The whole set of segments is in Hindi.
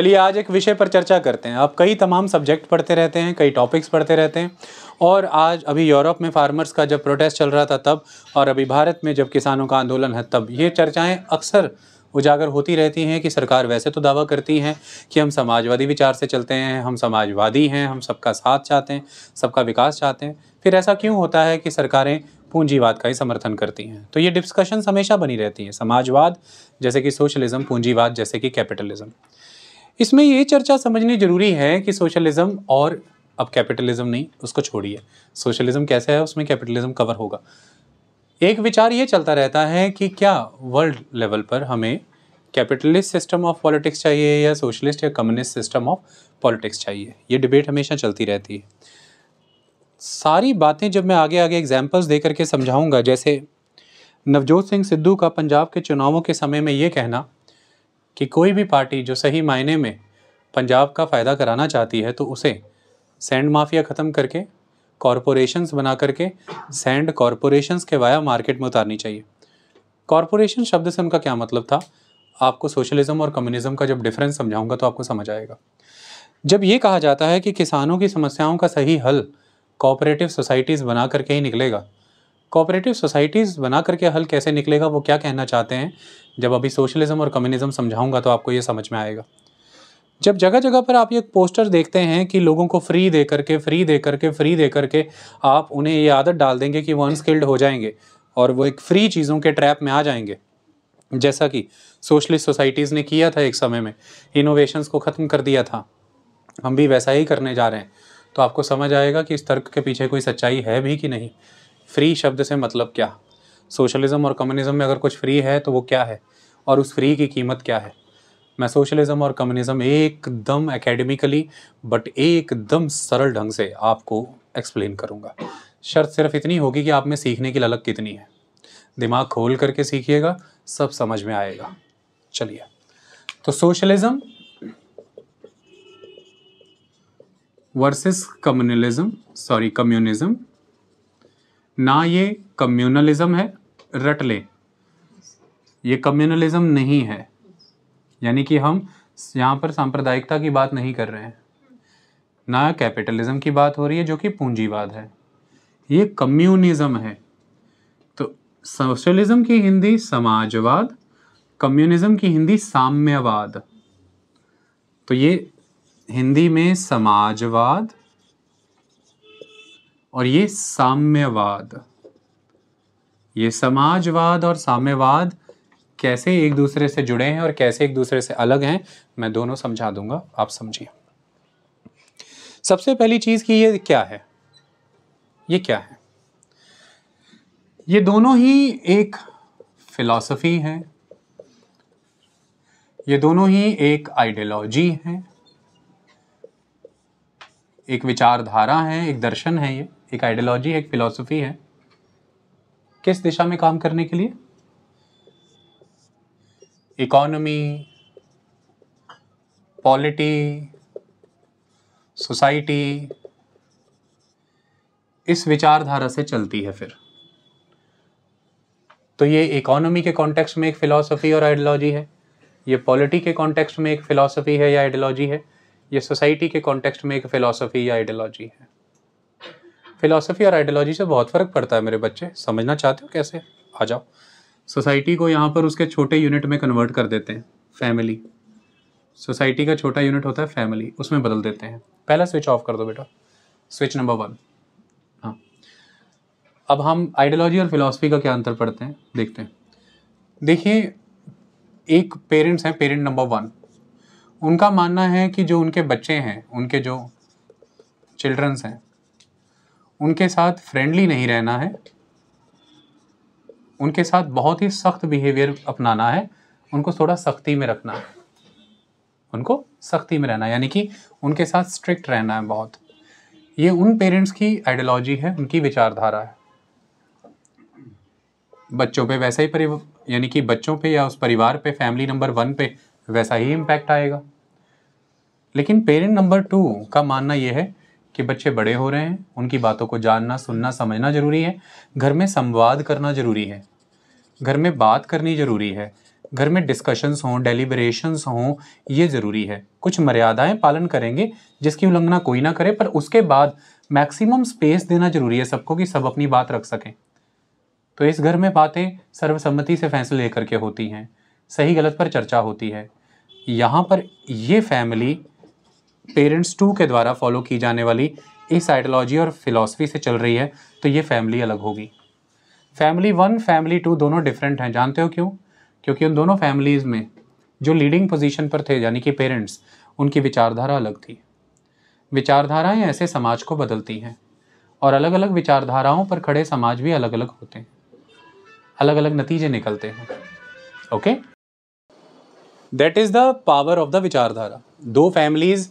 चलिए आज एक विषय पर चर्चा करते हैं आप कई तमाम सब्जेक्ट पढ़ते रहते हैं कई टॉपिक्स पढ़ते रहते हैं और आज अभी यूरोप में फार्मर्स का जब प्रोटेस्ट चल रहा था तब और अभी भारत में जब किसानों का आंदोलन है तब ये चर्चाएं अक्सर उजागर होती रहती हैं कि सरकार वैसे तो दावा करती हैं कि हम समाजवादी विचार से चलते हैं हम समाजवादी हैं हम सबका साथ चाहते हैं सबका विकास चाहते हैं फिर ऐसा क्यों होता है कि सरकारें पूंजीवाद का ही समर्थन करती हैं तो ये डिस्कशन हमेशा बनी रहती हैं समाजवाद जैसे कि सोशलिज्म पूंजीवाद जैसे कि कैपिटलिज्म इसमें ये चर्चा समझनी ज़रूरी है कि सोशलिज़म और अब कैपिटलिज्म नहीं उसको छोड़िए सोशलिज़म कैसा है उसमें कैपिटलिज्म कवर होगा एक विचार ये चलता रहता है कि क्या वर्ल्ड लेवल पर हमें कैपिटलिस्ट सिस्टम ऑफ पॉलिटिक्स चाहिए या सोशलिस्ट या कम्युनिस्ट सिस्टम ऑफ पॉलिटिक्स चाहिए ये डिबेट हमेशा चलती रहती है सारी बातें जब मैं आगे आगे एग्जाम्पल्स दे करके समझाऊँगा जैसे नवजोत सिंह सिद्धू का पंजाब के चुनावों के समय में ये कहना कि कोई भी पार्टी जो सही मायने में पंजाब का फ़ायदा कराना चाहती है तो उसे सैंड माफिया ख़त्म करके कॉरपोरेशंस बना करके सैंड कॉरपोरेशंस के वाया मार्केट में उतारनी चाहिए कॉरपोरेशन शब्द से उनका क्या मतलब था आपको सोशलिज्म और कम्युनिज्म का जब डिफरेंस समझाऊंगा तो आपको समझ आएगा जब ये कहा जाता है कि किसानों की समस्याओं का सही हल कॉपरेटिव सोसाइटीज़ बना करके ही निकलेगा कोऑपरेटिव सोसाइटीज़ बना करके हल कैसे निकलेगा वो क्या कहना चाहते हैं जब अभी सोशलिज्म और कम्युनिज़म समझाऊंगा तो आपको ये समझ में आएगा जब जगह जगह पर आप ये पोस्टर देखते हैं कि लोगों को फ्री दे करके फ्री दे करके फ्री दे करके आप उन्हें ये आदत डाल देंगे कि वो अनस्किल्ड हो जाएंगे और वो एक फ्री चीज़ों के ट्रैप में आ जाएंगे जैसा कि सोशलिस्ट सोसाइटीज़ ने किया था एक समय में इनोवेशंस को ख़त्म कर दिया था हम भी वैसा ही करने जा रहे हैं तो आपको समझ आएगा कि इस तर्क के पीछे कोई सच्चाई है भी कि नहीं फ्री शब्द से मतलब क्या सोशलिज्म और कम्युनिज्म में अगर कुछ फ्री है तो वो क्या है और उस फ्री की कीमत क्या है मैं सोशलिज्म और कम्युनिज्म एकदम एकेडमिकली बट एकदम सरल ढंग से आपको एक्सप्लेन करूँगा शर्त सिर्फ इतनी होगी कि आप में सीखने की ललक कितनी है दिमाग खोल करके सीखिएगा सब समझ में आएगा चलिए तो socialism versus communalism sorry communism ना ये कम्युनलिज्म है रट लें ये कम्युनलिज्म नहीं है यानी कि हम यहाँ पर सांप्रदायिकता की बात नहीं कर रहे हैं ना कैपिटलिज्म की बात हो रही है जो कि पूंजीवाद है ये कम्युनिज्म है तो सोशलिज्म की हिंदी समाजवाद कम्युनिज्म की हिंदी साम्यवाद तो ये हिंदी में समाजवाद और ये साम्यवाद ये समाजवाद और साम्यवाद कैसे एक दूसरे से जुड़े हैं और कैसे एक दूसरे से अलग हैं मैं दोनों समझा दूंगा आप समझिए सबसे पहली चीज़ कि ये क्या है ये क्या है ये दोनों ही एक फिलॉसफी है ये दोनों ही एक आइडियोलॉजी है एक विचारधारा है एक दर्शन है ये एक आइडियोलॉजी है एक फिलॉसफी है किस दिशा में काम करने के लिए इकोनॉमी पॉलिटी सोसाइटी इस विचारधारा से चलती है फिर तो ये इकोनॉमी के कॉन्टेक्स्ट में एक फिलॉसफी और आइडियोलॉजी है ये पॉलिटी के कॉन्टेक्स्ट में एक फिलॉसफी है या आइडियोलॉजी है ये सोसाइटी के कॉन्टेक्स्ट में एक फिलॉसफी या आइडियोलॉजी है फिलोसफी और आइडियोलॉजी से बहुत फ़र्क पड़ता है मेरे बच्चे समझना चाहते हो कैसे आ जाओ सोसाइटी को यहाँ पर उसके छोटे यूनिट में कन्वर्ट कर देते हैं फैमिली सोसाइटी का छोटा यूनिट होता है फैमिली उसमें बदल देते हैं पहला स्विच ऑफ कर दो बेटा स्विच नंबर वन हाँ अब हम आइडियोलॉजी और फिलासफी का क्या अंतर पढ़ते हैं देखते हैं देखिए एक पेरेंट्स हैं पेरेंट नंबर वन उनका मानना है कि जो उनके बच्चे हैं उनके जो चिल्ड्रंस हैं उनके साथ फ्रेंडली नहीं रहना है उनके साथ बहुत ही सख्त बिहेवियर अपनाना है उनको थोड़ा सख्ती में रखना है उनको सख्ती में रहना यानी कि उनके साथ स्ट्रिक्ट रहना है बहुत ये उन पेरेंट्स की आइडियोलॉजी है उनकी विचारधारा है बच्चों पे वैसा ही परिवार यानी कि बच्चों पे या उस परिवार पे फैमिली नंबर वन पे वैसा ही इम्पैक्ट आएगा लेकिन पेरेंट नंबर टू का मानना यह है कि बच्चे बड़े हो रहे हैं उनकी बातों को जानना सुनना समझना ज़रूरी है घर में संवाद करना ज़रूरी है घर में बात करनी ज़रूरी है घर में डिस्कशंस हों डेलीबरेशंस हों ये ज़रूरी है कुछ मर्यादाएं पालन करेंगे जिसकी उल्लंघना कोई ना करे पर उसके बाद मैक्सिमम स्पेस देना ज़रूरी है सबको कि सब अपनी बात रख सकें तो इस घर में बातें सर्वसम्मति से फैसले लेकर के होती हैं सही गलत पर चर्चा होती है यहाँ पर ये फैमिली पेरेंट्स टू के द्वारा फॉलो की जाने वाली इस आइडियोलॉजी और फिलॉसफी से चल रही है तो ये फैमिली अलग होगी फैमिली वन फैमिली टू दोनों डिफरेंट हैं जानते हो क्यों क्योंकि उन दोनों फैमिलीज़ में जो लीडिंग पोजीशन पर थे यानी कि पेरेंट्स उनकी विचारधारा अलग थी विचारधाराएं ऐसे समाज को बदलती हैं और अलग अलग विचारधाराओं पर खड़े समाज भी अलग अलग होते हैं अलग अलग नतीजे निकलते हैं okay that is the power of the विचारधारा दो फैमिलीज़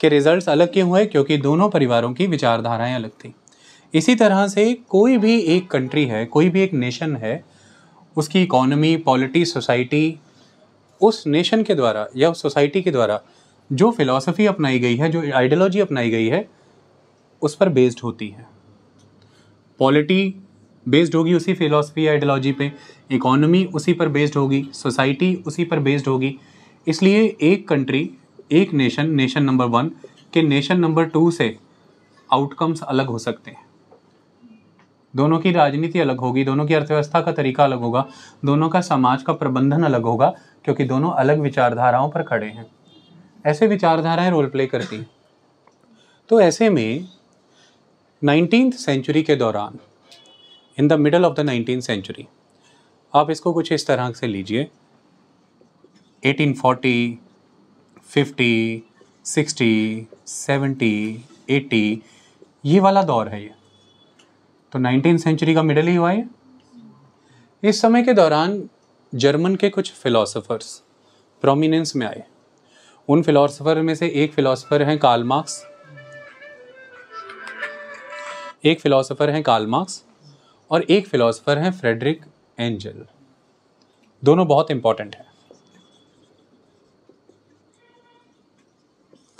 के रिजल्ट्स अलग क्यों हुए क्योंकि दोनों परिवारों की विचारधाराएं अलग थी इसी तरह से कोई भी एक कंट्री है कोई भी एक नेशन है उसकी इकोनॉमी पॉलिटी सोसाइटी उस नेशन के द्वारा या उस सोसाइटी के द्वारा जो फिलॉसफी अपनाई गई है जो आइडियोलॉजी अपनाई गई है उस पर बेस्ड होती है पॉलिटी बेस्ड होगी उसी फिलॉसफी आइडियोलॉजी पे इकोनॉमी उसी पर बेस्ड होगी सोसाइटी उसी पर बेस्ड होगी इसलिए एक कंट्री एक नेशन नेशन नंबर वन के नेशन नंबर टू से आउटकम्स अलग हो सकते हैं दोनों की राजनीति अलग होगी दोनों की अर्थव्यवस्था का तरीका अलग होगा दोनों का समाज का प्रबंधन अलग होगा क्योंकि दोनों अलग विचारधाराओं पर खड़े हैं ऐसे विचारधाराएं रोल प्ले करती हैं तो ऐसे में नाइनटीन सेंचुरी के दौरान in the middle of the nineteen century आप इसको कुछ इस तरह से लीजिए 1840, फिफ्टी सिक्सटी सेवेंटी एटी ये वाला दौर है ये तो नाइनटीन सेंचुरी का मिडल ही हुआ ये इस समय के दौरान जर्मन के कुछ फिलोसोफर्स प्रोमिनेंस में आए उन फिलोसोफर में से एक फिलोसोफर हैं कार्ल मार्क्स एक फिलोसोफर हैं कार्ल मार्क्स और एक फिलोसोफर हैं फ्रेडरिक एंजल दोनों बहुत इंपॉर्टेंट हैं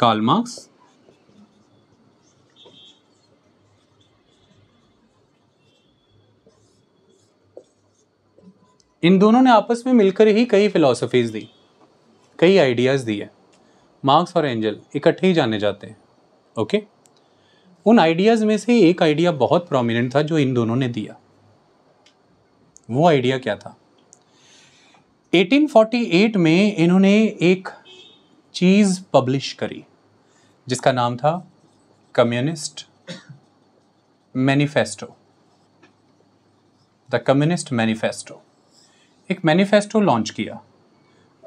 कार्ल मार्क्स इन दोनों ने आपस में मिलकर ही कई फिलॉसफीज़ दी कई आइडियाज़ दिए मार्क्स और एंजल इकट्ठे ही जाने जाते हैं ओके उन आइडियाज़ में से एक आइडिया बहुत प्रोमिनेंट था जो इन दोनों ने दिया वो आइडिया क्या था 1848 में इन्होंने एक चीज़ पब्लिश करी जिसका नाम था communist manifesto the communist manifesto एक मैनिफेस्टो लॉन्च किया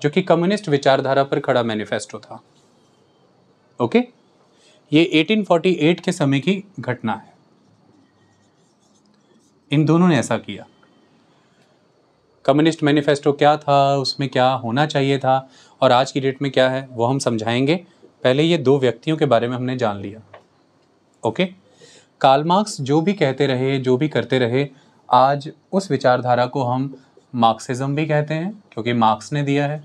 जो कि कम्युनिस्ट विचारधारा पर खड़ा मैनिफेस्टो था ओके ये 1848 के समय की घटना है इन दोनों ने ऐसा किया कम्युनिस्ट मैनिफेस्टो क्या था उसमें क्या होना चाहिए था और आज की डेट में क्या है वो हम समझाएंगे पहले ये दो व्यक्तियों के बारे में हमने जान लिया ओके काल मार्क्स जो भी कहते रहे जो भी करते रहे आज उस विचारधारा को हम मार्क्सिज्म भी कहते हैं क्योंकि मार्क्स ने दिया है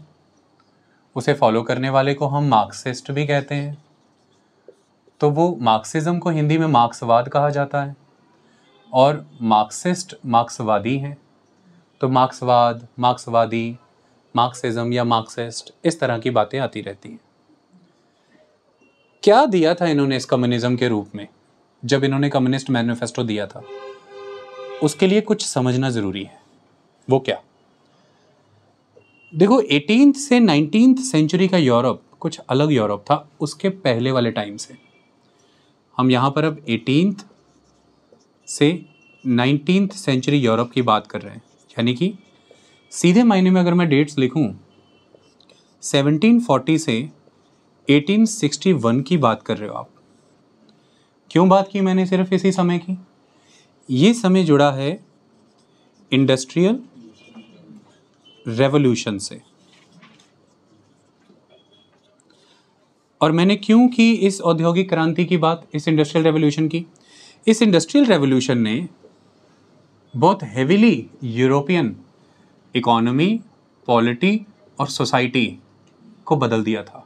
उसे फॉलो करने वाले को हम मार्क्सिस्ट भी कहते हैं तो वो मार्क्सिज्म को हिंदी में मार्क्सवाद कहा जाता है और मार्क्सिस्ट मार्क्सवादी हैं तो मार्क्सवाद मार्क्सवादी मार्क्सिज्म या मार्क्सिस्ट इस तरह की बातें आती रहती हैं क्या दिया था इन्होंने इस कम्युनिज्म के रूप में जब इन्होंने कम्युनिस्ट मैनिफेस्टो दिया था उसके लिए कुछ समझना ज़रूरी है वो क्या देखो एटीन से नाइनटीन सेंचुरी का यूरोप कुछ अलग यूरोप था उसके पहले वाले टाइम से हम यहाँ पर अब एटीन से नाइनटीन सेंचुरी यूरोप की बात कर रहे हैं यानी कि सीधे मायने में अगर मैं डेट्स लिखूं 1740 से 1861 की बात कर रहे हो आप क्यों बात की मैंने सिर्फ इसी समय की ये समय जुड़ा है इंडस्ट्रियल रेवोल्यूशन से और मैंने क्यों की इस औद्योगिक क्रांति की बात इस इंडस्ट्रियल रेवोल्यूशन की इस इंडस्ट्रियल रेवोल्यूशन ने बहुत हेविली यूरोपियन इकोनॉमी पॉलिटी और सोसाइटी को बदल दिया था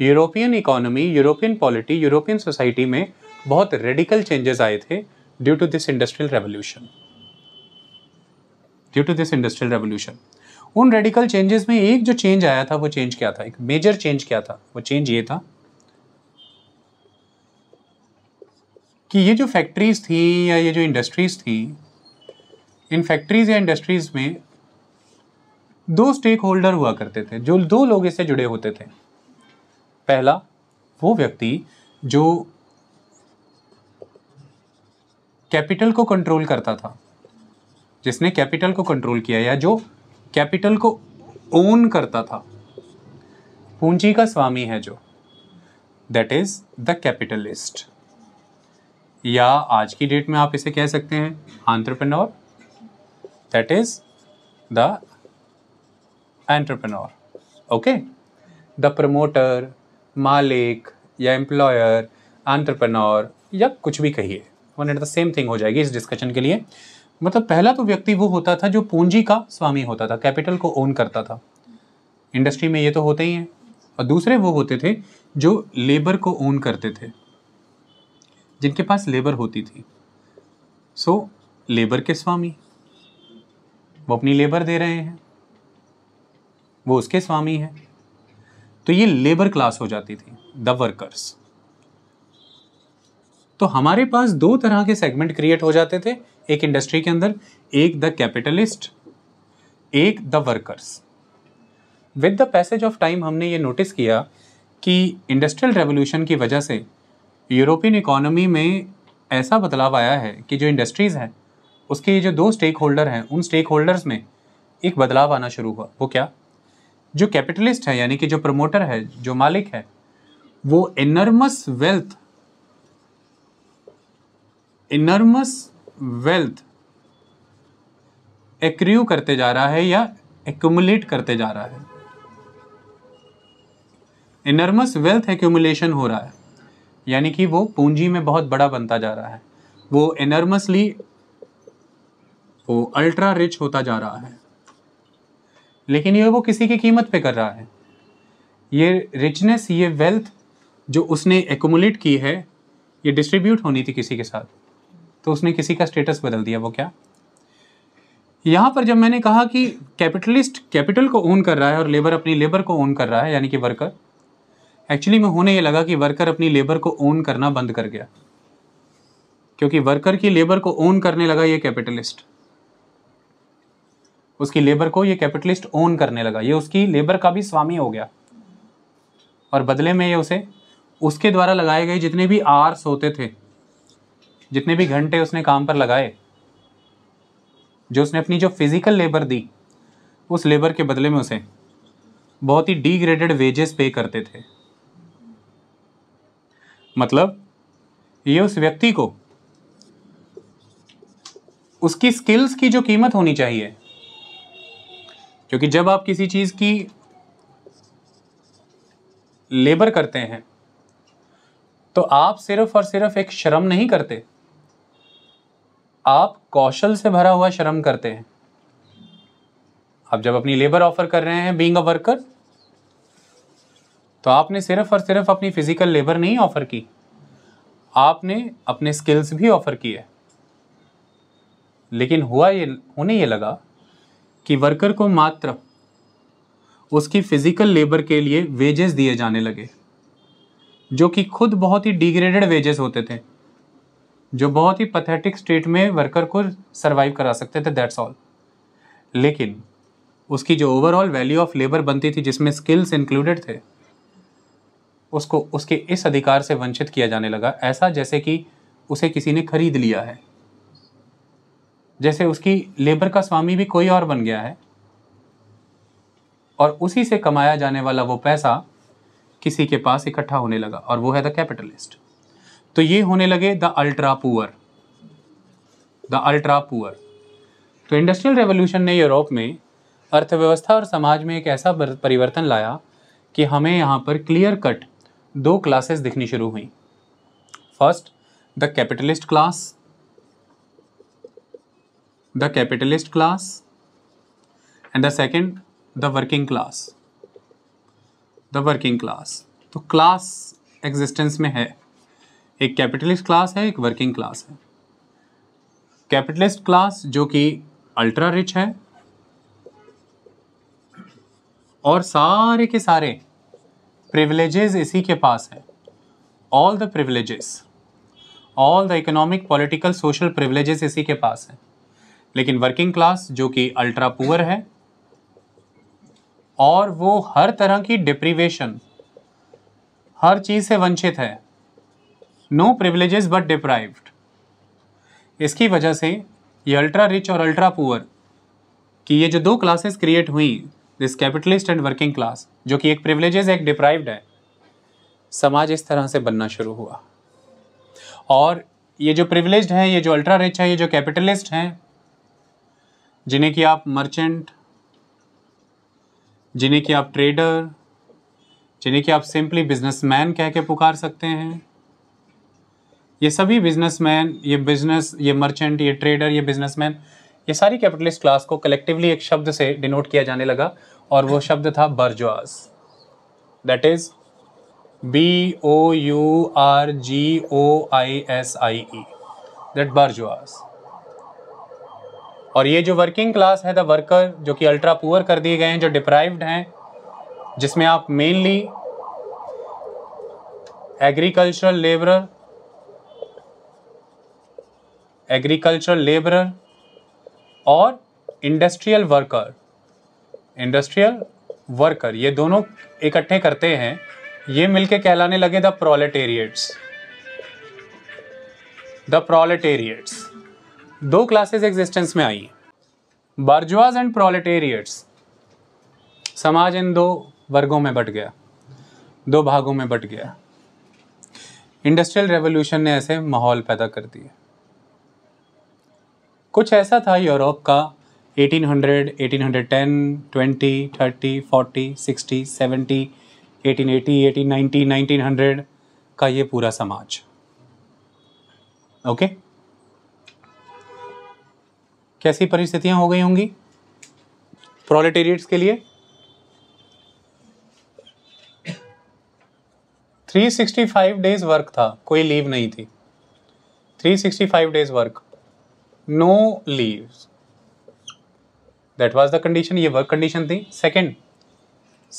European economy European polity European society में बहुत रेडिकल चेंजेस आए थे due to this industrial revolution due to this industrial revolution उन रेडिकल चेंजेस में एक जो चेंज आया था वो चेंज क्या था एक मेजर चेंज क्या था वो चेंज ये था कि ये जो फैक्ट्रीज थी या ये जो इंडस्ट्रीज थी इन फैक्ट्रीज या इंडस्ट्रीज में दो स्टेक होल्डर हुआ करते थे जो दो लोग इससे जुड़े होते थे पहला वो व्यक्ति जो कैपिटल को कंट्रोल करता था जिसने कैपिटल को कंट्रोल किया या जो कैपिटल को ओन करता था पूंजी का स्वामी है जो दैट इज़ द कैपिटलिस्ट या आज की डेट में आप इसे कह सकते हैं entrepreneur that is the entrepreneur okay the promoter मालिक या एम्प्लॉयर आंट्रप्रनोर या कुछ भी कहिए one at the same thing हो जाएगी इस डिस्कशन के लिए मतलब पहला तो व्यक्ति वो होता था जो पूंजी का स्वामी होता था कैपिटल को ओन करता था इंडस्ट्री में ये तो होते ही हैं और दूसरे वो होते थे जो लेबर को ओन करते थे जिनके पास लेबर होती थी सो so, लेबर के स्वामी वो अपनी लेबर दे रहे हैं वो उसके स्वामी हैं तो ये लेबर क्लास हो जाती थी द वर्कर्स तो हमारे पास दो तरह के सेगमेंट क्रिएट हो जाते थे एक इंडस्ट्री के अंदर एक द कैपिटलिस्ट एक the workers with the passage of time हमने ये नोटिस किया कि इंडस्ट्रियल रेवोल्यूशन की वजह से यूरोपियन इकोनॉमी में ऐसा बदलाव आया है कि जो इंडस्ट्रीज़ हैं उसके जो दो स्टेक होल्डर हैं उन स्टेक होल्डर्स में एक बदलाव आना शुरू हुआ वो क्या जो कैपिटलिस्ट है यानी कि जो प्रमोटर है जो मालिक है वो enormous wealth enormous wealth accrue करते जा रहा है या एक्यूमुलेट करते जा रहा है इनर्मस वेल्थ एक्यूमुलेशन हो रहा है यानी कि वो पूंजी में बहुत बड़ा बनता जा रहा है वो इनर्मसली वो अल्ट्रा रिच होता जा रहा है लेकिन ये वो किसी की कीमत पे कर रहा है ये रिचनेस ये वेल्थ जो उसने एकोमुलेट की है ये डिस्ट्रीब्यूट होनी थी किसी के साथ तो उसने किसी का स्टेटस बदल दिया वो क्या यहाँ पर जब मैंने कहा कि कैपिटलिस्ट कैपिटल को ओन कर रहा है और लेबर अपनी लेबर को ओन कर रहा है यानी कि वर्कर एक्चुअली में होने ये लगा कि वर्कर अपनी लेबर को ओन करना बंद कर गया क्योंकि वर्कर की लेबर को ओन करने लगा ये कैपिटलिस्ट उसकी लेबर को ये कैपिटलिस्ट ओन करने लगा ये उसकी लेबर का भी स्वामी हो गया और बदले में ये उसे उसके द्वारा लगाए गए जितने भी आर्स होते थे जितने भी घंटे उसने काम पर लगाए जो उसने अपनी जो फिज़िकल लेबर दी उस लेबर के बदले में उसे बहुत ही डिग्रेडेड वेजेस पे करते थे मतलब ये उस व्यक्ति को उसकी स्किल्स की जो कीमत होनी चाहिए क्योंकि जब आप किसी चीज़ की लेबर करते हैं तो आप सिर्फ और सिर्फ एक श्रम नहीं करते आप कौशल से भरा हुआ श्रम करते हैं आप जब अपनी लेबर ऑफर कर रहे हैं बींग अ वर्कर तो आपने सिर्फ और सिर्फ अपनी फिजिकल लेबर नहीं ऑफर की आपने अपने स्किल्स भी ऑफर किए लेकिन हुआ ये उन्हें ये लगा कि वर्कर को मात्र उसकी फिजिकल लेबर के लिए वेजेस दिए जाने लगे जो कि खुद बहुत ही डिग्रेडेड वेजेस होते थे जो बहुत ही पथेटिक स्टेट में वर्कर को सरवाइव करा सकते थे दैट्स ऑल लेकिन उसकी जो ओवरऑल वैल्यू ऑफ लेबर बनती थी जिसमें स्किल्स इंक्लूडेड थे उसको उसके इस अधिकार से वंचित किया जाने लगा ऐसा जैसे कि उसे किसी ने खरीद लिया है जैसे उसकी लेबर का स्वामी भी कोई और बन गया है और उसी से कमाया जाने वाला वो पैसा किसी के पास इकट्ठा होने लगा और वो है द कैपिटलिस्ट तो ये होने लगे the ultra poor the ultra poor तो इंडस्ट्रियल रेवोल्यूशन ने यूरोप में अर्थव्यवस्था और समाज में एक ऐसा परिवर्तन लाया कि हमें यहाँ पर क्लियर कट दो क्लासेस दिखनी शुरू हुई first the capitalist class the capitalist class and the second the working class the working class तो class existence में है एक capitalist class है एक working class है capitalist class जो कि ultra rich है और सारे के सारे privileges इसी के पास है all the privileges all the economic political social privileges इसी के पास है लेकिन वर्किंग क्लास जो कि अल्ट्रा पुअर है और वो हर तरह की डिप्रीवेशन हर चीज़ से वंचित है नो प्रिविलेजेस बट डिप्राइव्ड इसकी वजह से ये अल्ट्रा रिच और अल्ट्रा पुअर कि ये जो दो क्लासेस क्रिएट हुई this capitalist and working class जो कि एक प्रिविलेजेस एक डिप्राइव्ड है समाज इस तरह से बनना शुरू हुआ और ये जो प्रिविलेज्ड हैं ये जो अल्ट्रा रिच हैं ये जो कैपिटलिस्ट हैं जिन्हें कि आप मर्चेंट जिन्हें कि आप ट्रेडर जिन्हें कि आप सिंपली बिजनेसमैन कह के पुकार सकते हैं ये सभी बिजनेसमैन ये बिजनेस ये मर्चेंट ये ट्रेडर ये बिजनेसमैन ये सारी कैपिटलिस्ट क्लास को कलेक्टिवली एक शब्द से डिनोट किया जाने लगा और वो शब्द था bourgeois that is B O U R G O I S I E that bourgeois और ये जो वर्किंग क्लास है द वर्कर जो कि अल्ट्रा पुअर कर दिए गए हैं जो डिप्राइव्ड हैं जिसमें आप mainly agricultural labourer agricultural labourer और इंडस्ट्रियल वर्कर इंडस्ट्रियल वर्कर ये दोनों इकट्ठे करते हैं ये मिलके कहलाने लगे द प्रोलेटेरिएट्स द प्रोलेटेरिएट्स दो क्लासेस एग्जिस्टेंस में आई बारजुआज एंड प्रोलेटेरियट्स समाज इन दो वर्गों में बट गया दो भागों में बट गया इंडस्ट्रियल रेवोल्यूशन ने ऐसे माहौल पैदा कर दिए कुछ ऐसा था यूरोप का 1800, 1810, 20, 30, 40, 60, 70, 1880, 1890, 1900 का ये पूरा समाज ओके okay? कैसी परिस्थितियां हो गई होंगी प्रोलेटेरिएट्स के लिए 365 डेज वर्क था कोई लीव नहीं थी 365 days work no leaves that was the condition ये वर्क कंडीशन थी सेकंड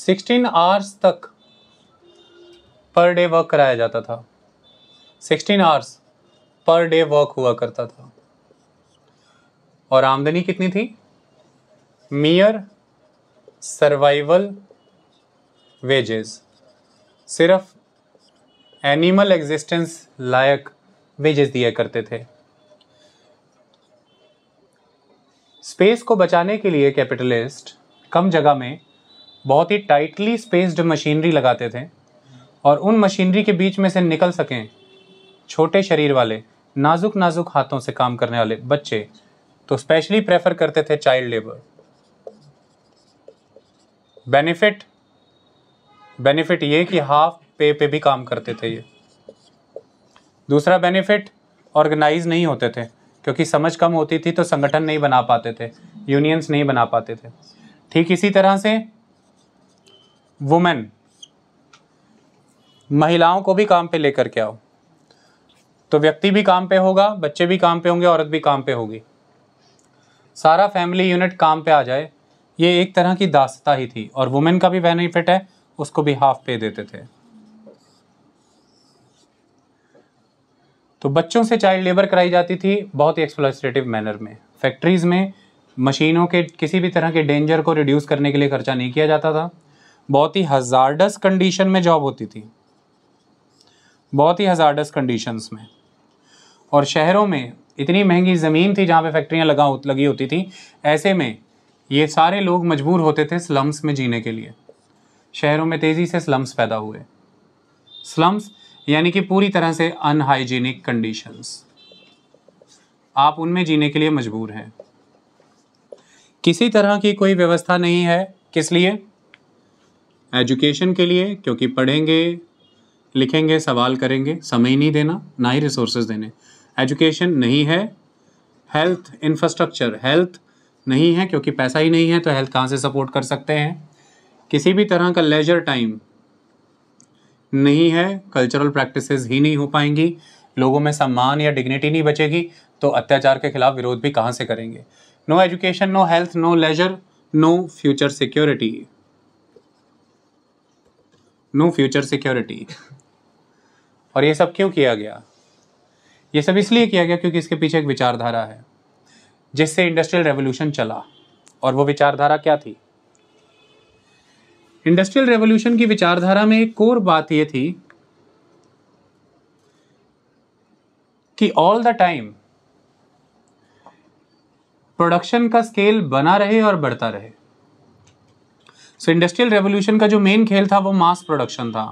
16 आवर्स तक पर डे वर्क कराया जाता था 16 आवर्स पर डे वर्क हुआ करता था और आमदनी कितनी थी मियर सर्वाइवल वेजेस सिर्फ एनिमल एग्जिस्टेंस लायक वेजेस दिया करते थे स्पेस को बचाने के लिए कैपिटलिस्ट कम जगह में बहुत ही टाइटली स्पेस्ड मशीनरी लगाते थे और उन मशीनरी के बीच में से निकल सकें छोटे शरीर वाले नाजुक नाजुक हाथों से काम करने वाले बच्चे तो स्पेशली प्रेफर करते थे चाइल्ड लेबर बेनिफिट बेनिफिट ये कि हाफ पे पे भी काम करते थे ये दूसरा बेनिफिट ऑर्गेनाइज नहीं होते थे क्योंकि समझ कम होती थी तो संगठन नहीं बना पाते थे यूनियंस नहीं बना पाते थे ठीक इसी तरह से वुमेन महिलाओं को भी काम पे लेकर के आओ तो व्यक्ति भी काम पे होगा बच्चे भी काम पे होंगे औरत भी काम पे होगी सारा फैमिली यूनिट काम पे आ जाए ये एक तरह की दासता ही थी और वुमेन का भी बेनिफिट है उसको भी हाफ पे देते थे तो बच्चों से चाइल्ड लेबर कराई जाती थी बहुत ही एक्सप्लोसिटिव मैनर में फैक्ट्रीज़ में मशीनों के किसी भी तरह के डेंजर को रिड्यूस करने के लिए खर्चा नहीं किया जाता था बहुत ही हज़ारडस कंडीशन में जॉब होती थी बहुत ही हजारडस कंडीशंस में और शहरों में इतनी महंगी ज़मीन थी जहाँ पे फैक्ट्रियाँ लगा लगी होती थी ऐसे में ये सारे लोग मजबूर होते थे स्लम्स में जीने के लिए शहरों में तेज़ी से स्लम्स पैदा हुए स्लम्स यानी कि पूरी तरह से अनहाइजीनिक कंडीशंस आप उनमें जीने के लिए मजबूर हैं किसी तरह की कोई व्यवस्था नहीं है किस लिए एजुकेशन के लिए क्योंकि पढ़ेंगे लिखेंगे सवाल करेंगे समय ही नहीं देना ना ही रिसोर्सेज देने एजुकेशन नहीं है हेल्थ इंफ्रास्ट्रक्चर हेल्थ नहीं है क्योंकि पैसा ही नहीं है तो हेल्थ कहाँ से सपोर्ट कर सकते हैं किसी भी तरह का लेजर टाइम नहीं है कल्चरल प्रैक्टिसेस ही नहीं हो पाएंगी लोगों में सम्मान या डिग्निटी नहीं बचेगी तो अत्याचार के खिलाफ विरोध भी कहाँ से करेंगे no education no health no leisure no future security no future security और ये सब क्यों किया गया ये सब इसलिए किया गया क्योंकि इसके पीछे एक विचारधारा है जिससे इंडस्ट्रियल रेवोल्यूशन चला और वो विचारधारा क्या थी इंडस्ट्रियल रेवोल्यूशन की विचारधारा में एक और बात ये थी कि ऑल द टाइम प्रोडक्शन का स्केल बना रहे और बढ़ता रहे सो इंडस्ट्रियल रेवोल्यूशन का जो मेन खेल था वो मास प्रोडक्शन था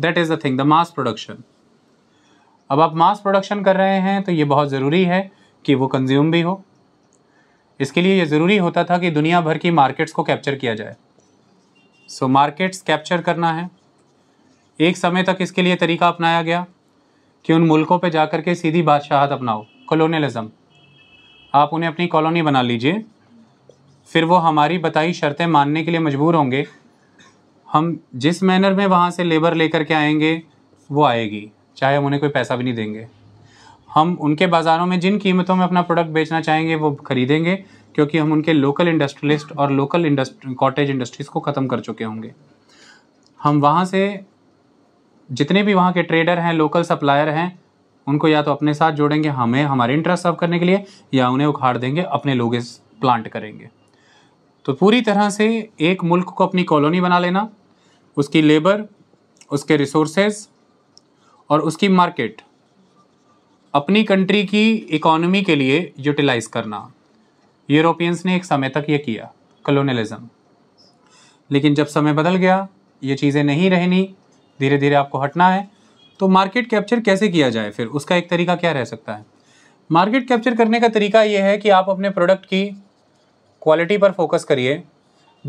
that is the thing the mass production अब आप मास प्रोडक्शन कर रहे हैं तो ये बहुत ज़रूरी है कि वो कंज्यूम भी हो इसके लिए ये ज़रूरी होता था कि दुनिया भर की मार्केट्स को कैप्चर किया जाए सो मार्केट्स कैप्चर करना है एक समय तक इसके लिए तरीका अपनाया गया कि उन मुल्कों पे जा कर के सीधी बादशाहत अपनाओ कॉलोनियलिज़म आप उन्हें अपनी कॉलोनी बना लीजिए फिर वो हमारी बताई शर्तें मानने के लिए मजबूर होंगे हम जिस मैनर में वहाँ से लेबर लेकर के आएंगे वो आएगी चाहे हम उन्हें कोई पैसा भी नहीं देंगे हम उनके बाज़ारों में जिन कीमतों में अपना प्रोडक्ट बेचना चाहेंगे वो खरीदेंगे क्योंकि हम उनके लोकल इंडस्ट्रियलिस्ट और लोकल इंडस्ट्री कॉटेज इंडस्ट्रीज़ को ख़त्म कर चुके होंगे हम वहाँ से जितने भी वहाँ के ट्रेडर हैं लोकल सप्लायर हैं उनको या तो अपने साथ जोड़ेंगे हमें हमारे इंटरेस्ट सर्व करने के लिए या उन्हें उखाड़ देंगे अपने लोग प्लांट करेंगे तो पूरी तरह से एक मुल्क को अपनी कॉलोनी बना लेना उसकी लेबर उसके रिसोर्सेज और उसकी मार्केट अपनी कंट्री की इकोनॉमी के लिए यूटिलाइज करना यूरोपियंस ने एक समय तक ये किया कलोनलिज्म लेकिन जब समय बदल गया ये चीज़ें नहीं रहनी धीरे धीरे आपको हटना है तो मार्केट कैप्चर कैसे किया जाए फिर उसका एक तरीका क्या रह सकता है मार्केट कैप्चर करने का तरीका ये है कि आप अपने प्रोडक्ट की क्वालिटी पर फोकस करिए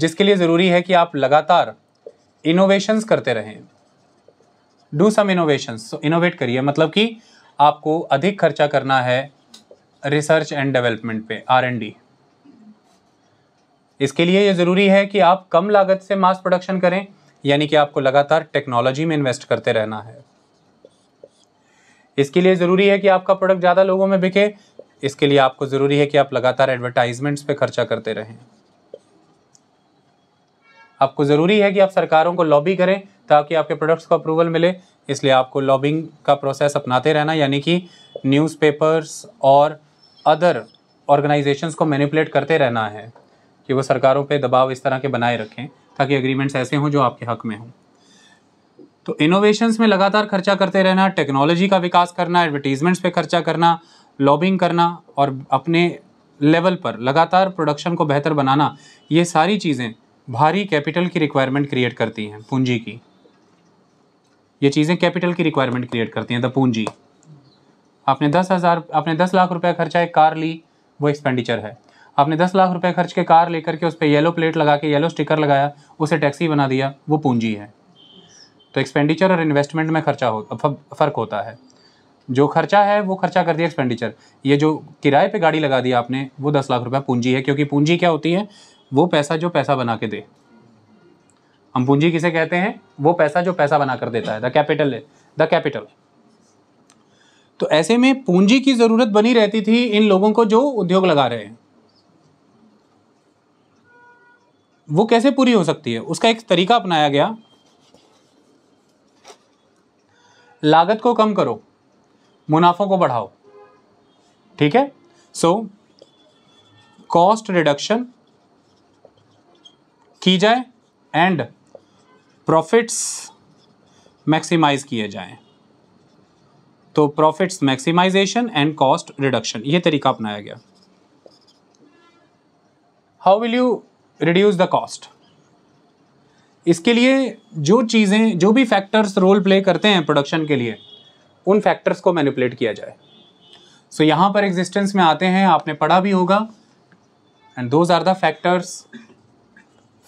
जिसके लिए ज़रूरी है कि आप लगातार इनोवेशंस करते रहें do some innovations so innovate करिए मतलब कि आपको अधिक खर्चा करना है रिसर्च एंड डेवलपमेंट पे आर एंड डी इसके लिए ये ज़रूरी है कि आप कम लागत से मास प्रोडक्शन करें यानी कि आपको लगातार टेक्नोलॉजी में इन्वेस्ट करते रहना है इसके लिए ज़रूरी है कि आपका प्रोडक्ट ज़्यादा लोगों में बिके इसके लिए आपको ज़रूरी है कि आप लगातार एडवर्टाइजमेंट्स पे खर्चा करते रहें आपको ज़रूरी है कि आप सरकारों को लॉबी करें ताकि आपके प्रोडक्ट्स को अप्रूवल मिले इसलिए आपको लॉबिंग का प्रोसेस अपनाते रहना यानी कि न्यूज़पेपर्स और अदर ऑर्गेनाइजेशंस को मैनिपुलेट करते रहना है कि वो सरकारों पे दबाव इस तरह के बनाए रखें ताकि एग्रीमेंट्स ऐसे हों जो आपके हक में हों तो इनोवेशंस में लगातार खर्चा करते रहना टेक्नोलॉजी का विकास करना एडवर्टीजमेंट्स पे खर्चा करना लॉबिंग करना और अपने लेवल पर लगातार प्रोडक्शन को बेहतर बनाना ये सारी चीज़ें भारी कैपिटल की रिक्वायरमेंट क्रिएट करती हैं पूंजी की ये चीज़ें कैपिटल की रिक्वायरमेंट क्रिएट करती हैं द पूंजी आपने दस हज़ार आपने दस लाख रुपया खर्चा एक कार ली वो एक्सपेंडिचर है आपने दस लाख रुपए खर्च के कार लेकर के उस पर येलो प्लेट लगा के येलो स्टिकर लगाया उसे टैक्सी बना दिया वो पूंजी है तो एक्सपेंडिचर और इन्वेस्टमेंट में खर्चा हो फ़र्क होता है जो खर्चा है वो खर्चा कर दिया एक्सपेंडिचर ये जो किराए पे गाड़ी लगा दी आपने वो दस लाख रुपया पूंजी है क्योंकि पूंजी क्या होती है वो पैसा जो पैसा बना के दे हम पूंजी किसे कहते हैं वो पैसा जो पैसा बना कर देता है द कैपिटल द कैपिटल तो ऐसे में पूंजी की ज़रूरत बनी रहती थी इन लोगों को जो उद्योग लगा रहे हैं वो कैसे पूरी हो सकती है उसका एक तरीका अपनाया गया लागत को कम करो मुनाफों को बढ़ाओ ठीक है सो कॉस्ट रिडक्शन की जाए एंड प्रॉफिट्स मैक्सिमाइज किए जाएं तो profits maximisation and cost reduction ये तरीका अपनाया गया how will you reduce the cost इसके लिए जो चीज़ें जो भी फैक्टर्स रोल प्ले करते हैं प्रोडक्शन के लिए उन फैक्टर्स को मैनिपुलेट किया जाए सो so, यहाँ पर एग्जिस्टेंस में आते हैं आपने पढ़ा भी होगा and those are the factors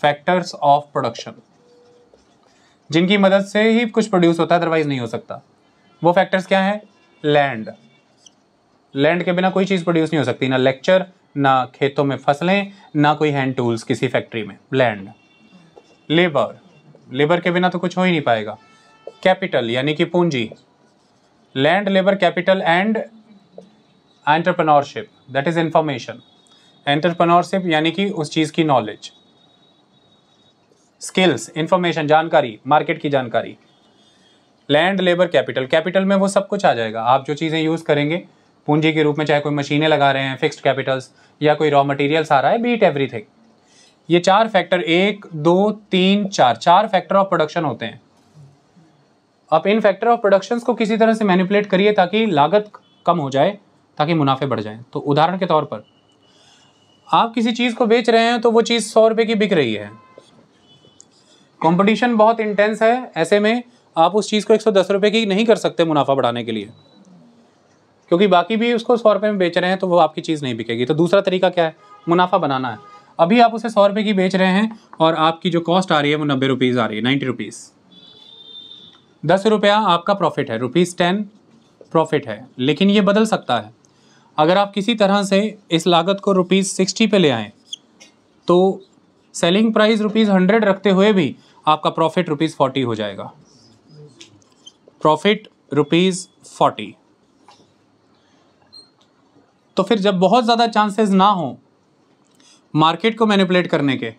factors of production जिनकी मदद से ही कुछ प्रोड्यूस होता है अदरवाइज नहीं हो सकता वो फैक्टर्स क्या है लैंड लैंड के बिना कोई चीज़ प्रोड्यूस नहीं हो सकती ना लेक्चर ना खेतों में फसलें ना कोई हैंड टूल्स किसी फैक्ट्री में लैंड लेबर लेबर के बिना तो कुछ हो ही नहीं पाएगा कैपिटल यानी कि पूंजी land labour capital and entrepreneurship that is information entrepreneurship यानी कि उस चीज़ की नॉलेज स्किल्स इंफॉर्मेशन जानकारी मार्केट की जानकारी लैंड लेबर कैपिटल कैपिटल में वो सब कुछ आ जाएगा आप जो चीज़ें यूज़ करेंगे पूंजी के रूप में चाहे कोई मशीनें लगा रहे हैं फिक्स्ड कैपिटल्स या कोई रॉ मटेरियल्स आ रहा है बीट एवरीथिंग ये चार फैक्टर एक दो तीन चार चार फैक्टर ऑफ प्रोडक्शन होते हैं आप इन फैक्टर ऑफ प्रोडक्शन को किसी तरह से मैनिपुलेट करिए ताकि लागत कम हो जाए ताकि मुनाफे बढ़ जाए तो उदाहरण के तौर पर आप किसी चीज़ को बेच रहे हैं तो वो चीज़ सौ रुपये की बिक रही है कंपटीशन बहुत इंटेंस है ऐसे में आप उस चीज़ को एक सौ दस रुपये की नहीं कर सकते मुनाफा बढ़ाने के लिए क्योंकि बाकी भी उसको सौ रुपये में बेच रहे हैं तो वो आपकी चीज़ नहीं बिकेगी तो दूसरा तरीका क्या है मुनाफा बनाना है अभी आप उसे सौ रुपये की बेच रहे हैं और आपकी जो कॉस्ट आ रही है वो नब्बे रुपीज़ आ रही है नाइन्टी रुपीज़ दस रुपया आपका प्रॉफिट है रुपीज़ टेन प्रॉफिट है लेकिन ये बदल सकता है अगर आप किसी तरह से इस लागत को रुपीज़ सिक्सटी पे ले आएँ तो सेलिंग प्राइस रुपीज़ हंड्रेड रखते हुए भी आपका प्रॉफिट रुपीज़ फोर्टी हो जाएगा प्रॉफिट रुपीज़ फोर्टी तो फिर जब बहुत ज़्यादा चांसेस ना हो मार्केट को मैनिपुलेट करने के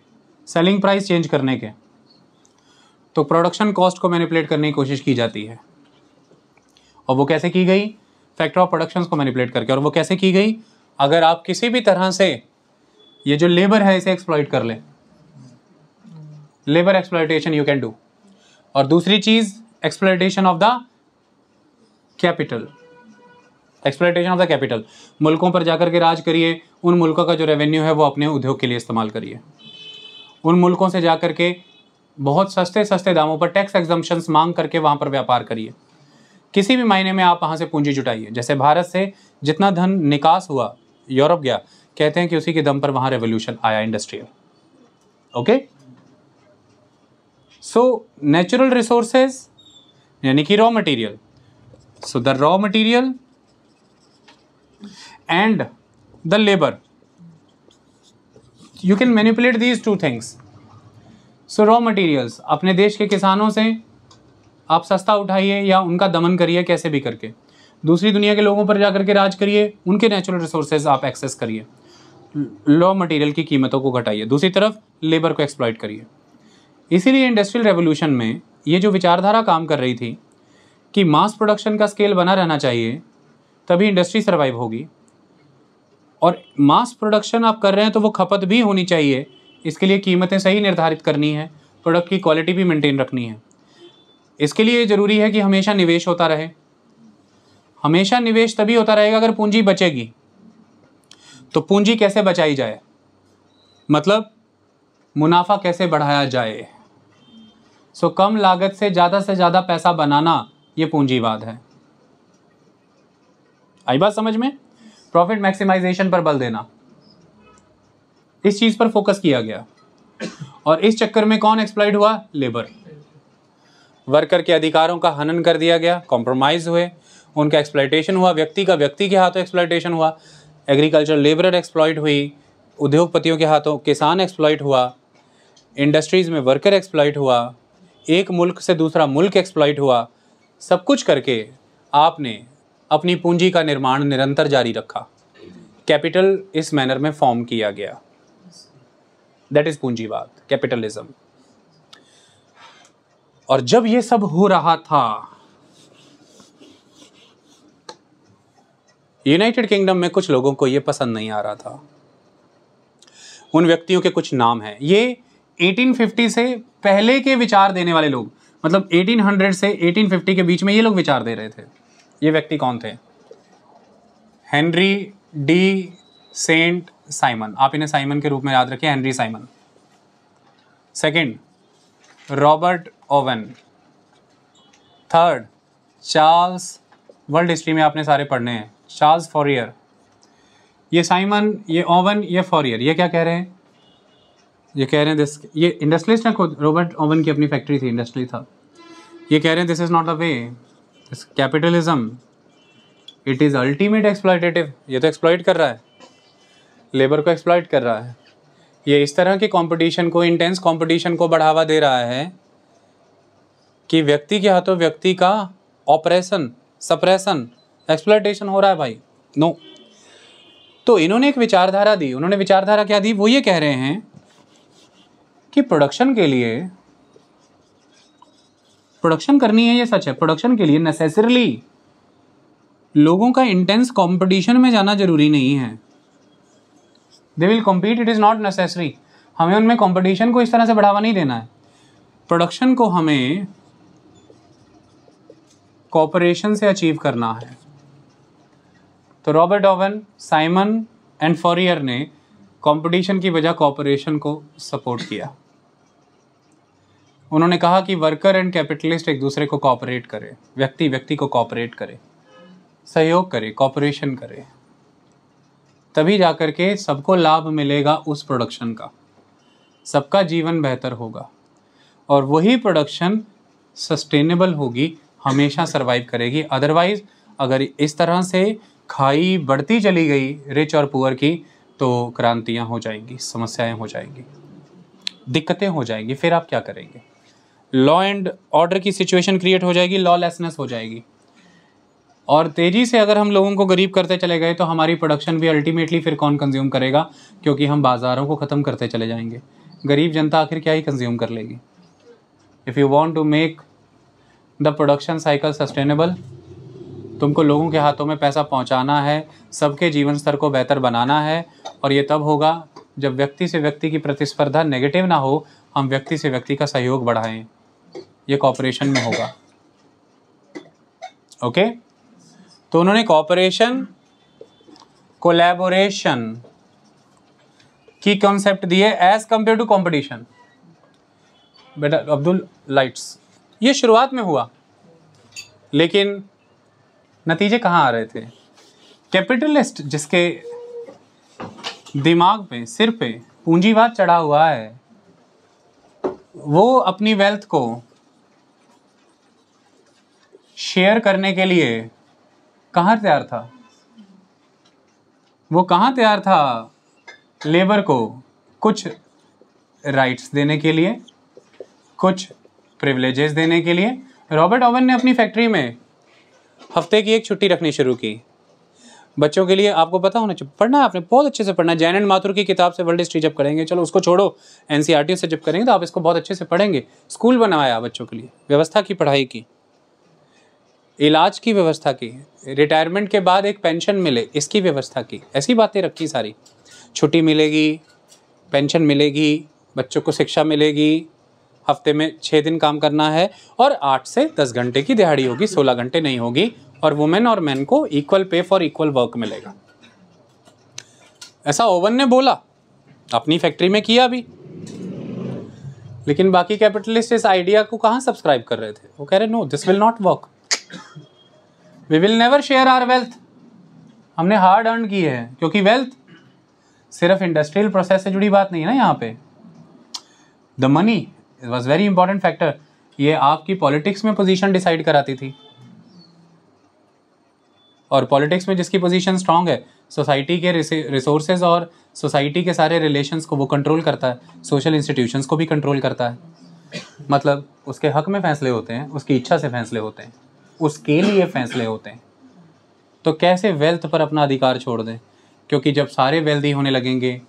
सेलिंग प्राइस चेंज करने के तो प्रोडक्शन कॉस्ट को मैनिपुलेट करने की कोशिश की जाती है और वो कैसे की गई फैक्टर ऑफ प्रोडक्शन को मैनिपुलेट करके और वो कैसे की गई अगर आप किसी भी तरह से ये जो लेबर है इसे एक्सप्लॉइट कर लें labour exploitation you can do और दूसरी चीज exploitation of the capital exploitation of the capital मुल्कों पर जाकर के राज करिए उन मुल्कों का जो रेवेन्यू है वो अपने उद्योग के लिए इस्तेमाल करिए उन मुल्कों से जा के बहुत सस्ते सस्ते दामों पर टैक्स एग्जाम्शंस मांग करके वहाँ पर व्यापार करिए किसी भी मायने में आप वहाँ से पूंजी जुटाइए जैसे भारत से जितना धन निकास हुआ यूरोप गया कहते हैं कि उसी के दम पर वहाँ रेवोल्यूशन आया industrial okay okay? So natural resources यानी कि raw material so the raw material and the labour you can manipulate these two things so raw materials अपने देश के किसानों से आप सस्ता उठाइए या उनका दमन करिए कैसे भी करके दूसरी दुनिया के लोगों पर जाकर के राज करिए उनके नेचुरल रिसोर्सेज आप एक्सेस करिए लॉ मटेरियल की कीमतों को घटाइए दूसरी तरफ लेबर को एक्सप्लॉयट करिए इसीलिए इंडस्ट्रियल रेवोल्यूशन में ये जो विचारधारा काम कर रही थी कि मास प्रोडक्शन का स्केल बना रहना चाहिए तभी इंडस्ट्री सर्वाइव होगी और मास प्रोडक्शन आप कर रहे हैं तो वो खपत भी होनी चाहिए इसके लिए कीमतें सही निर्धारित करनी है प्रोडक्ट की क्वालिटी भी मेंटेन रखनी है इसके लिए ज़रूरी है कि हमेशा निवेश होता रहे हमेशा निवेश तभी होता रहेगा अगर पूंजी बचेगी तो पूंजी कैसे बचाई जाए मतलब मुनाफा कैसे बढ़ाया जाए सो कम लागत से ज़्यादा से ज़्यादा पैसा बनाना ये पूंजीवाद है आई बात समझ में प्रॉफिट मैक्सिमाइजेशन पर बल देना इस चीज़ पर फोकस किया गया और इस चक्कर में कौन एक्सप्लाइड हुआ लेबर वर्कर के अधिकारों का हनन कर दिया गया कॉम्प्रोमाइज़ हुए उनका एक्सप्लाइटेशन हुआ व्यक्ति का व्यक्ति के हाथों एक्सप्लाइटेशन हुआ एग्रीकल्चर लेबर एक्सप्लॉयट हुई उद्योगपतियों के हाथों किसान एक्सप्लॉयट हुआ इंडस्ट्रीज़ में वर्कर एक्सप्लॉयट हुआ एक मुल्क से दूसरा मुल्क एक्सप्लॉइट हुआ सब कुछ करके आपने अपनी पूंजी का निर्माण निरंतर जारी रखा कैपिटल इस मैनर में फॉर्म किया गया दैट इज पूंजीवाद कैपिटलिज्म और जब ये सब हो रहा था यूनाइटेड किंगडम में कुछ लोगों को ये पसंद नहीं आ रहा था उन व्यक्तियों के कुछ नाम हैं ये 1850 से पहले के विचार देने वाले लोग मतलब 1800 से 1850 के बीच में ये लोग विचार दे रहे थे ये व्यक्ति कौन थे हेनरी डी सेंट साइमन आप इन्हें साइमन के रूप में याद रखिए Henry Simon second Robert Owen third Charles world history में आपने सारे पढ़ने हैं चार्ल्स फॉरियर ये साइमन ये ओवन ये फॉरियर ये क्या कह रहे हैं ये कह रहे हैं दिस ये इंडस्ट्रियलिस्ट है खुद रॉबर्ट ओवन की अपनी फैक्ट्री थी इंडस्ट्री था ये कह रहे हैं this is not a way capitalism it is ultimate exploitative ये तो एक्सप्लाइट कर रहा है लेबर को एक्सप्लाइट कर रहा है ये इस तरह के कंपटीशन को इंटेंस कंपटीशन को बढ़ावा दे रहा है कि व्यक्ति के हाथों व्यक्ति का ऑपरेशन सप्रेशन एक्सप्लाइटेशन हो रहा है भाई नो no. तो इन्होंने एक विचारधारा दी उन्होंने विचारधारा क्या दी वो ये कह रहे हैं कि प्रोडक्शन के लिए प्रोडक्शन करनी है ये सच है प्रोडक्शन के लिए नेसेसरली लोगों का इंटेंस कंपटीशन में जाना जरूरी नहीं है they will compete it is not necessary हमें उनमें कंपटीशन को इस तरह से बढ़ावा नहीं देना है प्रोडक्शन को हमें कॉपरेशन से अचीव करना है तो Robert Owen Simon and Fourier ने कंपटीशन की वजह कॉपरेशन को सपोर्ट किया उन्होंने कहा कि वर्कर एंड कैपिटलिस्ट एक दूसरे को कॉपरेट करे व्यक्ति व्यक्ति को कॉपरेट करे सहयोग करे कॉपरेशन करे तभी जा कर के सबको लाभ मिलेगा उस प्रोडक्शन का सबका जीवन बेहतर होगा और वही प्रोडक्शन सस्टेनेबल होगी हमेशा सरवाइव करेगी अदरवाइज अगर इस तरह से खाई बढ़ती चली गई रिच और पुअर की तो क्रांतियाँ हो जाएंगी समस्याएँ हो जाएंगी दिक्कतें हो जाएंगी फिर आप क्या करेंगे लॉ एंड ऑर्डर की सिचुएशन क्रिएट हो जाएगी लॉलेसनेस हो जाएगी और तेज़ी से अगर हम लोगों को गरीब करते चले गए तो हमारी प्रोडक्शन भी अल्टीमेटली फिर कौन कंज्यूम करेगा क्योंकि हम बाज़ारों को ख़त्म करते चले जाएंगे गरीब जनता आखिर क्या ही कंज्यूम कर लेगी if you want to make the production cycle sustainable तुमको लोगों के हाथों में पैसा पहुंचाना है सबके जीवन स्तर को बेहतर बनाना है और ये तब होगा जब व्यक्ति से व्यक्ति की प्रतिस्पर्धा नेगेटिव ना हो हम व्यक्ति से व्यक्ति का सहयोग बढ़ाएं ये कॉपरेशन में होगा ओके तो उन्होंने कॉपरेशन कोलेबोरेशन की कॉन्सेप्ट दिए एज कंपेयर टू कंपटीशन बेटा अब्दुल लाइट्स ये शुरुआत में हुआ लेकिन नतीजे कहाँ आ रहे थे कैपिटलिस्ट जिसके दिमाग पे सिर पे पूंजीवाद चढ़ा हुआ है वो अपनी वेल्थ को शेयर करने के लिए कहाँ तैयार था वो कहाँ तैयार था लेबर को कुछ राइट्स देने के लिए कुछ प्रिविलेजेस देने के लिए रॉबर्ट ओवन ने अपनी फैक्ट्री में हफ्ते की एक छुट्टी रखनी शुरू की बच्चों के लिए आपको पता होना चाहिए पढ़ना है आपने बहुत अच्छे से पढ़ना है जैन एंड माथुर की किताब से वर्ल्ड हिस्ट्री जब करेंगे चलो उसको छोड़ो एन से जब करेंगे तो आप इसको बहुत अच्छे से पढ़ेंगे स्कूल बनवाया बच्चों के लिए व्यवस्था की पढ़ाई की इलाज की व्यवस्था की रिटायरमेंट के बाद एक पेंशन मिले इसकी व्यवस्था की ऐसी बातें रखी सारी छुट्टी मिलेगी पेंशन मिलेगी बच्चों को शिक्षा मिलेगी हफ्ते में छः दिन काम करना है और आठ से दस घंटे की दिहाड़ी होगी सोलह घंटे नहीं होगी और वुमेन और मैन को equal pay for equal work मिलेगा ऐसा ओवन ने बोला अपनी फैक्ट्री में किया अभी लेकिन बाकी कैपिटलिस्ट इस आइडिया को कहाँ सब्सक्राइब कर रहे थे वो कह रहे no this will not work we will never share our wealth हमने हार्ड अर्न की है क्योंकि वेल्थ सिर्फ इंडस्ट्रियल प्रोसेस से जुड़ी बात नहीं है ना यहाँ पे the money was very important factor ये आपकी पॉलिटिक्स में पोजीशन डिसाइड कराती थी और पॉलिटिक्स में जिसकी पोजीशन स्ट्रांग है सोसाइटी के रिसोर्सेज और सोसाइटी के सारे रिलेशंस को वो कंट्रोल करता है सोशल इंस्टीट्यूशंस को भी कंट्रोल करता है मतलब उसके हक में फैसले होते हैं उसकी इच्छा से फैसले होते हैं उसके लिए फैसले होते हैं तो कैसे वेल्थ पर अपना अधिकार छोड़ दें क्योंकि जब सारे वेल्दी होने लगेंगे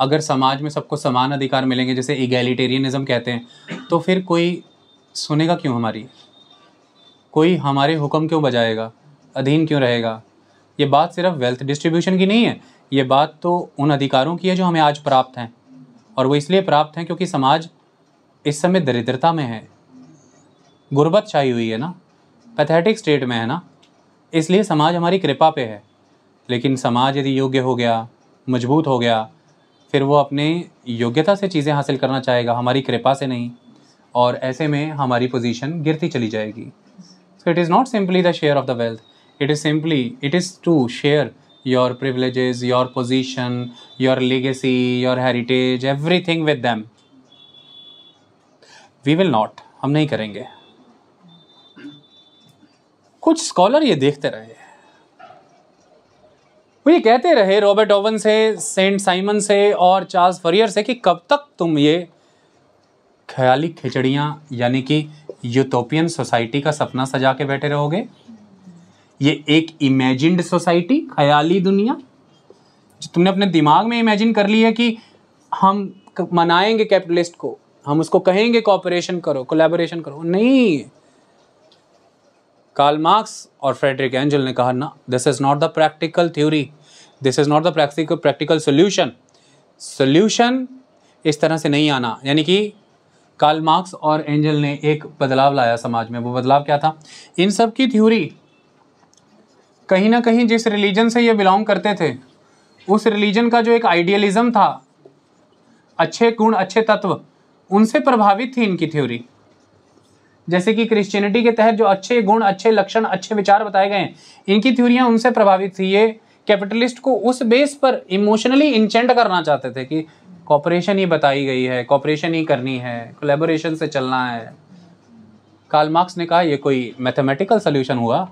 अगर समाज में सबको समान अधिकार मिलेंगे जैसे इगेलिटेरियनिज़म कहते हैं तो फिर कोई सुनेगा क्यों हमारी कोई हमारे हुक्म क्यों बजाएगा अधीन क्यों रहेगा ये बात सिर्फ वेल्थ डिस्ट्रीब्यूशन की नहीं है ये बात तो उन अधिकारों की है जो हमें आज प्राप्त हैं और वो इसलिए प्राप्त हैं क्योंकि समाज इस समय दरिद्रता में है गुर्बत छाई हुई है ना पैथेटिक स्टेट में है ना इसलिए समाज हमारी कृपा पे है लेकिन समाज यदि योग्य हो गया मजबूत हो गया फिर वो अपने योग्यता से चीज़ें हासिल करना चाहेगा हमारी कृपा से नहीं और ऐसे में हमारी पोजीशन गिरती चली जाएगी so it is not simply the share of the wealth it is simply it is to share your privilege your position your legacy your heritage thing with them we will not हम नहीं करेंगे कुछ स्कॉलर ये देखते रहे वो ये कहते रहे रॉबर्ट ओवन से सेंट साइमन से और चार्ल्स फरियर से कि कब तक तुम ये ख्याली खिचड़ियाँ यानी कि यूटोपियन सोसाइटी का सपना सजा के बैठे रहोगे ये एक इमेजिन्ड सोसाइटी ख्याली दुनिया जो तुमने अपने दिमाग में इमेजिन कर ली है कि हम मनाएंगे कैपिटलिस्ट को हम उसको कहेंगे कॉपरेशन करो कोलेबोरेशन करो नहीं कार्ल मार्क्स और फ्रेडरिक एंजल ने कहा ना this is not the practical theory this is not the practical practical solution solution इस तरह से नहीं आना यानी कि कार्ल मार्क्स और एंजल ने एक बदलाव लाया समाज में वो बदलाव क्या था इन सब की थ्योरी कहीं ना कहीं जिस रिलीजन से ये बिलोंग करते थे उस रिलीजन का जो एक आइडियलिज्म था अच्छे गुण अच्छे तत्व उनसे प्रभावित थी इनकी थ्योरी जैसे कि क्रिश्चियनिटी के तहत जो अच्छे गुण अच्छे लक्षण अच्छे विचार बताए गए हैं इनकी थ्योरियाँ उनसे प्रभावित थी ये कैपिटलिस्ट को उस बेस पर इमोशनली इंचेंट करना चाहते थे कि कॉपरेशन ही बताई गई है कॉपरेशन ही करनी है कोलेबोरेशन से चलना है कार्ल मार्क्स ने कहा ये कोई मैथमेटिकल सोल्यूशन हुआ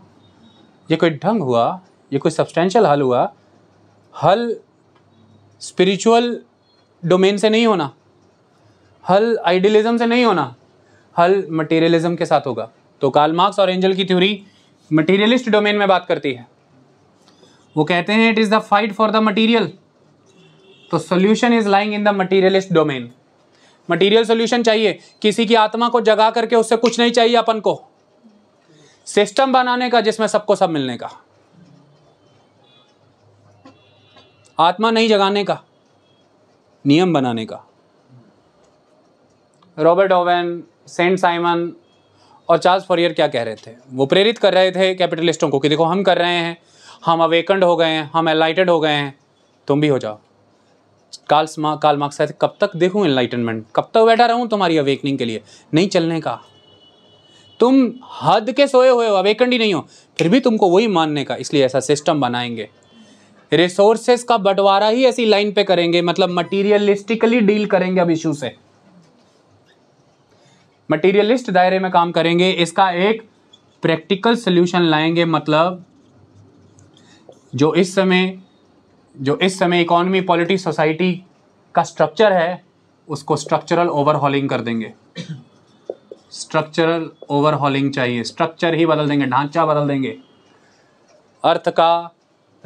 ये कोई ढंग हुआ ये कोई सब्सटेंशियल हल हुआ हल स्पिरिचुअल डोमेन से नहीं होना हल आइडियलिज्म से नहीं होना हल मटेरियलिज्म के साथ होगा तो कार्ल मार्क्स और एंजल की थ्योरी मटेरियलिस्ट डोमेन में बात करती है वो कहते हैं it is the fight for the material तो solution is lying in the materialist domain material solution चाहिए किसी की आत्मा को जगा करके उससे कुछ नहीं चाहिए अपन को सिस्टम बनाने का जिसमें सबको सब मिलने का आत्मा नहीं जगाने का नियम बनाने का रॉबर्ट ओवेन सेंट साइमन और चार्ल्स फॉरियर क्या कह रहे थे वो प्रेरित कर रहे थे कैपिटलिस्टों को कि देखो हम कर रहे हैं हम अवेकंड हो गए हैं हम एनलाइटेड हो गए हैं तुम भी हो जाओ कार्ल्स मा कार्ल मार्क्स कहते कब तक देखूँ एनलाइटनमेंट कब तक बैठा रहूँ तुम्हारी अवेकनिंग के लिए नहीं चलने का तुम हद के सोए हुए हो अवेकंड ही नहीं हो फिर भी तुमको वही मानने का इसलिए ऐसा सिस्टम बनाएंगे रिसोर्सेज का बंटवारा ही ऐसी लाइन पे करेंगे मतलब मटीरियलिस्टिकली डील करेंगे अब इशू से मटेरियलिस्ट दायरे में काम करेंगे इसका एक प्रैक्टिकल सोल्यूशन लाएंगे मतलब जो इस समय जो इस समय इकोनॉमी पॉलिटिक्स सोसाइटी का स्ट्रक्चर है उसको स्ट्रक्चरल ओवरहॉलिंग कर देंगे स्ट्रक्चरल ओवरहॉलिंग चाहिए स्ट्रक्चर ही बदल देंगे ढांचा बदल देंगे अर्थ का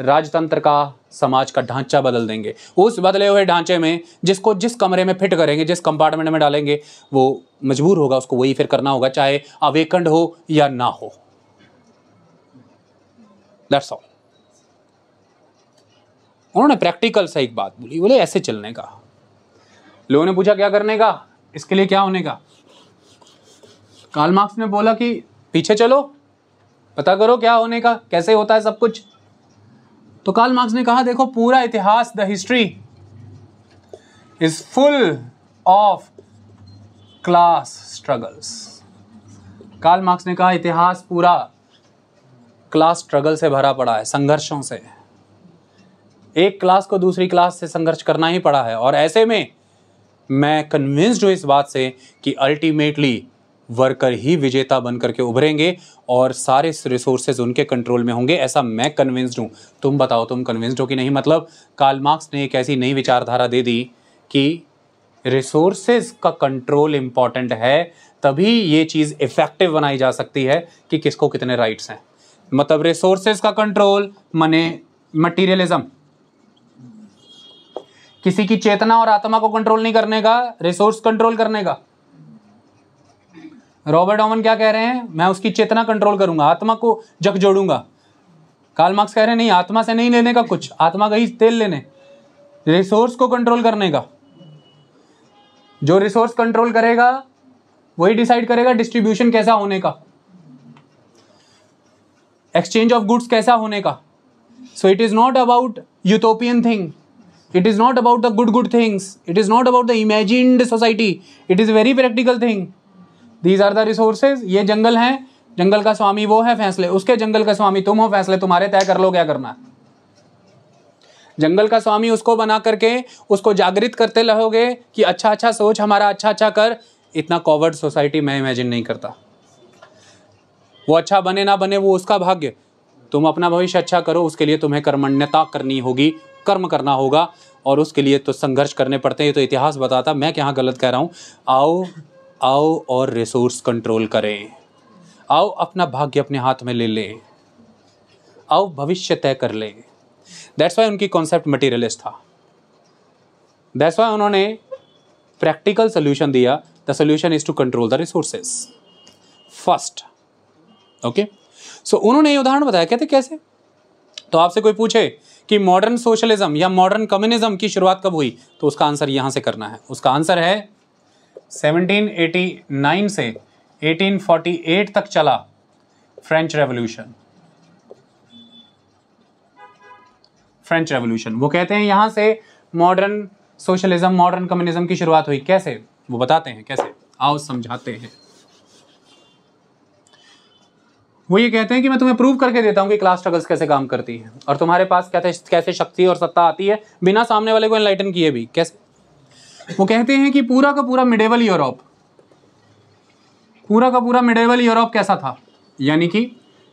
राजतंत्र का समाज का ढांचा बदल देंगे उस बदले हुए ढांचे में जिसको जिस कमरे में फिट करेंगे जिस कंपार्टमेंट में डालेंगे वो मजबूर होगा उसको वही फिर करना होगा चाहे अवेकंड हो या ना हो दैट्स ऑल उन्होंने प्रैक्टिकल सा एक बात बोली बोले ऐसे चलने का लोगों ने पूछा क्या करने का इसके लिए क्या होने का कार्ल मार्क्स ने बोला कि पीछे चलो पता करो क्या होने का कैसे होता है सब कुछ तो कार्ल मार्क्स ने कहा देखो पूरा इतिहास the history is full of class struggles Karl Marx ने कहा इतिहास पूरा क्लास स्ट्रगल से भरा पड़ा है संघर्षों से एक क्लास को दूसरी क्लास से संघर्ष करना ही पड़ा है और ऐसे में मैं कन्विंस्ड हूँ इस बात से कि अल्टीमेटली वर्कर ही विजेता बन करके उभरेंगे और सारे रिसोर्सेज उनके कंट्रोल में होंगे ऐसा मैं कन्विंस्ड हूँ तुम बताओ तुम कन्विंस्ड हो कि नहीं मतलब कार्ल मार्क्स ने एक ऐसी नई विचारधारा दे दी कि रिसोर्सेज का कंट्रोल इम्पॉर्टेंट है तभी ये चीज़ इफ़ेक्टिव बनाई जा सकती है कि किसको कितने राइट्स हैं मतलब रिसोर्सेज का कंट्रोल मने मटीरियलिज्म किसी की चेतना और आत्मा को कंट्रोल नहीं करने का रिसोर्स कंट्रोल करने का रॉबर्ट ओमन क्या कह रहे हैं मैं उसकी चेतना कंट्रोल करूंगा आत्मा को जग जोड़ूंगा काल मार्क्स कह रहे हैं नहीं आत्मा से नहीं लेने का कुछ आत्मा का ही तेल लेने रिसोर्स को कंट्रोल करने का जो रिसोर्स कंट्रोल करेगा वही डिसाइड करेगा डिस्ट्रीब्यूशन कैसा होने का एक्सचेंज ऑफ गुड्स कैसा होने का so it is not about utopian thing it is not about the good good things it is not about the imagined society it is very practical thing these are the resources ये जंगल हैं जंगल का स्वामी वो है फैसले उसके जंगल का स्वामी तुम हो फैसले तुम्हारे तय कर लो क्या करना जंगल का स्वामी उसको बना करके उसको जागृत करते रहोगे कि अच्छा अच्छा सोच हमारा अच्छा अच्छा कर इतना कॉवर्ड सोसाइटी मैं इमेजिन नहीं करता वो अच्छा बने ना बने वो उसका भाग्य तुम अपना भविष्य अच्छा करो उसके लिए तुम्हें कर्मण्यता करनी होगी कर्म करना होगा और उसके लिए तो संघर्ष करने पड़ते हैं तो इतिहास बताता मैं क्या गलत कह रहा हूँ आओ आओ और रिसोर्स कंट्रोल करें आओ अपना भाग्य अपने हाथ में ले लें आओ भविष्य तय कर लें दैट्स वाई उनकी कॉन्सेप्ट मटीरियलिस्ट था दैट्स वाई उन्होंने प्रैक्टिकल सोल्यूशन दिया the solution is to control the resources first okay so उन्होंने ये उदाहरण बताया कहते कैसे तो आपसे कोई पूछे कि मॉडर्न सोशलिज्म या मॉडर्न कम्युनिज्म की शुरुआत कब हुई तो उसका आंसर यहां से करना है उसका आंसर है 1789 से 1848 तक चला फ्रेंच रेवोल्यूशन फ्रेंच रेवोल्यूशन वो कहते हैं यहां से मॉडर्न सोशलिज्म मॉडर्न कम्युनिज्म की शुरुआत हुई कैसे वो बताते हैं कैसे आओ समझाते हैं वो ये कहते हैं कि मैं तुम्हें प्रूव करके देता हूँ कि क्लास स्ट्रगल्स कैसे काम करती है और तुम्हारे पास कैसे कैसे शक्ति और सत्ता आती है बिना सामने वाले को एनलाइटन किए भी कैसे वो कहते हैं कि पूरा का पूरा मिडेवल यूरोप पूरा का पूरा मिडेवल यूरोप कैसा था यानी कि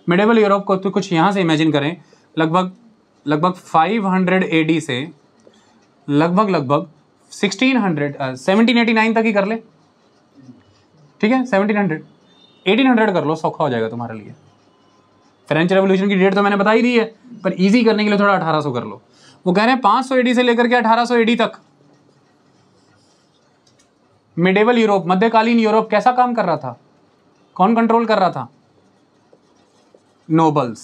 मिडेवल यूरोप को तो कुछ यहाँ से इमेजिन करें लगभग लगभग 500 हंड्रेड से लगभग लगभग 1600 1789 तक ही कर ले ठीक है 1700 1800 कर लो सौखा हो जाएगा तुम्हारे लिए फ्रेंच रेवोल्यूशन की डेट तो मैंने बता ही दी है पर इजी करने के लिए थोड़ा 1800 कर लो वो कह रहे हैं 500 एडी से लेकर के 1800 एडी तक मिडेवल यूरोप मध्यकालीन यूरोप कैसा काम कर रहा था कौन कंट्रोल कर रहा था nobles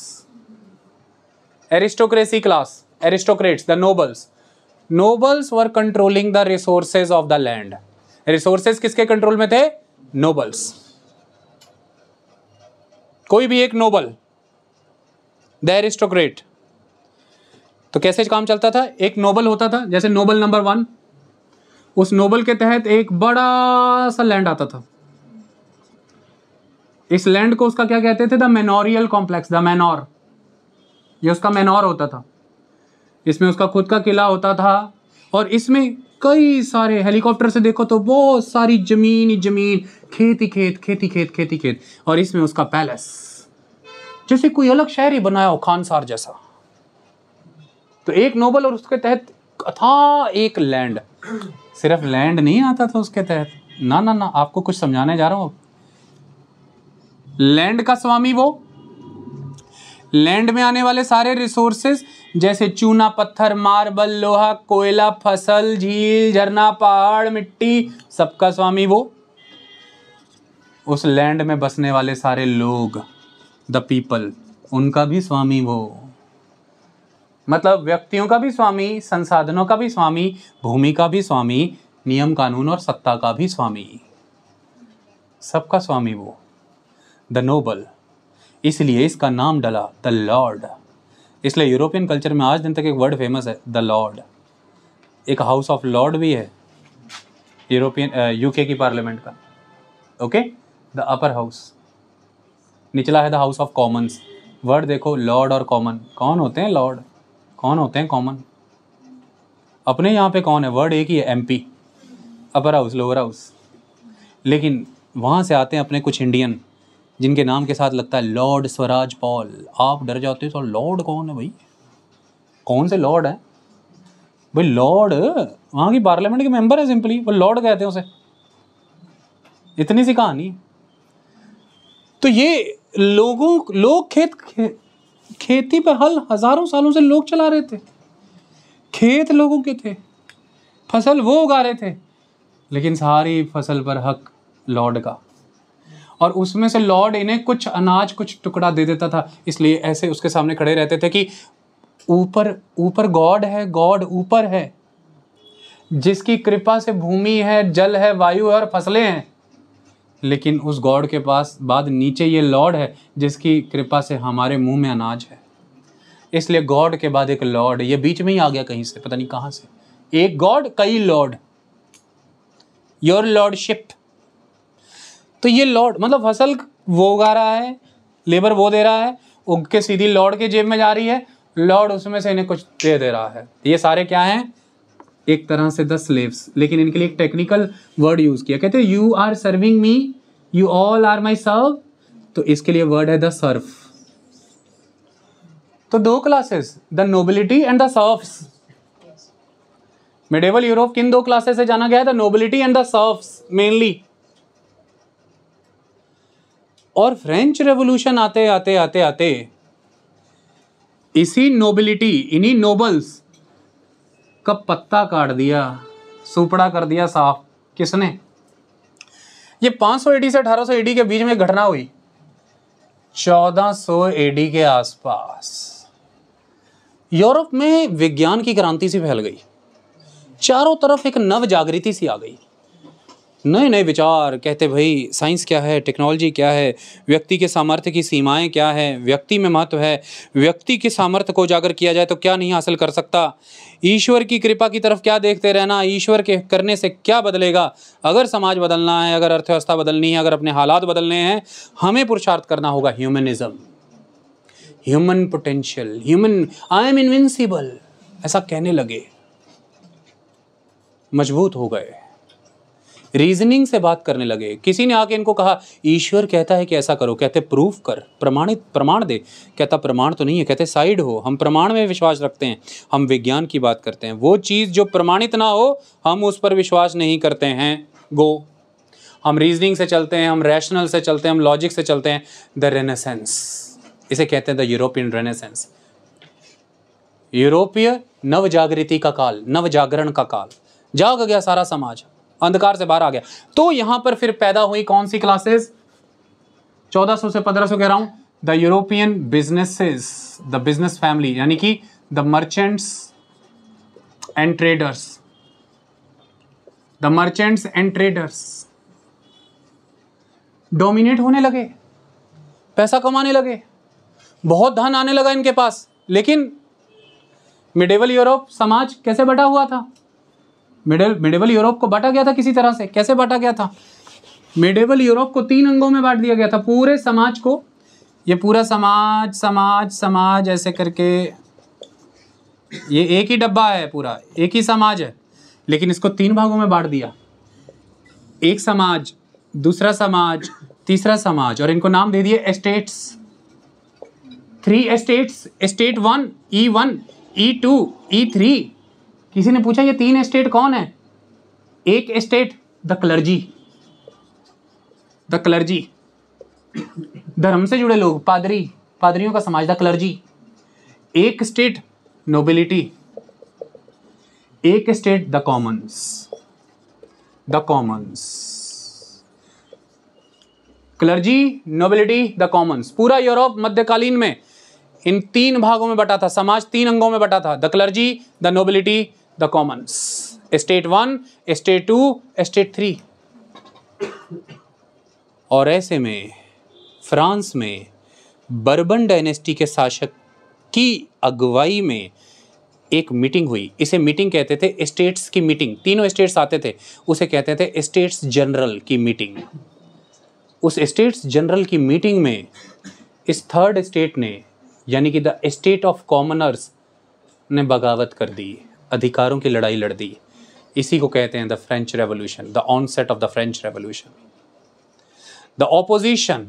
aristocracy class aristocrats the nobles nobles were controlling the resources of the land resources किसके कंट्रोल में थे नोबल्स कोई भी एक नोबल द एरिस्टोक्रेट तो कैसे काम चलता था एक नोबल होता था जैसे नोबल नंबर वन उस नोबल के तहत एक बड़ा सा लैंड आता था इस लैंड को उसका क्या कहते थे the manorial complex the manor ये उसका मेनोर होता था इसमें उसका खुद का किला होता था और इसमें कई सारे हेलीकॉप्टर से देखो तो बहुत सारी जमीन ही जमीन खेत ही खेत खेती खेत खेती खेत और इसमें उसका पैलेस जैसे कोई अलग शहर ही बनाया हो खानसार जैसा तो एक नोबल और उसके तहत था एक लैंड सिर्फ लैंड नहीं आता था उसके तहत ना ना ना आपको कुछ समझाने जा रहा हूं लैंड का स्वामी वो लैंड में आने वाले सारे रिसोर्सेज जैसे चूना पत्थर मार्बल लोहा कोयला फसल झील झरना पहाड़ मिट्टी सबका स्वामी वो उस लैंड में बसने वाले सारे लोग द पीपल उनका भी स्वामी वो मतलब व्यक्तियों का भी स्वामी संसाधनों का भी स्वामी भूमि का भी स्वामी नियम कानून और सत्ता का भी स्वामी सबका स्वामी वो द नोबल इसलिए इसका नाम डला द लॉर्ड इसलिए यूरोपियन कल्चर में आज दिन तक एक वर्ड फेमस है द लॉर्ड एक हाउस ऑफ लॉर्ड भी है यूरोपियन यूके की पार्लियामेंट का ओके द अपर हाउस निचला है the house of commons word देखो लॉर्ड और कॉमन कौन होते हैं लॉर्ड कौन होते हैं कॉमन अपने यहाँ पे कौन है वर्ड एक ही है M P upper house lower house लेकिन वहाँ से आते हैं अपने कुछ इंडियन जिनके नाम के साथ लगता है लॉर्ड स्वराज पॉल आप डर जाते हो तो लॉर्ड कौन है भाई कौन से लॉर्ड है भाई लॉर्ड वहाँ की पार्लियामेंट के मेंबर है सिंपली वो लॉर्ड कहते हैं उसे इतनी सी कहानी तो ये लोगों लोग खेत खेत खेती पे हल हज़ारों सालों से लोग चला रहे थे खेत लोगों के थे फसल वो उगा रहे थे लेकिन सारी फसल पर हक लॉर्ड का और उसमें से लॉर्ड इन्हें कुछ अनाज कुछ टुकड़ा दे देता था इसलिए ऐसे उसके सामने खड़े रहते थे कि ऊपर ऊपर गॉड है गॉड ऊपर है जिसकी कृपा से भूमि है जल है वायु है और फसलें हैं लेकिन उस गॉड के पास बाद नीचे ये लॉर्ड है जिसकी कृपा से हमारे मुंह में अनाज है इसलिए गॉड के बाद एक लॉर्ड ये बीच में ही आ गया कहीं से पता नहीं कहां से एक गॉड कई लॉर्ड योर लॉर्डशिप तो ये लॉर्ड मतलब फसल वो उगा रहा है लेबर वो दे रहा है उग के सीधी लॉर्ड के जेब में जा रही है लॉर्ड उसमें से इन्हें कुछ दे दे रहा है तो ये सारे क्या हैं एक तरह से द स्लेव्स लेकिन इनके लिए एक टेक्निकल वर्ड यूज़ किया कहते you are serving me you all are my serve तो इसके लिए वर्ड है द सर्फ तो दो classes the nobility and the serf medieval Europe किन दो क्लासेस से जाना गया है the nobility and the serfs mainly और फ्रेंच रेवोल्यूशन आते आते आते आते इसी नोबिलिटी इन्हीं नोबल्स का पत्ता काट दिया सुपड़ा कर दिया साफ किसने ये 500 एडी से 1800 एडी के बीच में घटना हुई 1400 एडी के आसपास यूरोप में विज्ञान की क्रांति सी फैल गई चारों तरफ एक नव जागृति सी आ गई नए नए विचार कहते भाई साइंस क्या है टेक्नोलॉजी क्या है व्यक्ति के सामर्थ्य की सीमाएं क्या है व्यक्ति में महत्व है व्यक्ति के सामर्थ्य को उजागर किया जाए तो क्या नहीं हासिल कर सकता ईश्वर की कृपा की तरफ क्या देखते रहना ईश्वर के करने से क्या बदलेगा अगर समाज बदलना है अगर अर्थव्यवस्था बदलनी है अगर अपने हालात बदलने हैं हमें पुरुषार्थ करना होगा humanism human potential human I am invincible ऐसा कहने लगे मजबूत हो गए रीजनिंग से बात करने लगे किसी ने आके इनको कहा ईश्वर कहता है कि ऐसा करो कहते प्रूफ कर प्रमाणित प्रमाण दे कहता प्रमाण तो नहीं है कहते साइड हो हम प्रमाण में विश्वास रखते हैं हम विज्ञान की बात करते हैं वो चीज़ जो प्रमाणित ना हो हम उस पर विश्वास नहीं करते हैं गो हम रीजनिंग से चलते हैं हम रैशनल से चलते हैं हम लॉजिक से चलते हैं द रेनेसेंस इसे कहते हैं द यूरोपियन रेनेसेंस यूरोपीय नव जागृति का काल नव जागरण का काल जाग गया सारा समाज अंधकार से बाहर आ गया तो यहां पर फिर पैदा हुई कौन सी क्लासेस 1400 से 1500 कह रहा हूं the European businesses the business family यानी कि the merchants and traders the merchants and traders dominate होने लगे पैसा कमाने लगे बहुत धन आने लगा इनके पास लेकिन मिडेवल यूरोप समाज कैसे बटा हुआ था मिडिल मिडेवल यूरोप को बांटा गया था किसी तरह से कैसे बांटा गया था मिडेवल यूरोप को तीन अंगों में बांट दिया गया था पूरे समाज को ये पूरा समाज समाज समाज ऐसे करके ये एक ही डब्बा है पूरा एक ही समाज है लेकिन इसको तीन भागों में बांट दिया एक समाज दूसरा समाज तीसरा समाज और इनको नाम दे दिए estates three estates estate one E one E two E three किसी ने पूछा ये तीन स्टेट कौन है एक state the clergy the clergy धर्म से जुड़े लोग पादरी पादरियों का समाज द क्लर्जी एक स्टेट नोबिलिटी एक state the commons the commons clergy nobility the commons पूरा यूरोप मध्यकालीन में इन तीन भागों में बटा था समाज तीन अंगों में बटा था the clergy the nobility the commons state one state two state three और ऐसे में फ्रांस में बर्बन डायनेस्टी के शासक की अगुवाई में एक मीटिंग हुई इसे मीटिंग कहते थे स्टेट्स की मीटिंग तीनों स्टेट्स आते थे उसे कहते थे स्टेट्स जनरल की मीटिंग उस स्टेट्स जनरल की मीटिंग में इस थर्ड स्टेट ने यानी कि द स्टेट ऑफ कॉमनर्स ने बगावत कर दी अधिकारों की लड़ाई लड़ दी इसी को कहते हैं the French revolution the onset of the French revolution the opposition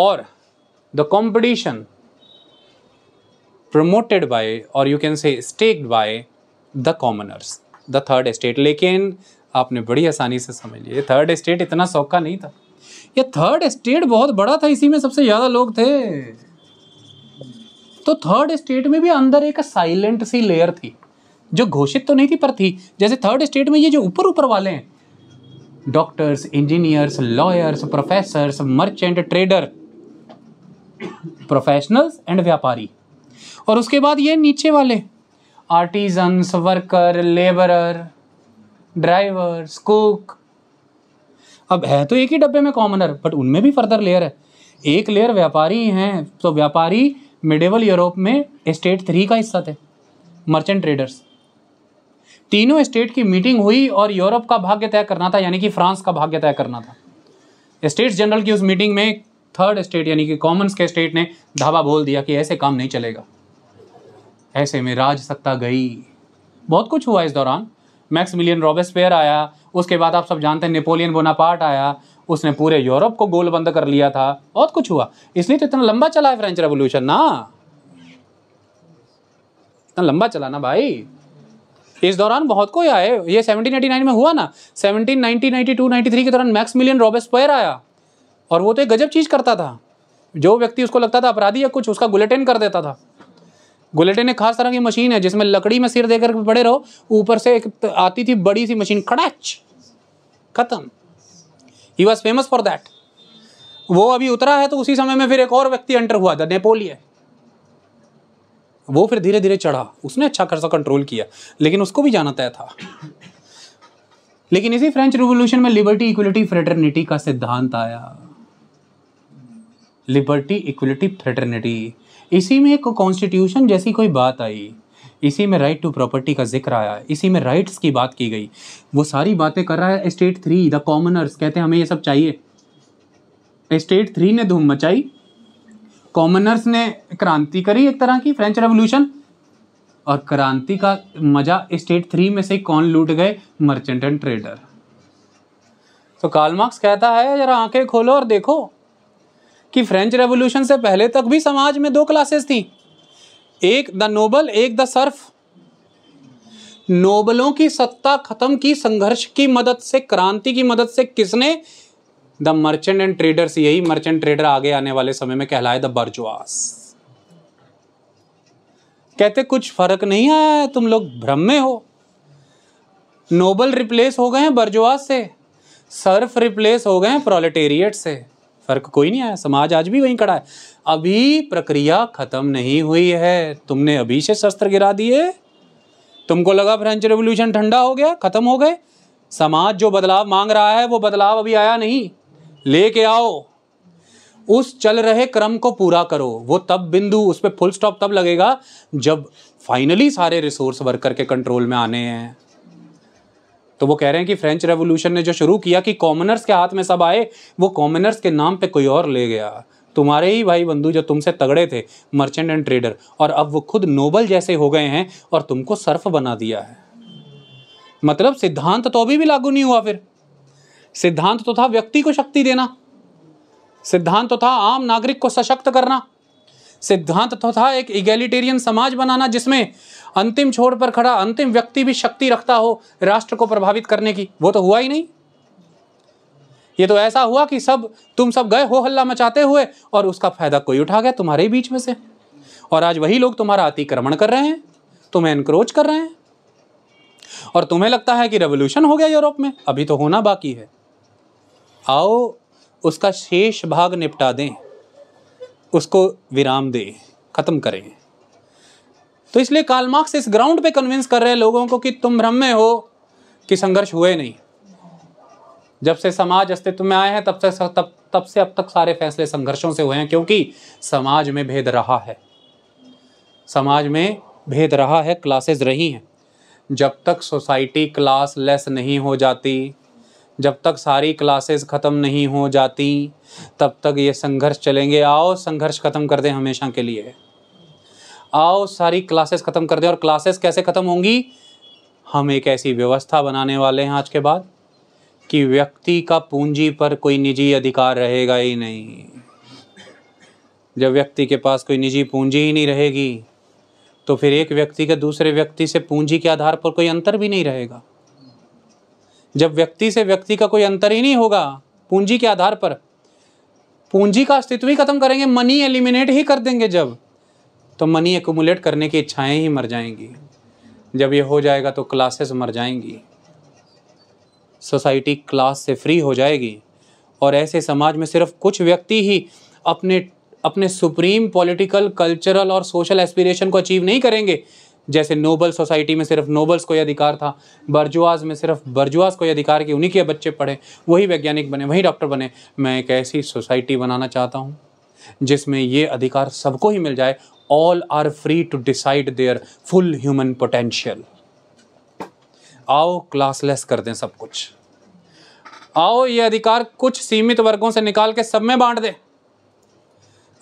और द कॉम्पिटिशन प्रमोटेड बाय और you can say stacked by the commoners the third state लेकिन आपने बड़ी आसानी से समझ लिया थर्ड स्टेट इतना सौखा नहीं था ये थर्ड स्टेट बहुत बड़ा था इसी में सबसे ज़्यादा लोग थे तो थर्ड स्टेट में भी अंदर एक साइलेंट सी लेयर थी जो घोषित तो नहीं थी पर थी जैसे थर्ड स्टेट में ये जो ऊपर ऊपर वाले हैं doctors engineers lawyers professors merchant trader professionals and व्यापारी और उसके बाद ये नीचे वाले artisans worker labourer drivers cook अब है तो एक ही डब्बे में कॉमनर बट उनमें भी फर्दर लेयर है एक लेयर व्यापारी हैं तो व्यापारी मिडेवल यूरोप में स्टेट थ्री का हिस्सा थे मर्चेंट ट्रेडर्स तीनों स्टेट की मीटिंग हुई और यूरोप का भाग्य तय करना था यानी कि फ्रांस का भाग्य तय करना था स्टेट्स जनरल की उस मीटिंग में थर्ड स्टेट यानी कि कॉमन्स के स्टेट ने धावा बोल दिया कि ऐसे काम नहीं चलेगा ऐसे में राज सत्ता गई बहुत कुछ हुआ इस दौरान मैक्स मिलियन रॉबेस्पेयर आया उसके बाद आप सब जानते हैं नेपोलियन बोनापार्ट आया उसने पूरे यूरोप को गोलबंद कर लिया था बहुत कुछ हुआ इसलिए तो इतना लंबा चला है फ्रेंच रेवोल्यूशन ना इतना लंबा चला ना भाई इस दौरान बहुत कोई आए ये 1789 में हुआ ना 1790 92 93 के दौरान मैक्स मिलियन रॉबेस्पेयर आया और वो तो एक गजब चीज़ करता था जो व्यक्ति उसको लगता था अपराधी या कुछ उसका गुलेटिन कर देता था गुलेटिन एक खास तरह की मशीन है जिसमें लकड़ी में सिर देकर पड़े रहो ऊपर से एक आती थी बड़ी सी मशीन खड़ाच खत्म ही वॉज फेमस फॉर दैट वो अभी उतरा है तो उसी समय में फिर एक और व्यक्ति एंटर हुआ था नेपोलियन वो फिर धीरे धीरे चढ़ा उसने अच्छा खासा कंट्रोल किया लेकिन उसको भी जाना तय था लेकिन इसी फ्रेंच रिवोल्यूशन में लिबर्टी इक्वलिटी फ्रेटर्निटी का सिद्धांत आया लिबर्टी इक्वलिटी फ्रेटर्निटी इसी में एक कॉन्स्टिट्यूशन जैसी कोई बात आई इसी में राइट टू प्रॉपर्टी का जिक्र आया इसी में राइट्स की बात की गई वो सारी बातें कर रहा है स्टेट थ्री द कॉमनर्स कहते हैं हमें ये सब चाहिए स्टेट थ्री ने धूम मचाई कॉमनर्स ने क्रांति करी एक तरह की फ्रेंच रेवोल्यूशन और क्रांति का मजा स्टेट थ्री में से कौन लूट गए मर्चेंट एंड ट्रेडर तो कार्ल मार्क्स कहता है जरा आंखें खोलो और देखो कि फ्रेंच रेवोल्यूशन से पहले तक भी समाज में दो क्लासेस थी एक द नोबल एक द सर्फ नोबलों की सत्ता खत्म की संघर्ष की मदद से क्रांति की मदद से किसने द मर्चेंट एंड ट्रेडर्स यही मर्चेंट ट्रेडर आगे आने वाले समय में कहलाए द बर्जुआस कहते कुछ फर्क नहीं आया है तुम लोग भ्रम में हो नोबल रिप्लेस हो गए हैं बर्जुआस से सर्फ रिप्लेस हो गए हैं प्रोलेटेरिएट से फर्क कोई नहीं आया समाज आज भी वहीं खड़ा है अभी प्रक्रिया खत्म नहीं हुई है तुमने अभी से शस्त्र गिरा दिए तुमको लगा फ्रेंच रेवोल्यूशन ठंडा हो गया खत्म हो गए समाज जो बदलाव मांग रहा है वो बदलाव अभी आया नहीं लेके आओ उस चल रहे क्रम को पूरा करो वो तब बिंदु उस पर फुल स्टॉप तब लगेगा जब फाइनली सारे रिसोर्स वर्कर के कंट्रोल में आने हैं तो वो कह रहे हैं कि फ्रेंच रेवोल्यूशन ने जो शुरू किया कि कॉमनर्स के हाथ में सब आए वो कॉमनर्स के नाम पे कोई और ले गया तुम्हारे ही भाई बंधु जो तुमसे तगड़े थे मर्चेंट एंड ट्रेडर और अब वो खुद नोबल जैसे हो गए हैं और तुमको सर्फ बना दिया है मतलब सिद्धांत तो अभी भी लागू नहीं हुआ फिर सिद्धांत तो था व्यक्ति को शक्ति देना सिद्धांत तो था आम नागरिक को सशक्त करना सिद्धांत तो था एक इगेलिटेरियन समाज बनाना जिसमें अंतिम छोर पर खड़ा अंतिम व्यक्ति भी शक्ति रखता हो राष्ट्र को प्रभावित करने की वो तो हुआ ही नहीं ये तो ऐसा हुआ कि सब तुम सब गए हो हल्ला मचाते हुए और उसका फायदा कोई उठा गया तुम्हारे बीच में से और आज वही लोग तुम्हारा अतिक्रमण कर रहे हैं तुम्हें इनक्रोच कर रहे हैं और तुम्हें लगता है कि रेवोल्यूशन हो गया यूरोप में अभी तो होना बाकी है आओ उसका शेष भाग निपटा दें उसको विराम दें ख़त्म करें तो इसलिए काल मार्क्स इस ग्राउंड पे कन्विंस कर रहे हैं लोगों को कि तुम भ्रम में हो कि संघर्ष हुए नहीं जब से समाज अस्तित्व में आए हैं तब से तब तब से अब तक सारे फैसले संघर्षों से हुए हैं क्योंकि समाज में भेद रहा है समाज में भेद रहा है क्लासेस रही हैं जब तक सोसाइटी क्लास लेस नहीं हो जाती जब तक सारी क्लासेस ख़त्म नहीं हो जाती तब तक ये संघर्ष चलेंगे आओ संघर्ष ख़त्म कर दें हमेशा के लिए आओ सारी क्लासेस ख़त्म कर दें और क्लासेस कैसे ख़त्म होंगी हम एक ऐसी व्यवस्था बनाने वाले हैं आज के बाद कि व्यक्ति का पूंजी पर कोई निजी अधिकार रहेगा ही नहीं जब व्यक्ति के पास कोई निजी पूंजी ही नहीं रहेगी तो फिर एक व्यक्ति के दूसरे व्यक्ति से पूंजी के आधार पर कोई अंतर भी नहीं रहेगा जब व्यक्ति से व्यक्ति का कोई अंतर ही नहीं होगा पूंजी के आधार पर पूंजी का अस्तित्व ही खत्म करेंगे मनी एलिमिनेट ही कर देंगे जब तो मनी एकुमुलेट करने की इच्छाएं ही मर जाएंगी जब ये हो जाएगा तो क्लासेस मर जाएंगी सोसाइटी क्लास से फ्री हो जाएगी और ऐसे समाज में सिर्फ कुछ व्यक्ति ही अपने अपने सुप्रीम पॉलिटिकल कल्चरल और सोशल एस्पिरेशन को अचीव नहीं करेंगे जैसे नोबल सोसाइटी में सिर्फ नोबल्स को यह अधिकार था बर्जुआज में सिर्फ बर्जुआज को यह अधिकार कि उन्हीं के बच्चे पढ़े वही वैज्ञानिक बने वही डॉक्टर बने मैं एक ऐसी सोसाइटी बनाना चाहता हूँ जिसमें ये अधिकार सबको ही मिल जाए all are free to decide their full human potential आओ क्लासलेस कर दें सब कुछ आओ ये अधिकार कुछ सीमित वर्गों से निकाल के सब में बांट दें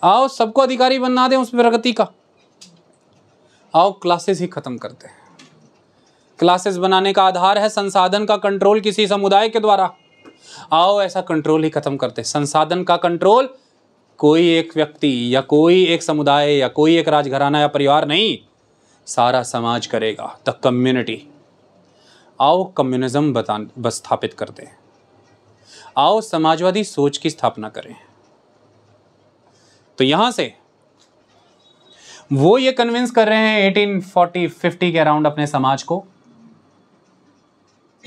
आओ सबको अधिकारी बना दें उस प्रगति का आओ क्लासेस ही ख़त्म करते हैं क्लासेस बनाने का आधार है संसाधन का कंट्रोल किसी समुदाय के द्वारा आओ ऐसा कंट्रोल ही ख़त्म करते संसाधन का कंट्रोल कोई एक व्यक्ति या कोई एक समुदाय या कोई एक राजघराना या परिवार नहीं सारा समाज करेगा द कम्युनिटी आओ कम्युनिज्म स्थापित करते हैं आओ समाजवादी सोच की स्थापना करें तो यहां से वो ये कन्विंस कर रहे हैं 1840 50 के अराउंड अपने समाज को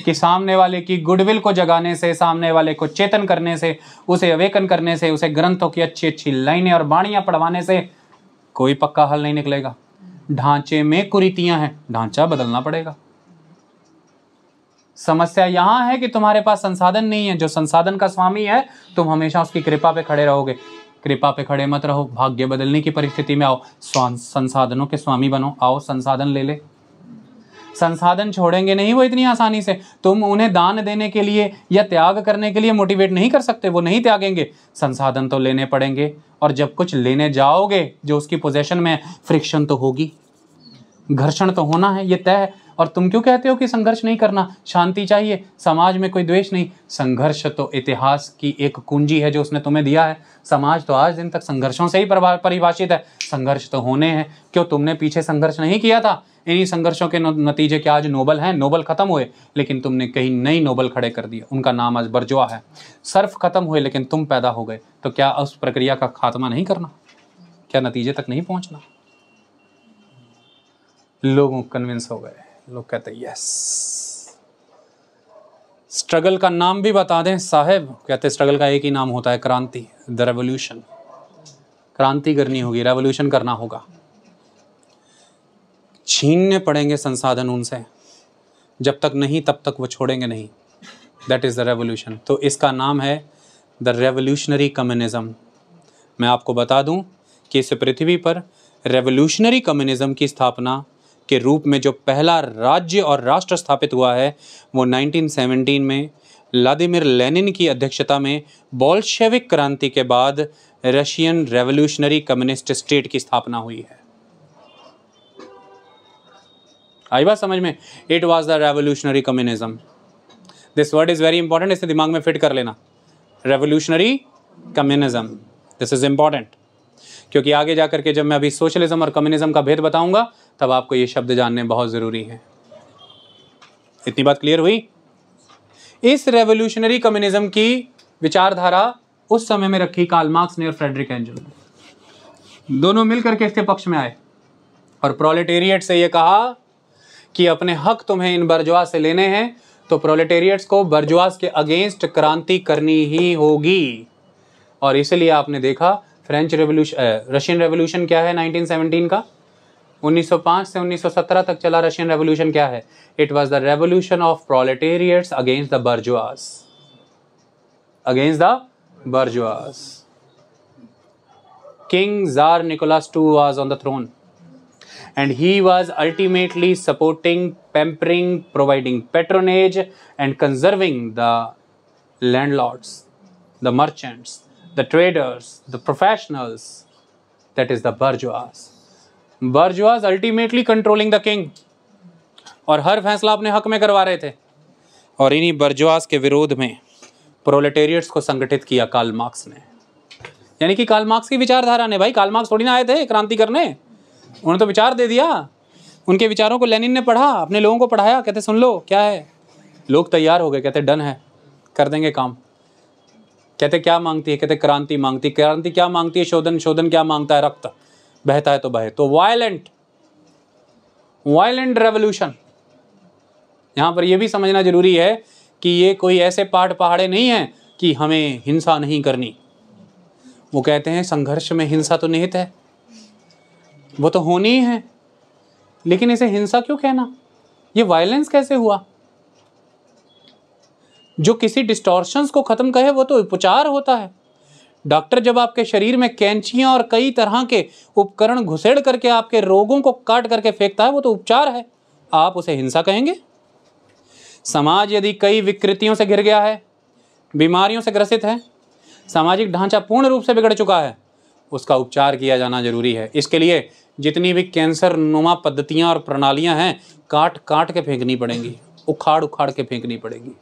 कि सामने वाले की गुडविल को जगाने से सामने वाले को चेतन करने से उसे अवेकन करने से उसे ग्रंथों की अच्छी अच्छी लाइनें और बाणियां पढ़वाने से कोई पक्का हल नहीं निकलेगा ढांचे में कुरीतियां हैं ढांचा बदलना पड़ेगा समस्या यहां है कि तुम्हारे पास संसाधन नहीं है जो संसाधन का स्वामी है तुम हमेशा उसकी कृपा पे खड़े रहोगे कृपा पे खड़े मत रहो भाग्य बदलने की परिस्थिति में आओ संसाधनों के स्वामी बनो आओ संसाधन ले ले संसाधन छोड़ेंगे नहीं वो इतनी आसानी से तुम उन्हें दान देने के लिए या त्याग करने के लिए मोटिवेट नहीं कर सकते वो नहीं त्यागेंगे संसाधन तो लेने पड़ेंगे और जब कुछ लेने जाओगे जो उसकी पोजेशन में फ्रिक्शन तो होगी घर्षण तो होना है ये तय है और तुम क्यों कहते हो कि संघर्ष नहीं करना शांति चाहिए समाज में कोई द्वेष नहीं संघर्ष तो इतिहास की एक कुंजी है जो उसने तुम्हें दिया है समाज तो आज दिन तक संघर्षों से ही परिभाषित है संघर्ष तो होने हैं क्यों तुमने पीछे संघर्ष नहीं किया था इन्हीं संघर्षों के नतीजे के आज नोबल हैं नोबल ख़त्म हुए लेकिन तुमने कहीं नई नोबल खड़े कर दिए उनका नाम आज बर्जुआ है सर्फ ख़त्म हुए लेकिन तुम पैदा हो गए तो क्या उस प्रक्रिया का खात्मा नहीं करना क्या नतीजे तक नहीं पहुंचना लोग कन्विंस हो गए लोग कहते हैं यस स्ट्रगल का नाम भी बता दें साहेब कहते स्ट्रगल का एक ही नाम होता है क्रांति द रेवोल्यूशन क्रांति करनी होगी रेवोल्यूशन करना होगा छीनने पड़ेंगे संसाधन उनसे जब तक नहीं तब तक वो छोड़ेंगे नहीं दैट इज़ द रेवोल्यूशन तो इसका नाम है द रेवोल्यूशनरी कम्युनिज्म मैं आपको बता दूं कि इस पृथ्वी पर रेवोल्यूशनरी कम्युनिज्म की स्थापना के रूप में जो पहला राज्य और राष्ट्र स्थापित हुआ है वो 1917 में व्लादिमिर लेनिन की अध्यक्षता में बॉल्शेविक क्रांति के बाद रशियन रेवोल्यूशनरी कम्युनिस्ट स्टेट की स्थापना हुई है आई बात समझ में it was the revolutionary communism this word is very important इसे दिमाग में फिट कर लेना revolutionary communism this is important क्योंकि आगे जा करके जब मैं अभी सोशलिज्म और कम्युनिज्म का भेद बताऊंगा तब आपको ये शब्द जानने बहुत ज़रूरी है इतनी बात क्लियर हुई इस रेवोल्यूशनरी कम्युनिज्म की विचारधारा उस समय में रखी कार्ल मार्क्स ने और फ्रेडरिक एंजल दोनों मिलकर के इसके पक्ष में आए और प्रोलेटेरिएट से ये कहा कि अपने हक तुम्हें इन बर्जुआ से लेने हैं तो प्रोलेटेरिएट्स को बर्जुआस के अगेंस्ट क्रांति करनी ही होगी और इसलिए आपने देखा फ्रेंच रेवोल्यूशन रशियन रेवोल्यूशन क्या है 1917 का 1905 से 1917 तक चला रशियन रेवोल्यूशन क्या है it was the revolution of proletariats against the bourgeois against the bourgeois king tsar Nicholas two was on the throne and he was ultimately supporting pampering providing patronage and conserving the landlords the merchants the traders, the professionals, that is the bourgeois. Bourgeois ultimately controlling the king. और हर फैसला अपने हक में करवा रहे थे और इन्हीं बर्जवास के विरोध में प्रोलेटेरियट्स को संगठित किया काल मार्क्स ने यानी कि काल मार्क्स की विचारधारा ने भाई काल मार्क्स थोड़ी ना आए थे क्रांति करने उन्होंने तो विचार दे दिया उनके विचारों को लेनिन ने पढ़ा अपने लोगों को पढ़ाया कहते सुन लो क्या है लोग तैयार हो गए कहते डन है कर देंगे काम कहते क्या मांगती है कहते क्रांति मांगती है क्रांति क्या मांगती है शोधन शोधन क्या मांगता है रक्त बहता है तो बहे तो वायलेंट वायलेंट रेवोल्यूशन यहां पर यह भी समझना जरूरी है कि ये कोई ऐसे पाठ पहाड़े नहीं है कि हमें हिंसा नहीं करनी वो कहते हैं संघर्ष में हिंसा तो निहित है वो तो होनी ही है लेकिन इसे हिंसा क्यों कहना ये वायलेंस कैसे हुआ जो किसी डिस्टॉर्शंस को ख़त्म करे वो तो उपचार होता है डॉक्टर जब आपके शरीर में कैंचियाँ और कई तरह के उपकरण घुसेड़ करके आपके रोगों को काट करके फेंकता है वो तो उपचार है आप उसे हिंसा कहेंगे समाज यदि कई विकृतियों से घिर गया है बीमारियों से ग्रसित है सामाजिक ढांचा पूर्ण रूप से बिगड़ चुका है उसका उपचार किया जाना जरूरी है इसके लिए जितनी भी कैंसर नुमा पद्धतियाँ और प्रणालियाँ हैं काट काट के फेंकनी पड़ेंगी उखाड़ उखाड़ के फेंकनी पड़ेगी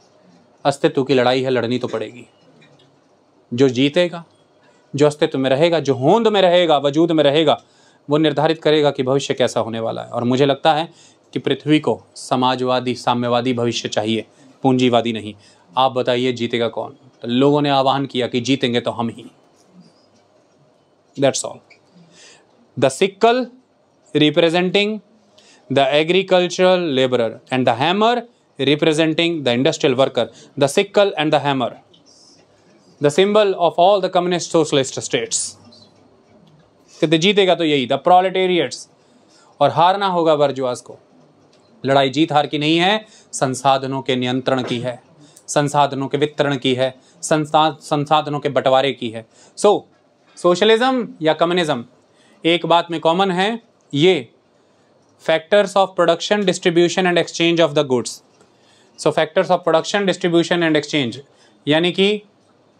अस्तित्व की लड़ाई है लड़नी तो पड़ेगी जो जीतेगा जो अस्तित्व में रहेगा जो होंद में रहेगा वजूद में रहेगा वो निर्धारित करेगा कि भविष्य कैसा होने वाला है और मुझे लगता है कि पृथ्वी को समाजवादी साम्यवादी भविष्य चाहिए पूंजीवादी नहीं आप बताइए जीतेगा कौन तो लोगों ने आह्वान किया कि जीतेंगे तो हम ही that's all the sickle representing the agricultural labour and the hammer representing the industrial worker, the sickle and the hammer, the symbol of all the communist socialist states. कहते तो जीतेगा तो यही द प्रोलेटेरियट्स और हारना होगा वर्जुआस को लड़ाई जीत हार की नहीं है संसाधनों के नियंत्रण की है संसाधनों के वितरण की है संसा संसाधनों के बंटवारे की है सो so, सोशलिज्म या कम्युनिज्म एक बात में कॉमन है ये factors of production distribution and exchange of the goods so factors of production distribution and exchange यानी कि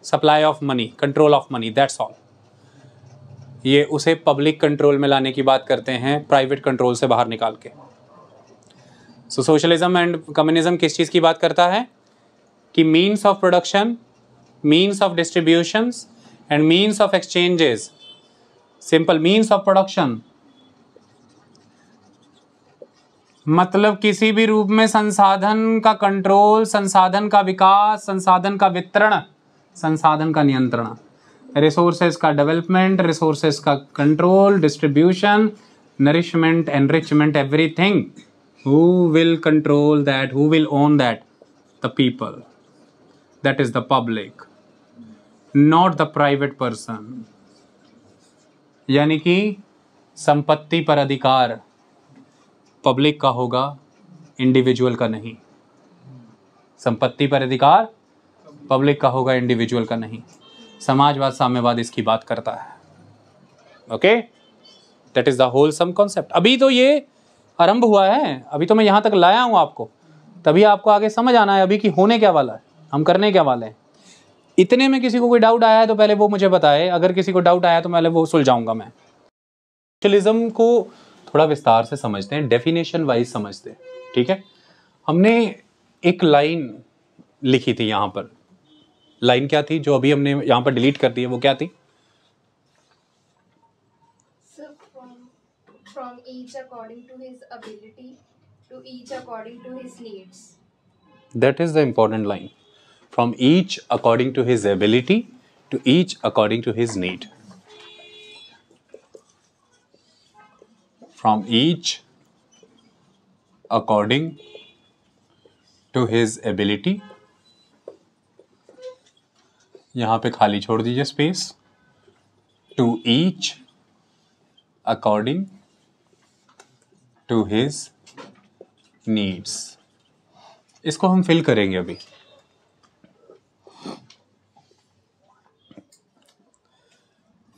supply of money control of money that's all ये उसे पब्लिक कंट्रोल में लाने की बात करते हैं प्राइवेट कंट्रोल से बाहर निकाल के सो सोशलिज्म एंड कम्युनिज्म किस चीज़ की बात करता है कि means of production means of distributions and means of exchanges simple means of production मतलब किसी भी रूप में संसाधन का कंट्रोल संसाधन का विकास संसाधन का वितरण संसाधन का नियंत्रण रिसोर्सेज का डेवलपमेंट रिसोर्सेज का control distribution nourishment enrichment everything who will control that who will own that the people that is the public not the private person यानी कि संपत्ति पर अधिकार पब्लिक का होगा इंडिविजुअल का नहीं संपत्ति पर अधिकार पब्लिक का होगा इंडिविजुअल का नहीं समाजवाद साम्यवाद इसकी बात करता है okay that is the wholesome concept अभी तो ये आरंभ हुआ है अभी तो मैं यहां तक लाया हूं आपको तभी आपको आगे समझ आना है अभी कि होने क्या वाला है हम करने क्या वाले हैं इतने में किसी को कोई डाउट आया है तो पहले वो मुझे बताए अगर किसी को डाउट आया तो पहले वो सुलझाऊंगा मैं सोशलिज्म को थोड़ा विस्तार से समझते हैं डेफिनेशन वाइज समझते हैं ठीक है हमने एक लाइन लिखी थी यहाँ पर लाइन क्या थी जो अभी हमने यहां पर डिलीट कर दी है वो क्या थी from each according to his ability to each according to that is the important line from each according to his ability to each according to his need from each according to his ability यहां पे खाली छोड़ दीजिए space to each according to his needs इसको हम फिल करेंगे अभी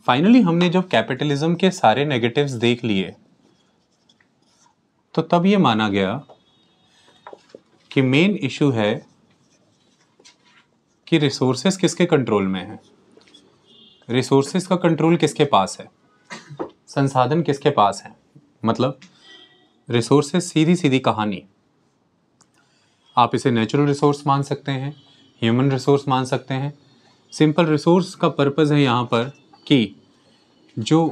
फाइनली हमने जब कैपिटलिज्म के सारे नेगेटिव्स देख लिए तो तब ये माना गया कि मेन इशू है कि रिसोर्सेज किसके कंट्रोल में है रिसोर्सेज का कंट्रोल किसके पास है संसाधन किसके पास है मतलब रिसोर्सेज सीधी सीधी कहानी आप इसे नेचुरल रिसोर्स मान सकते हैं ह्यूमन रिसोर्स मान सकते हैं सिंपल रिसोर्स का पर्पज़ है यहाँ पर कि जो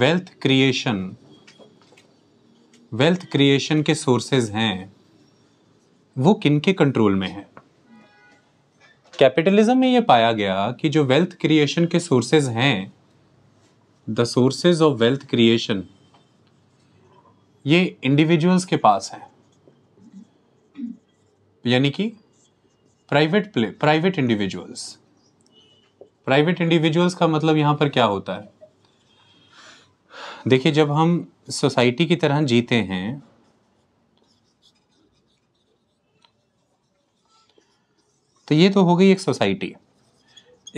वेल्थ क्रिएशन वेल्थ क्रिएशन के सोर्सेज हैं वो किन के कंट्रोल में है कैपिटलिज्म में ये पाया गया कि जो वेल्थ क्रिएशन के सोर्सेज हैं the sources of wealth creation ये इंडिविजुअल्स के पास है यानी कि private play private individuals private individuals का मतलब यहां पर क्या होता है देखिए जब हम सोसाइटी की तरह जीते हैं तो ये तो हो गई एक सोसाइटी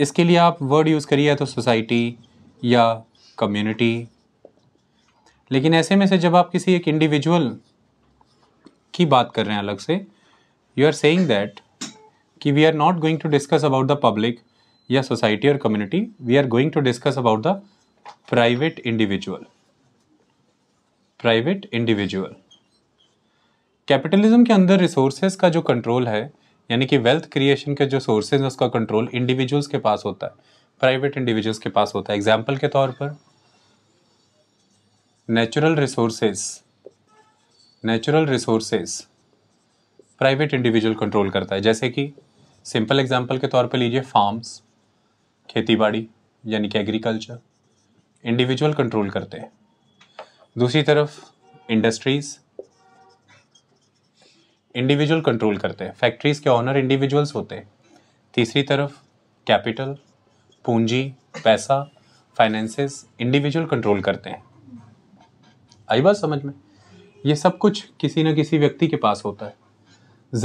इसके लिए आप वर्ड यूज़ करिए तो सोसाइटी या कम्युनिटी लेकिन ऐसे में से जब आप किसी एक इंडिविजुअल की बात कर रहे हैं अलग से यू आर सेइंग दैट कि we are not going to discuss about the public या सोसाइटी और community we are going to discuss about the private individual private individual capitalism के अंदर रिसोर्सेज का जो कंट्रोल है यानी कि वेल्थ क्रिएशन के जो सोर्सेज है उसका कंट्रोल इंडिविजुअल्स के पास होता है प्राइवेट इंडिविजुअल्स के पास होता है एग्जाम्पल के तौर पर natural resources natural resources private individual control करता है जैसे कि सिंपल एग्जाम्पल के तौर पर लीजिए फार्म्स खेती बाड़ी यानी कि एग्रीकल्चर इंडिविजुअल कंट्रोल करते हैं दूसरी तरफ इंडस्ट्रीज़ इंडिविजुअल कंट्रोल करते हैं फैक्ट्रीज़ के ऑनर इंडिविजुअल्स होते हैं तीसरी तरफ कैपिटल पूंजी पैसा फाइनेंसेस इंडिविजुअल कंट्रोल करते हैं आई बात समझ में ये सब कुछ किसी न किसी व्यक्ति के पास होता है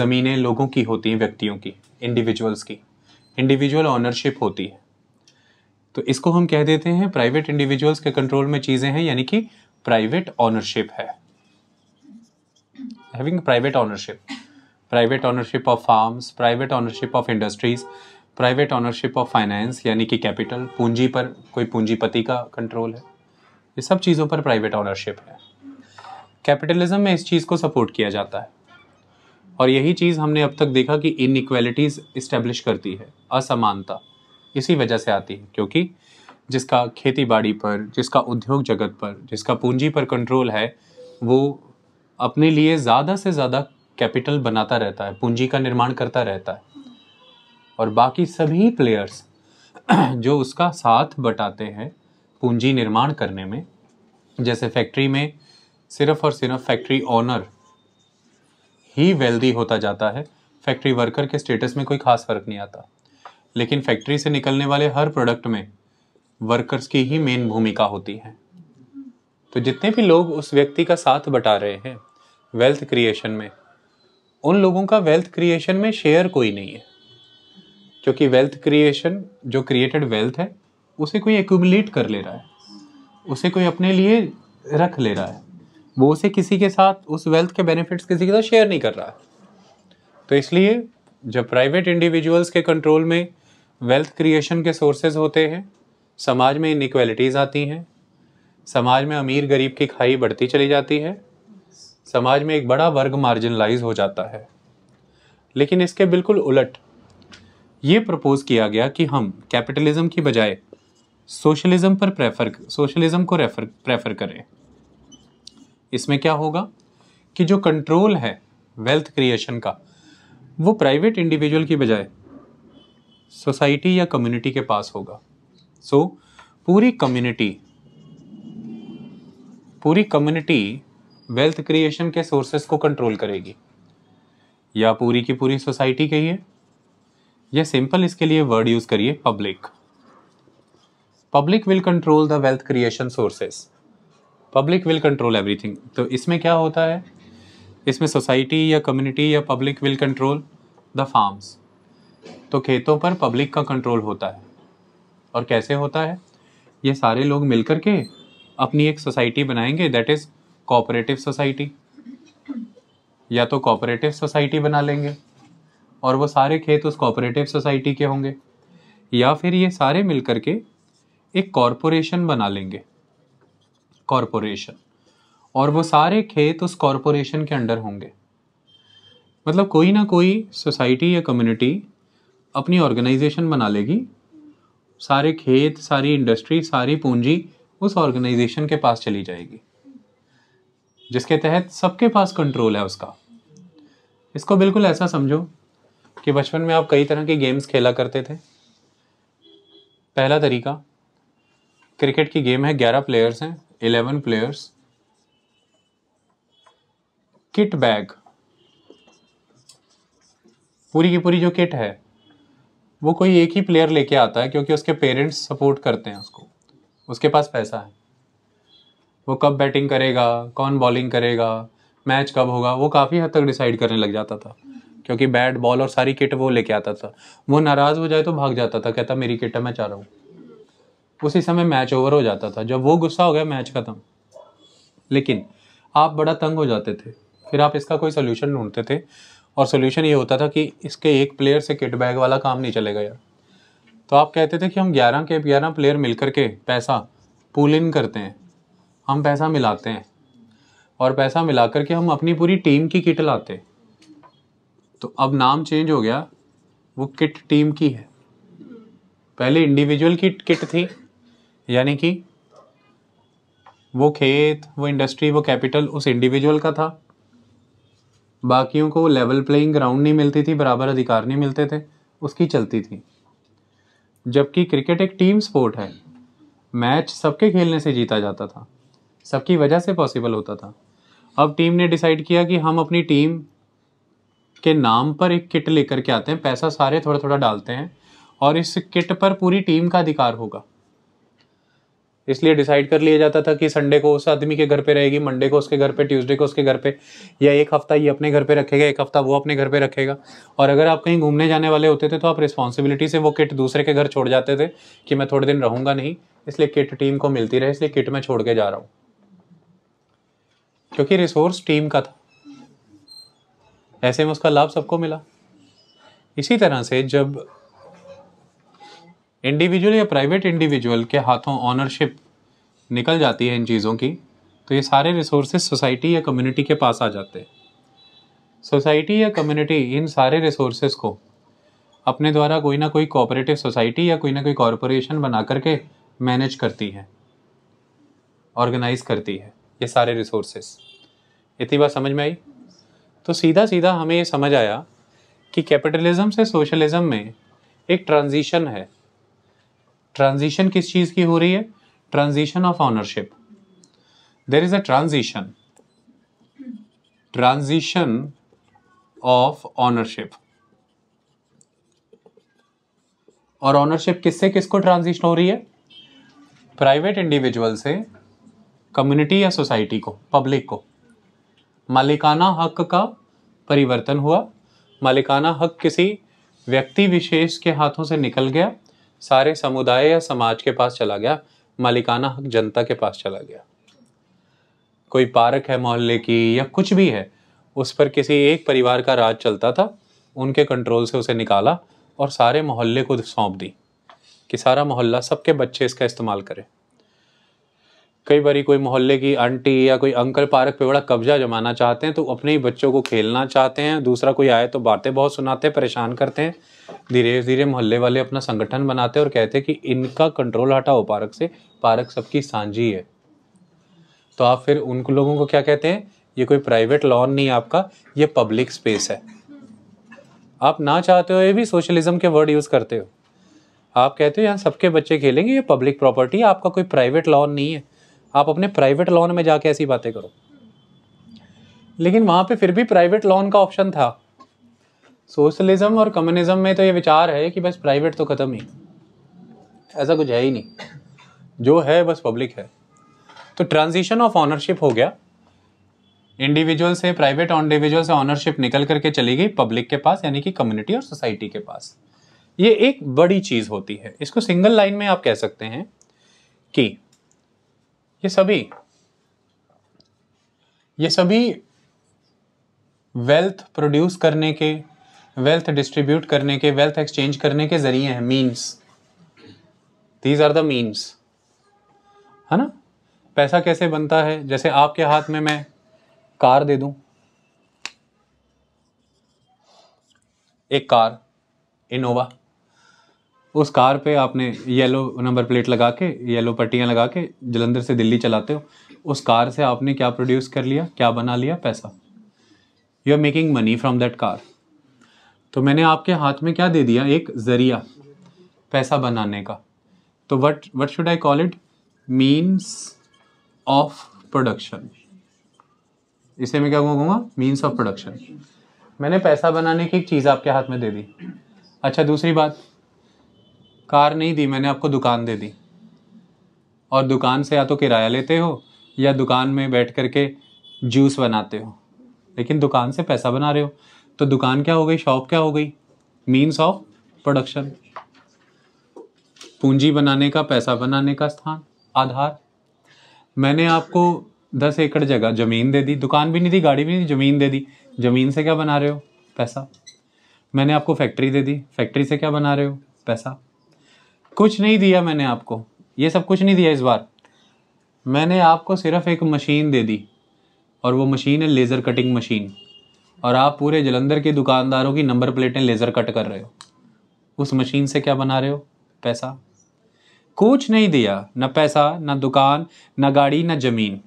ज़मीनें लोगों की होती हैं व्यक्तियों की इंडिविजुअल्स की इंडिविजुअल ऑनरशिप होती है तो इसको हम कह देते हैं प्राइवेट इंडिविजुअल्स के कंट्रोल में चीज़ें हैं यानी कि प्राइवेट ऑनरशिप है having private ownership private ownership of farms private ownership of industries private ownership of finance यानी कि कैपिटल पूंजी पर कोई पूंजीपति का कंट्रोल है ये सब चीज़ों पर प्राइवेट ऑनरशिप है कैपिटलिज्म में इस चीज़ को सपोर्ट किया जाता है और यही चीज़ हमने अब तक देखा कि इनक्वेलिटीज़ इस्टेब्लिश करती है असमानता इसी वजह से आती है क्योंकि जिसका खेती बाड़ी पर जिसका उद्योग जगत पर जिसका पूंजी पर कंट्रोल है वो अपने लिए ज़्यादा से ज़्यादा कैपिटल बनाता रहता है पूंजी का निर्माण करता रहता है और बाकी सभी प्लेयर्स जो उसका साथ बटाते हैं पूंजी निर्माण करने में जैसे फैक्ट्री में सिर्फ और सिर्फ फैक्ट्री ओनर ही वेल्दी होता जाता है फैक्ट्री वर्कर के स्टेटस में कोई खास फर्क नहीं आता लेकिन फैक्ट्री से निकलने वाले हर प्रोडक्ट में वर्कर्स की ही मेन भूमिका होती है तो जितने भी लोग उस व्यक्ति का साथ बटा रहे हैं वेल्थ क्रिएशन में उन लोगों का वेल्थ क्रिएशन में शेयर कोई नहीं है क्योंकि वेल्थ क्रिएशन जो क्रिएटेड वेल्थ है उसे कोई एक्यूमुलेट कर ले रहा है उसे कोई अपने लिए रख ले रहा है वो उसे किसी के साथ उस वेल्थ के बेनिफिट्स किसी के साथ शेयर नहीं कर रहा है तो इसलिए जब प्राइवेट इंडिविजुअल्स के कंट्रोल में वेल्थ क्रिएशन के सोर्सेज होते हैं समाज में इनक्वालिटीज़ आती हैं समाज में अमीर गरीब की खाई बढ़ती चली जाती है समाज में एक बड़ा वर्ग मार्जिनलाइज हो जाता है लेकिन इसके बिल्कुल उलट ये प्रपोज़ किया गया कि हम कैपिटलिज्म की बजाय सोशलिज्म पर प्रेफर सोशलिज्म को रेफर प्रेफर करें इसमें क्या होगा कि जो कंट्रोल है वेल्थ क्रिएशन का वो प्राइवेट इंडिविजुअल की बजाय सोसाइटी या कम्युनिटी के पास होगा सो so, पूरी कम्युनिटी पूरी कम्युनिटी वेल्थ क्रिएशन के सोर्सेस को कंट्रोल करेगी या पूरी की पूरी सोसाइटी कहिए या सिंपल इसके लिए वर्ड यूज करिए public public will control the wealth creation sources public will control everything तो इसमें क्या होता है इसमें सोसाइटी या कम्युनिटी या public will control the farms तो खेतों पर पब्लिक का कंट्रोल होता है और कैसे होता है ये सारे लोग मिलकर के अपनी एक सोसाइटी बनाएंगे दैट इज़ कोऑपरेटिव सोसाइटी या तो कोऑपरेटिव सोसाइटी बना लेंगे और वो सारे खेत उस कोऑपरेटिव सोसाइटी के होंगे या फिर ये सारे मिलकर के एक कॉरपोरेशन बना लेंगे कॉरपोरेशन और वो सारे खेत उस कॉरपोरेशन के अंडर होंगे मतलब कोई ना कोई सोसाइटी या कम्युनिटी अपनी ऑर्गेनाइजेशन बना लेगी सारे खेत सारी इंडस्ट्री सारी पूंजी उस ऑर्गेनाइजेशन के पास चली जाएगी जिसके तहत सबके पास कंट्रोल है उसका इसको बिल्कुल ऐसा समझो कि बचपन में आप कई तरह के गेम्स खेला करते थे पहला तरीका क्रिकेट की गेम है ग्यारह प्लेयर्स हैं इलेवन प्लेयर्स किट बैग पूरी की पूरी जो किट है वो कोई एक ही प्लेयर लेके आता है क्योंकि उसके पेरेंट्स सपोर्ट करते हैं उसको उसके पास पैसा है वो कब बैटिंग करेगा कौन बॉलिंग करेगा मैच कब होगा वो काफ़ी हद तक डिसाइड करने लग जाता था क्योंकि बैट बॉल और सारी किट वो लेके आता था वो नाराज़ हो जाए तो भाग जाता था कहता मेरी किट है मैं चाह रहा हूँ उसी समय मैच ओवर हो जाता था जब वो गुस्सा हो गया मैच ख़त्म लेकिन आप बड़ा तंग हो जाते थे फिर आप इसका कोई सोल्यूशन ढूंढते थे और सोल्यूशन ये होता था कि इसके एक प्लेयर से किट बैग वाला काम नहीं चलेगा यार तो आप कहते थे कि हम ग्यारह के ग्यारह प्लेयर मिल के पैसा पुल इन करते हैं हम पैसा मिलाते हैं और पैसा मिला करके हम अपनी पूरी टीम की किट लाते तो अब नाम चेंज हो गया वो किट टीम की है पहले इंडिविजुअल की किट थी यानी कि वो खेत वो इंडस्ट्री वो कैपिटल उस इंडिविजुअल का था बाकियों को लेवल प्लेइंग ग्राउंड नहीं मिलती थी बराबर अधिकार नहीं मिलते थे उसकी चलती थी जबकि क्रिकेट एक टीम स्पोर्ट है मैच सबके खेलने से जीता जाता था सबकी वजह से पॉसिबल होता था अब टीम ने डिसाइड किया कि हम अपनी टीम के नाम पर एक किट लेकर के आते हैं पैसा सारे थोड़ा थोड़ा डालते हैं और इस किट पर पूरी टीम का अधिकार होगा इसलिए डिसाइड कर लिया जाता था कि संडे को उस आदमी के घर पे रहेगी मंडे को उसके घर पे ट्यूसडे को उसके घर पे या एक हफ्ता ये अपने घर पे रखेगा एक हफ्ता वो अपने घर पे रखेगा और अगर आप कहीं घूमने जाने वाले होते थे तो आप रिस्पॉन्सिबिलिटी से वो किट दूसरे के घर छोड़ जाते थे कि मैं थोड़े दिन रहूँगा नहीं इसलिए किट टीम को मिलती रहे इसलिए किट में छोड़ के जा रहा हूँ क्योंकि रिसोर्स टीम का था ऐसे में उसका लाभ सबको मिला इसी तरह से जब इंडिविजुअल या प्राइवेट इंडिविजुअल के हाथों ऑनरशिप निकल जाती है इन चीज़ों की तो ये सारे रिसोर्सेज सोसाइटी या कम्युनिटी के पास आ जाते हैं सोसाइटी या कम्युनिटी इन सारे रिसोर्सेज को अपने द्वारा कोई ना कोई कोऑपरेटिव सोसाइटी या कोई ना कोई कॉरपोरेशन बना करके मैनेज करती है ऑर्गेनाइज करती है ये सारे रिसोर्स इतनी बात समझ में आई तो सीधा सीधा हमें ये समझ आया कि कैपिटलिज्म से सोशलिज्म में एक ट्रांजिशन है ट्रांजिशन किस चीज़ की हो रही है transition of ownership there is a transition transition of ownership और ऑनरशिप किससे किसको ट्रांजिशन हो रही है प्राइवेट इंडिविजुअल से कम्युनिटी या सोसाइटी को पब्लिक को मालिकाना हक का परिवर्तन हुआ मालिकाना हक किसी व्यक्ति विशेष के हाथों से निकल गया सारे समुदाय या समाज के पास चला गया मालिकाना हक जनता के पास चला गया कोई पार्क है मोहल्ले की या कुछ भी है उस पर किसी एक परिवार का राज चलता था उनके कंट्रोल से उसे निकाला और सारे मोहल्ले को सौंप दी कि सारा मोहल्ला सबके बच्चे इसका इस्तेमाल करें कई बार कोई मोहल्ले की आंटी या कोई अंकल पार्क पे बड़ा कब्जा जमाना चाहते हैं तो अपने ही बच्चों को खेलना चाहते हैं दूसरा कोई आए तो बातें बहुत सुनाते हैं परेशान करते हैं धीरे धीरे मोहल्ले वाले अपना संगठन बनाते और कहते कि इनका कंट्रोल हटाओ पारक से पारक सबकी सांझी है तो आप फिर उन लोगों को क्या कहते हैं ये कोई प्राइवेट लॉन नहीं है आपका ये पब्लिक स्पेस है आप ना चाहते हो ये भी सोशलिज्म के वर्ड यूज़ करते हो आप कहते हो यहाँ सबके बच्चे खेलेंगे ये पब्लिक प्रॉपर्टी आपका कोई प्राइवेट लॉन नहीं है आप अपने प्राइवेट लॉन में जाके ऐसी बातें करो लेकिन वहां पे फिर भी प्राइवेट लॉन का ऑप्शन था सोशलिज्म और कम्युनिज्म में तो ये विचार है कि बस प्राइवेट तो ख़त्म ही ऐसा कुछ है ही नहीं जो है बस पब्लिक है तो ट्रांजिशन ऑफ ऑनरशिप हो गया इंडिविजुअल से प्राइवेट इंडिविजुअल से ऑनरशिप निकल करके चली गई पब्लिक के पास यानी कि कम्युनिटी और सोसाइटी के पास ये एक बड़ी चीज़ होती है इसको सिंगल लाइन में आप कह सकते हैं कि ये सभी ये सभी वेल्थ प्रोड्यूस करने के वेल्थ डिस्ट्रीब्यूट करने के वेल्थ एक्सचेंज करने के जरिए हैं means these are the means है ना पैसा कैसे बनता है जैसे आपके हाथ में मैं कार दे दूं एक कार इनोवा उस कार पे आपने येलो नंबर प्लेट लगा के येलो पट्टियाँ लगा के जलंधर से दिल्ली चलाते हो उस कार से आपने क्या प्रोड्यूस कर लिया क्या बना लिया पैसा you are making money from that car तो मैंने आपके हाथ में क्या दे दिया एक ज़रिया पैसा बनाने का तो what what should I call it means of production इसे मैं क्या कहूँगा मीन्स ऑफ प्रोडक्शन मैंने पैसा बनाने की एक चीज़ आपके हाथ में दे दी अच्छा दूसरी बात कार नहीं दी मैंने आपको दुकान दे दी और दुकान से या तो किराया लेते हो या दुकान में बैठ कर के जूस बनाते हो लेकिन दुकान से पैसा बना रहे हो तो दुकान क्या हो गई शॉप क्या हो गई मीन्स ऑफ प्रोडक्शन पूंजी बनाने का पैसा बनाने का स्थान आधार मैंने आपको दस एकड़ जगह ज़मीन दे दी दुकान भी नहीं दी गाड़ी भी नहीं थी ज़मीन दे दी ज़मीन से क्या बना रहे हो पैसा मैंने आपको फैक्ट्री दे दी फैक्ट्री से क्या बना रहे हो पैसा कुछ नहीं दिया मैंने आपको ये सब कुछ नहीं दिया इस बार मैंने आपको सिर्फ एक मशीन दे दी और वो मशीन है लेज़र कटिंग मशीन और आप पूरे जलंधर के दुकानदारों की नंबर प्लेटें लेज़र कट कर रहे हो उस मशीन से क्या बना रहे हो पैसा कुछ नहीं दिया ना पैसा ना दुकान न गाड़ी ना ज़मीन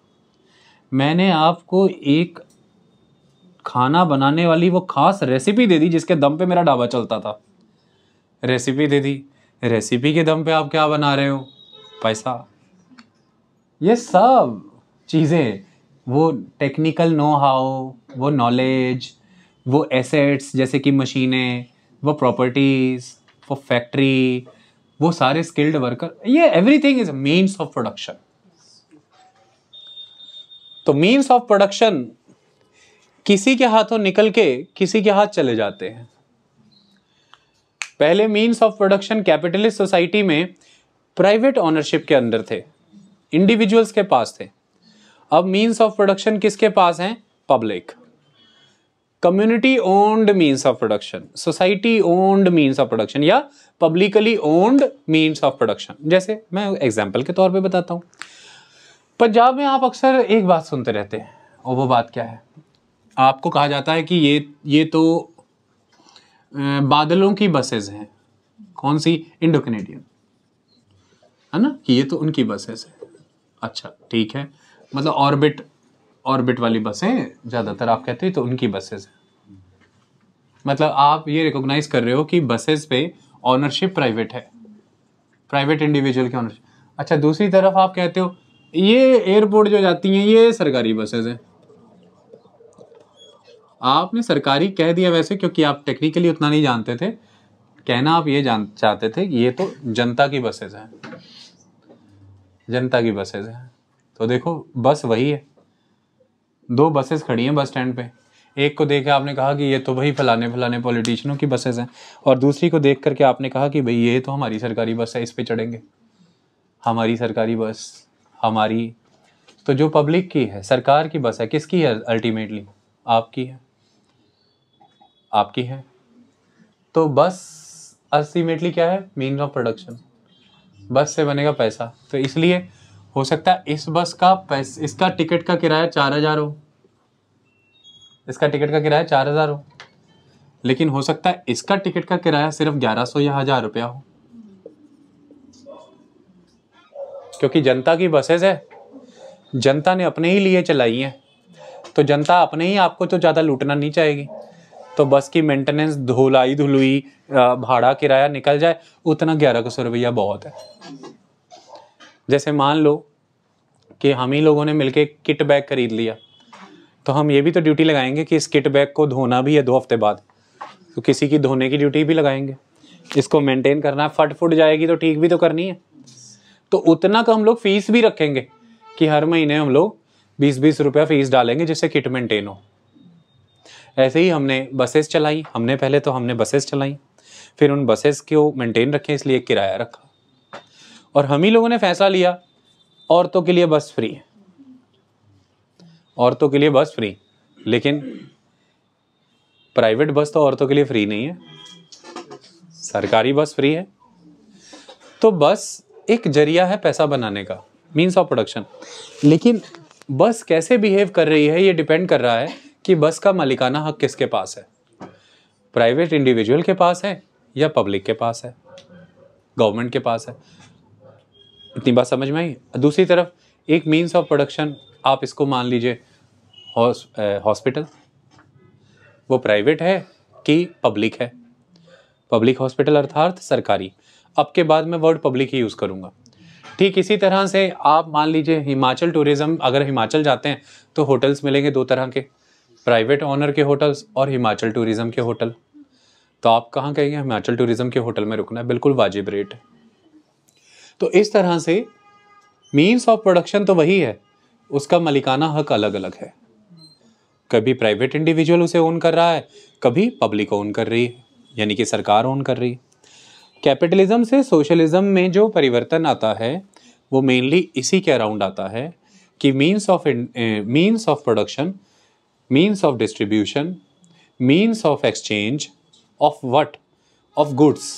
मैंने आपको एक खाना बनाने वाली वो खास रेसिपी दे दी जिसके दम पे मेरा ढाबा चलता था रेसिपी दे दी रेसिपी के दम पे आप क्या बना रहे हो पैसा ये सब चीज़ें वो टेक्निकल नो हाउ वो नॉलेज वो एसेट्स जैसे कि मशीनें वो प्रॉपर्टीज़ वो फैक्ट्री वो सारे स्किल्ड वर्कर ये thing is means of production तो मीन्स ऑफ प्रोडक्शन किसी के हाथों निकल के किसी के हाथ चले जाते हैं पहले means of production capitalist society में प्राइवेट ऑनरशिप के अंदर थे इंडिविजुअल्स के पास थे अब मीन्स ऑफ प्रोडक्शन किसके पास हैं public community owned means of production society owned means of production या publicly owned means of production जैसे मैं एग्जाम्पल के तौर पे बताता हूँ पंजाब में आप अक्सर एक बात सुनते रहते हैं और वो बात क्या है आपको कहा जाता है कि ये ये तो बादलों की बसेज हैं कौन सी इंडो कैनेडियन है ना कि ये तो उनकी बसेस है अच्छा ठीक है मतलब ऑर्बिट ऑर्बिट वाली बसें ज़्यादातर आप कहते हैं तो उनकी बसेस हैं मतलब आप ये रिकॉग्नाइज कर रहे हो कि बसेस पे ऑनरशिप प्राइवेट है प्राइवेट इंडिविजुअल की ऑनरशिप अच्छा दूसरी तरफ आप कहते हो ये एयरपोर्ट जो जाती हैं ये सरकारी बसेज हैं आपने सरकारी कह दिया वैसे क्योंकि आप टेक्निकली उतना नहीं जानते थे कहना आप ये जान चाहते थे कि ये तो जनता की बसेज हैं जनता की बसेज हैं तो देखो बस वही है दो बसेस खड़ी हैं बस स्टैंड पे एक को देख के आपने कहा कि ये तो वही फलाने फलाने पॉलिटिशियनों की बसेस हैं और दूसरी को देख करके आपने कहा कि भाई ये तो हमारी सरकारी बस है इस पर चढ़ेंगे हमारी सरकारी बस हमारी तो जो पब्लिक की है सरकार की बस है किसकी है अल्टीमेटली आपकी है आपकी है तो बस अल्टीमेटली क्या है मीन ऑफ प्रोडक्शन बस से बनेगा पैसा तो इसलिए हो सकता है इस बस का पैसा इसका टिकट का किराया चार हज़ार हो इसका टिकट का किराया चार हज़ार हो लेकिन हो सकता है इसका टिकट का किराया सिर्फ ग्यारह सौ या हज़ार रुपया हो क्योंकि जनता की बसेस है जनता ने अपने ही लिए चलाई है तो जनता अपने ही आपको तो ज़्यादा लूटना नहीं चाहेगी तो बस की मेंटेनेंस धुलाई धुलुई भाड़ा किराया निकल जाए उतना ग्यारह सौ रुपया बहुत है जैसे मान लो कि हम ही लोगों ने मिलके किट बैग खरीद लिया तो हम ये भी तो ड्यूटी लगाएंगे कि इस किट बैग को धोना भी है दो हफ्ते बाद तो किसी की धोने की ड्यूटी भी लगाएंगे इसको मेंटेन करना है फट फुट जाएगी तो ठीक भी तो करनी है तो उतना का तो हम लोग फीस भी रखेंगे कि हर महीने हम लोग बीस बीस रुपया फीस डालेंगे जिससे किट मेंटेन हो ऐसे ही हमने बसेस चलाई हमने पहले तो हमने बसेस चलाई फिर उन बसेस को मेंटेन रखें इसलिए किराया रखा और हम ही लोगों ने फैसला लिया औरतों के लिए बस फ्री है औरतों के लिए बस फ्री लेकिन प्राइवेट बस तो औरतों के लिए फ्री नहीं है सरकारी बस फ्री है तो बस एक जरिया है पैसा बनाने का मीन्स ऑफ प्रोडक्शन लेकिन बस कैसे बिहेव कर रही है ये डिपेंड कर रहा है कि बस का मालिकाना हक किसके पास है प्राइवेट इंडिविजुअल के पास है या पब्लिक के पास है गवर्नमेंट के पास है इतनी बात समझ में आई दूसरी तरफ एक मीन्स ऑफ प्रोडक्शन आप इसको मान लीजिए हॉस्पिटल वो प्राइवेट है कि पब्लिक है पब्लिक हॉस्पिटल अर्थात सरकारी अब के बाद मैं वर्ड पब्लिक ही यूज़ करूँगा ठीक इसी तरह से आप मान लीजिए हिमाचल टूरिज़्म अगर हिमाचल जाते हैं तो होटल्स मिलेंगे दो तरह के प्राइवेट ऑनर के होटल्स और हिमाचल टूरिज़्म के होटल तो आप कहाँ कहेंगे हिमाचल टूरिज़्म के होटल में रुकना है बिल्कुल वाजिब रेट है तो इस तरह से मीन्स ऑफ प्रोडक्शन तो वही है उसका मलिकाना हक अलग अलग है कभी प्राइवेट इंडिविजुअल उसे ओन कर रहा है कभी पब्लिक ओन कर रही है यानी कि सरकार ओन कर रही है कैपिटलिज्म से सोशलिज्म में जो परिवर्तन आता है वो मेनली इसी के अराउंड आता है कि means of means of production means of distribution means of exchange of what of goods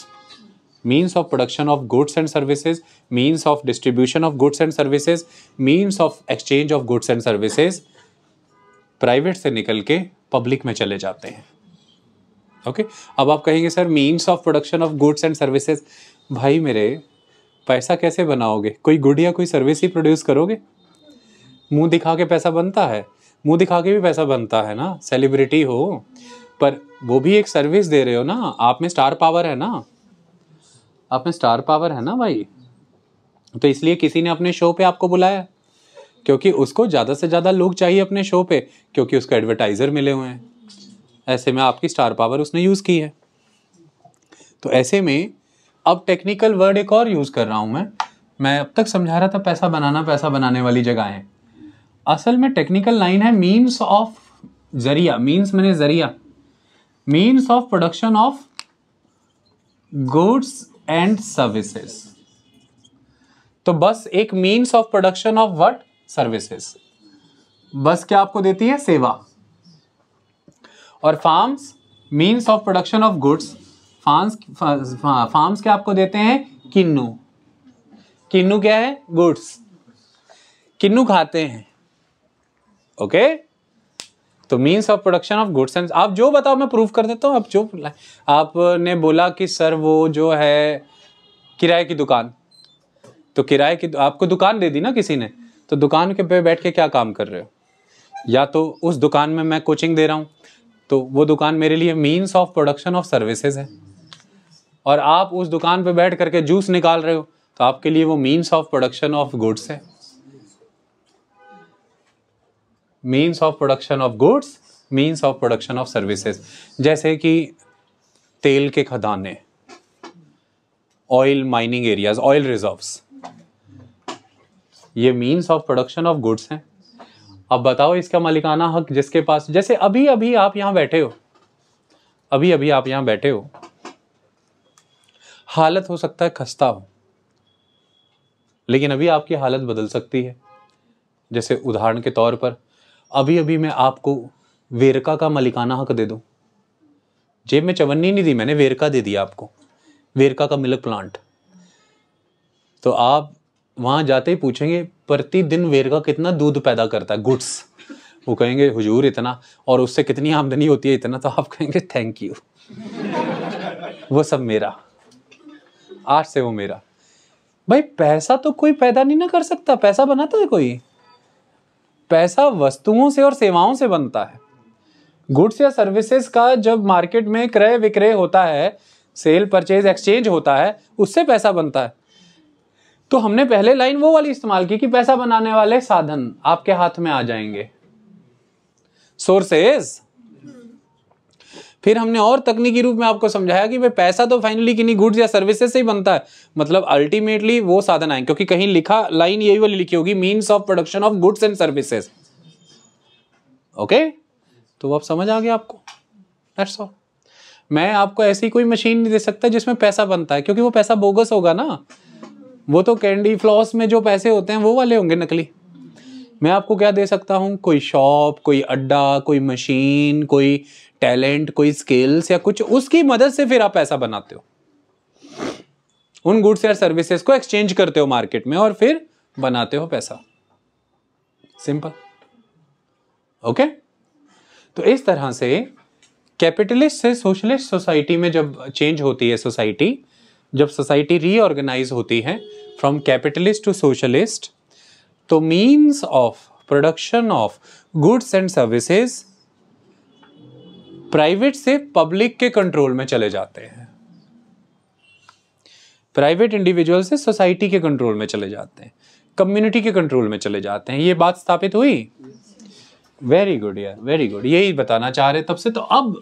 means of production of goods and services means of distribution of goods and services means of exchange of goods and services private से निकल के पब्लिक में चले जाते हैं ओके okay? अब आप कहेंगे sir means of production of goods and services भाई मेरे पैसा कैसे बनाओगे कोई गुड या कोई सर्विस ही प्रोड्यूस करोगे मुंह दिखा के पैसा बनता है मुंह दिखा के भी पैसा बनता है ना सेलिब्रिटी हो पर वो भी एक सर्विस दे रहे हो ना आप में स्टार पावर है ना आप में स्टार पावर है ना भाई तो इसलिए किसी ने अपने शो पे आपको बुलाया क्योंकि उसको ज़्यादा से ज़्यादा लोग चाहिए अपने शो पे क्योंकि उसको एडवर्टाइज़र मिले हुए हैं ऐसे में आपकी स्टार पावर उसने यूज़ की है तो ऐसे में अब टेक्निकल वर्ड एक और यूज़ कर रहा हूँ मैं मैं अब तक समझा रहा था पैसा बनाना पैसा बनाने वाली जगहें असल में टेक्निकल लाइन है मीन्स ऑफ जरिया मीन्स मैंने जरिया means of production of goods and services तो बस एक means of production of what services बस क्या आपको देती है सेवा और farms means of production of goods farms farms क्या आपको देते हैं किन्नू किन्नू क्या है गुड्स किन्नू खाते हैं ओके okay? तो means of production of goods and आप जो बताओ मैं प्रूव कर देता हूँ आप जो आपने बोला कि सर वो जो है किराए की दुकान तो किराए की आपको दुकान दे दी ना किसी ने तो दुकान के पे बैठ के क्या काम कर रहे हो या तो उस दुकान में मैं कोचिंग दे रहा हूँ तो वो दुकान मेरे लिए means of production of services है और आप उस दुकान पे बैठ करके जूस निकाल रहे हो तो आपके लिए वो means of production of goods है means of production of goods means of production of services जैसे कि तेल के खदाने oil mining areas oil reserves ये means of production of goods हैं अब बताओ इसका मालिकाना हक जिसके पास जैसे अभी अभी आप यहां बैठे हो अभी अभी आप यहां बैठे हो हालत हो सकता है खस्ता हो लेकिन अभी आपकी हालत बदल सकती है जैसे उदाहरण के तौर पर अभी अभी मैं आपको वेरका का मलिकाना हक दे दूँ जेब में चवन्नी नहीं दी मैंने वेरका दे दिया आपको वेरका का मिल्क प्लांट तो आप वहाँ जाते ही पूछेंगे प्रतिदिन वेरका कितना दूध पैदा करता है गुड्स वो कहेंगे हुजूर इतना और उससे कितनी आमदनी होती है इतना तो आप कहेंगे थैंक यू वो सब मेरा आज से वो मेरा भाई पैसा तो कोई पैदा नहीं ना कर सकता पैसा बनाता है कोई पैसा वस्तुओं से और सेवाओं से बनता है गुड्स या सर्विसेज का जब मार्केट में क्रय विक्रय होता है सेल परचेज एक्सचेंज होता है उससे पैसा बनता है तो हमने पहले लाइन वो वाली इस्तेमाल की कि पैसा बनाने वाले साधन आपके हाथ में आ जाएंगे सोर्सेज फिर हमने और तकनीकी रूप में आपको समझाया कि भाई पैसा तो फाइनली किन्हीं गुड्स या सर्विसेज से ही बनता है मतलब अल्टीमेटली वो साधन आए क्योंकि कहीं लिखा लाइन यही वाली लिखी होगी means of production of goods and services okay तो अब समझ आ गया आपको दैट्स ऑल मैं आपको ऐसी कोई मशीन नहीं दे सकता जिसमें पैसा बनता है क्योंकि वो पैसा बोगस होगा ना वो तो कैंडी फ्लॉस में जो पैसे होते हैं वो वाले होंगे नकली मैं आपको क्या दे सकता हूँ कोई शॉप कोई अड्डा कोई मशीन कोई टैलेंट कोई स्किल्स या कुछ उसकी मदद से फिर आप पैसा बनाते हो उन गुड्स या सर्विसेज को एक्सचेंज करते हो मार्केट में और फिर बनाते हो पैसा सिंपल ओके तो इस तरह से कैपिटलिस्ट से सोशलिस्ट सोसाइटी में जब चेंज होती है सोसाइटी जब सोसाइटी रीऑर्गेनाइज होती है फ्रॉम कैपिटलिस्ट टू सोशलिस्ट तो means of production of goods and services private से पब्लिक के कंट्रोल में चले जाते हैं प्राइवेट इंडिविजुअल से सोसाइटी के कंट्रोल में चले जाते हैं कम्युनिटी के कंट्रोल में चले जाते हैं ये बात स्थापित हुई वेरी गुड यार वेरी गुड यही बताना चाह रहे तब से तो अब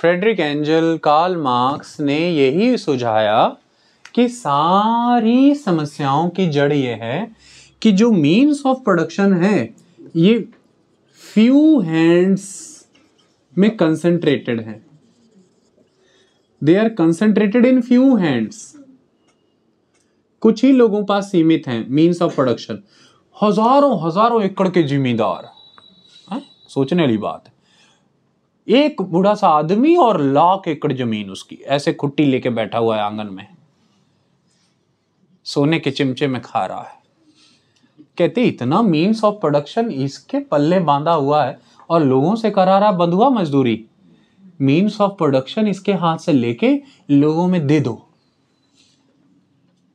फ्रेडरिक एंजल कार्ल मार्क्स ने यही सुझाया कि सारी समस्याओं की जड़ ये है कि जो मीन्स ऑफ प्रोडक्शन है ये फ्यू हैंड्स में कंसंट्रेटेड है they are concentrated in few hands कुछ ही लोगों पास सीमित है मीन्स ऑफ प्रोडक्शन हजारों हजारों एकड़ के जिम्मेदार हाँ, सोचने वाली बात एक बूढ़ा सा आदमी और लाख एकड़ जमीन उसकी ऐसे खुट्टी लेके बैठा हुआ है आंगन में सोने के चिमचे में खा रहा है कहते इतना मीन्स ऑफ प्रोडक्शन इसके पल्ले बांधा हुआ है और लोगों से करा रहा है बंधुआ मजदूरी मीन्स ऑफ प्रोडक्शन इसके हाथ से लेके लोगों में दे दो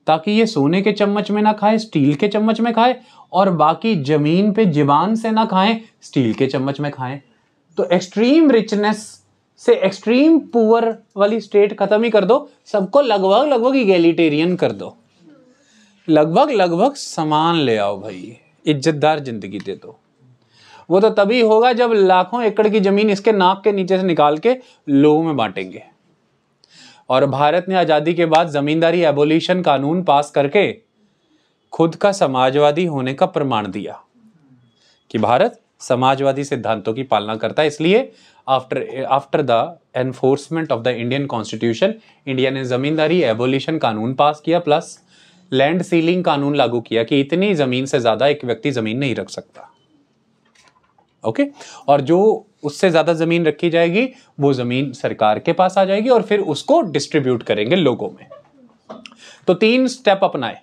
ताकि ये सोने के चम्मच में ना खाए स्टील के चम्मच में खाए और बाकी जमीन पे जीवान से ना खाएं स्टील के चम्मच में खाएं तो एक्सट्रीम रिचनेस से एक्सट्रीम पुअर वाली स्टेट खत्म ही कर दो सबको लगभग लगभग इगेलिटेरियन कर दो लगभग लगभग समान ले आओ भाई इज्जतदार जिंदगी दे दो वो तो तभी होगा जब लाखों एकड़ की जमीन इसके नाक के नीचे से निकाल के लोगों में बांटेंगे और भारत ने आज़ादी के बाद ज़मींदारी एबोल्यूशन कानून पास करके खुद का समाजवादी होने का प्रमाण दिया कि भारत समाजवादी सिद्धांतों की पालना करता है इसलिए after after the enforcement of the Indian constitution India ने ज़मींदारी एबोल्यूशन कानून पास किया प्लस लैंड सीलिंग कानून लागू किया कि इतनी ज़मीन से ज़्यादा एक व्यक्ति ज़मीन नहीं रख सकता ओके और जो उससे ज़्यादा ज़मीन रखी जाएगी वो ज़मीन सरकार के पास आ जाएगी और फिर उसको डिस्ट्रीब्यूट करेंगे लोगों में तो तीन स्टेप अपनाए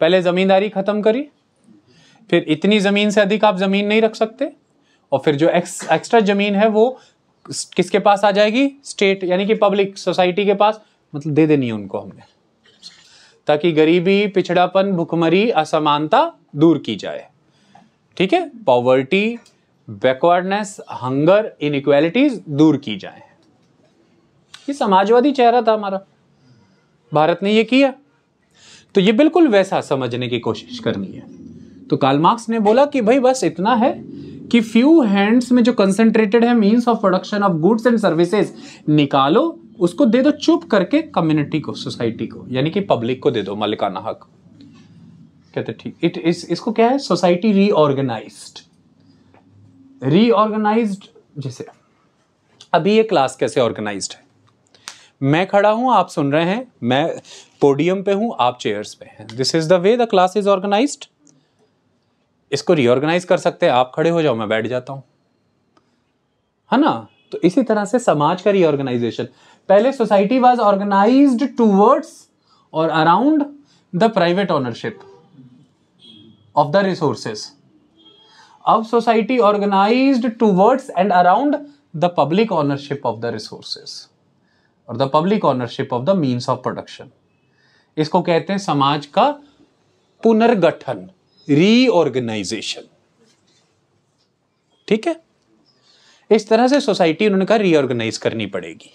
पहले ज़मींदारी ख़त्म करी फिर इतनी ज़मीन से अधिक आप ज़मीन नहीं रख सकते और फिर जो एक्स एक्स्ट्रा ज़मीन है वो किसके पास आ जाएगी स्टेट यानी कि पब्लिक सोसाइटी के पास मतलब दे देनी है उनको हमने ताकि गरीबी पिछड़ापन भुखमरी असमानता दूर की जाए ठीक है पॉवर्टी बैकवर्डनेस हंगर इनक्वालिटीज दूर की जाए ये समाजवादी चेहरा था हमारा भारत ने ये किया तो ये बिल्कुल वैसा समझने की कोशिश करनी है तो कार्ल मार्क्स ने बोला कि भाई बस इतना है कि फ्यू हैंड्स में जो कंसेंट्रेटेड है means of production of goods and services निकालो उसको दे दो चुप करके कम्युनिटी को सोसाइटी को यानी कि पब्लिक को दे दो मालिकाना हक कहते ठीक इट इस इसको क्या है सोसाइटी रीऑर्गेनाइज्ड रीऑर्गेनाइज जैसे अभी ये क्लास कैसे ऑर्गेनाइज है मैं खड़ा हूं आप सुन रहे हैं मैं पोडियम पे हूं आप चेयर्स पे हैं this is the way the class is organize इसको रीऑर्गेनाइज कर सकते हैं आप खड़े हो जाओ मैं बैठ जाता हूं है ना तो इसी तरह से समाज का रीऑर्गेनाइजेशन पहले सोसाइटी वाज ऑर्गेनाइज टूवर्ड्स और around the private ownership of the resources of society organized towards and around the public ownership of the resources or the public ownership of the means of production. इसको कहते हैं समाज का पुनर्गठन रीऑर्गेनाइजेशन ठीक है इस तरह से सोसाइटी उन्होंने कहा रीऑर्गेनाइज करनी पड़ेगी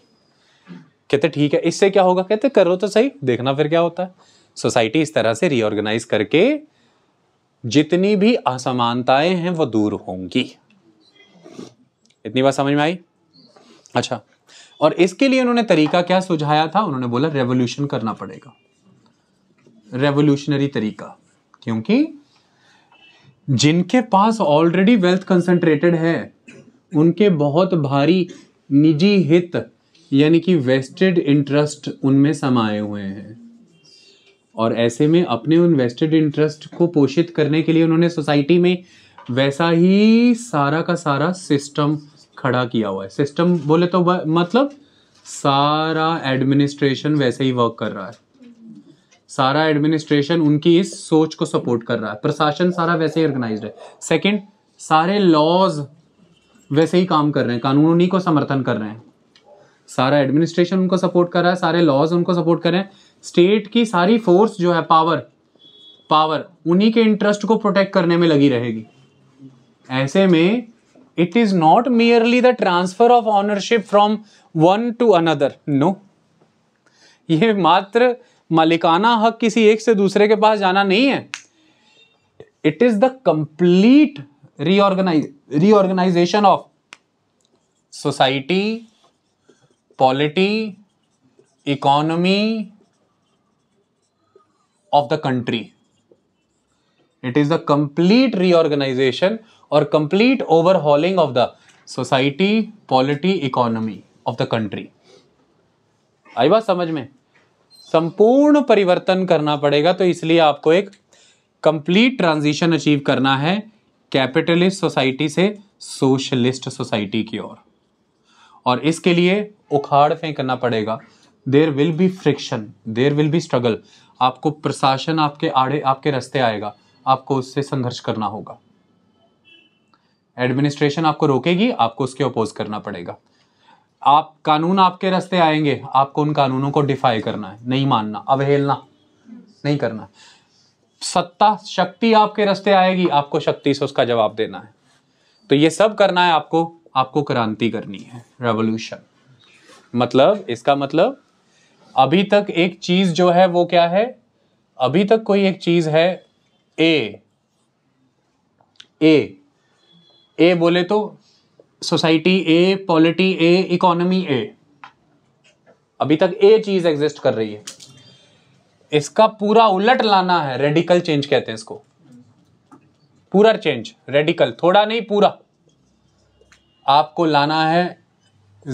कहते ठीक है इससे क्या होगा कहते करो तो सही देखना फिर क्या होता है सोसाइटी इस तरह से रीऑर्गेनाइज करके जितनी भी असमानताएं हैं वो दूर होंगी इतनी बात समझ में आई अच्छा और इसके लिए उन्होंने तरीका क्या सुझाया था उन्होंने बोला रेवोल्यूशन करना पड़ेगा रेवोल्यूशनरी तरीका क्योंकि जिनके पास ऑलरेडी वेल्थ कंसंट्रेटेड है उनके बहुत भारी निजी हित यानी कि वेस्टेड इंटरेस्ट उनमें समाये हुए हैं और ऐसे में अपने उन वेस्टेड इंटरेस्ट को पोषित करने के लिए उन्होंने सोसाइटी में वैसा ही सारा का सारा सिस्टम खड़ा किया हुआ है सिस्टम बोले तो मतलब सारा एडमिनिस्ट्रेशन वैसे ही वर्क कर रहा है सारा एडमिनिस्ट्रेशन उनकी इस सोच को सपोर्ट कर रहा है प्रशासन सारा वैसे ही ऑर्गेनाइज है सेकंड सारे लॉज वैसे ही काम कर रहे हैं कानूनी को समर्थन कर रहे हैं सारा एडमिनिस्ट्रेशन उनको सपोर्ट कर रहा है सारे लॉज उनको सपोर्ट कर रहे हैं स्टेट की सारी फोर्स जो है पावर पावर उन्हीं के इंटरेस्ट को प्रोटेक्ट करने में लगी रहेगी ऐसे में it is not merely the transfer of ownership from one to another no ये मात्र मालिकाना हक किसी एक से दूसरे के पास जाना नहीं है it is the complete reorganize reorganization of society polity economy of the country it is the complete और complete complete overhauling of the society polity economy of the country आई बात समझ में संपूर्ण परिवर्तन करना पड़ेगा तो इसलिए आपको एक कंप्लीट ट्रांजिशन अचीव करना है कैपिटलिस्ट सोसाइटी से सोशलिस्ट सोसाइटी की ओर और इसके लिए उखाड़ फेंकना पड़ेगा there will be friction there will be struggle आपको प्रशासन आपके आड़े आपके रास्ते आएगा आपको उससे संघर्ष करना होगा एडमिनिस्ट्रेशन आपको रोकेगी आपको उसके अपोज करना पड़ेगा आप कानून आपके रास्ते आएंगे आपको उन कानूनों को डिफाई करना है नहीं मानना अवहेलना नहीं करना सत्ता शक्ति आपके रास्ते आएगी आपको शक्ति से उसका जवाब देना है तो ये सब करना है आपको आपको क्रांति करनी है रेवोल्यूशन मतलब इसका मतलब अभी तक एक चीज जो है वो क्या है अभी तक कोई एक चीज है ए ए ए बोले तो society A polity A economy A अभी तक ए चीज एग्जिस्ट कर रही है इसका पूरा उलट लाना है रेडिकल चेंज कहते हैं इसको पूरा चेंज रेडिकल थोड़ा नहीं पूरा आपको लाना है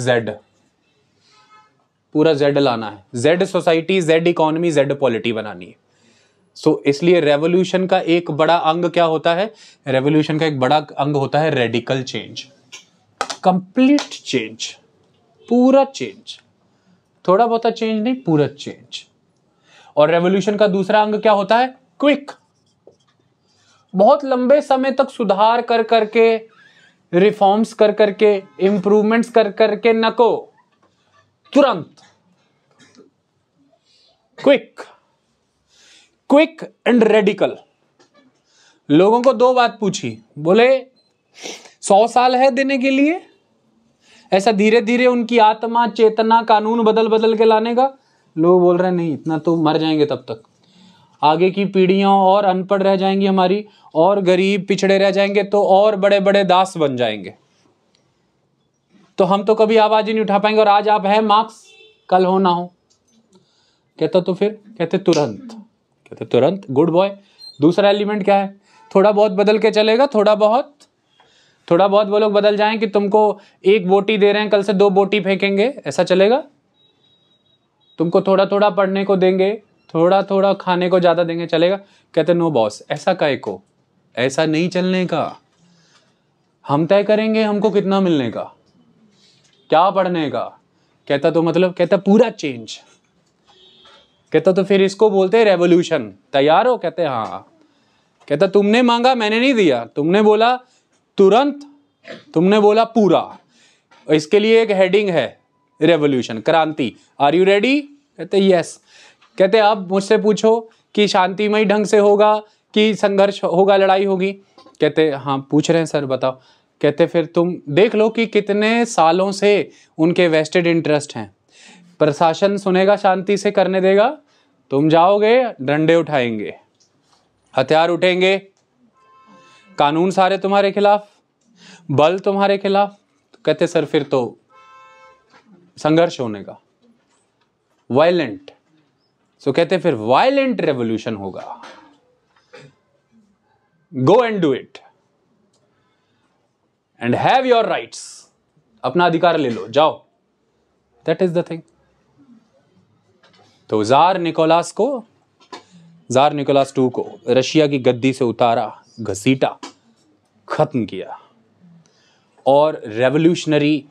जेड पूरा जेड लाना है Z society Z economy Z polity बनानी है सो so, इसलिए रेवोल्यूशन का एक बड़ा अंग क्या होता है रेवोल्यूशन का एक बड़ा अंग होता है रेडिकल चेंज कंप्लीट चेंज पूरा चेंज थोड़ा बहुत चेंज अच्छा नहीं पूरा चेंज और रेवोल्यूशन का दूसरा अंग क्या होता है क्विक बहुत लंबे समय तक सुधार कर करके रिफॉर्म्स कर करके इंप्रूवमेंट्स कर करके नको तुरंत क्विक क्विक एंड रेडिकल लोगों को दो बात पूछी बोले सौ साल है देने के लिए ऐसा धीरे धीरे उनकी आत्मा चेतना कानून बदल बदल के लाने का लोग बोल रहे हैं नहीं इतना तो मर जाएंगे तब तक आगे की पीढ़ियां और अनपढ़ रह जाएंगी हमारी और गरीब पिछड़े रह जाएंगे तो और बड़े बड़े दास बन जाएंगे तो हम तो कभी आवाज़ ही नहीं उठा पाएंगे और आज आप हैं मार्क्स कल हो ना हो कहता तो फिर कहते तुरंत कहते तुरंत गुड बॉय दूसरा एलिमेंट क्या है थोड़ा बहुत बदल के चलेगा थोड़ा बहुत थोड़ा बहुत वो लोग बदल जाएं कि तुमको एक बोटी दे रहे हैं कल से दो बोटी फेंकेंगे ऐसा चलेगा तुमको थोड़ा थोड़ा पढ़ने को देंगे थोड़ा थोड़ा खाने को ज़्यादा देंगे चलेगा कहते नो बॉस ऐसा काय को ऐसा नहीं चलने का हम तय करेंगे हमको कितना मिलने का क्या पढ़ने का कहता तो मतलब कहता पूरा चेंज कहता तो फिर इसको बोलते हैं रेवोल्यूशन तैयार हो कहते हाँ कहता तुमने मांगा मैंने नहीं दिया तुमने बोला तुरंत तुमने बोला पूरा इसके लिए एक हेडिंग है रेवोल्यूशन क्रांति आर यू रेडी कहते यस कहते अब मुझसे पूछो कि शांतिमय ढंग से होगा कि संघर्ष होगा लड़ाई होगी कहते हाँ पूछ रहे हैं सर बताओ कहते फिर तुम देख लो कि कितने सालों से उनके वेस्टेड इंटरेस्ट हैं प्रशासन सुनेगा शांति से करने देगा तुम जाओगे डंडे उठाएंगे हथियार उठेंगे कानून सारे तुम्हारे खिलाफ बल तुम्हारे खिलाफ कहते सर फिर तो संघर्ष होने का वायलेंट सो कहते फिर वायलेंट रेवोल्यूशन होगा go and do it and have your rights अपना अधिकार ले लो जाओ दैट इज द थिंग तो जार निकोलास को जार निकोलास टू को रशिया की गद्दी से उतारा घसीटा खत्म किया और रेवोल्यूशनरी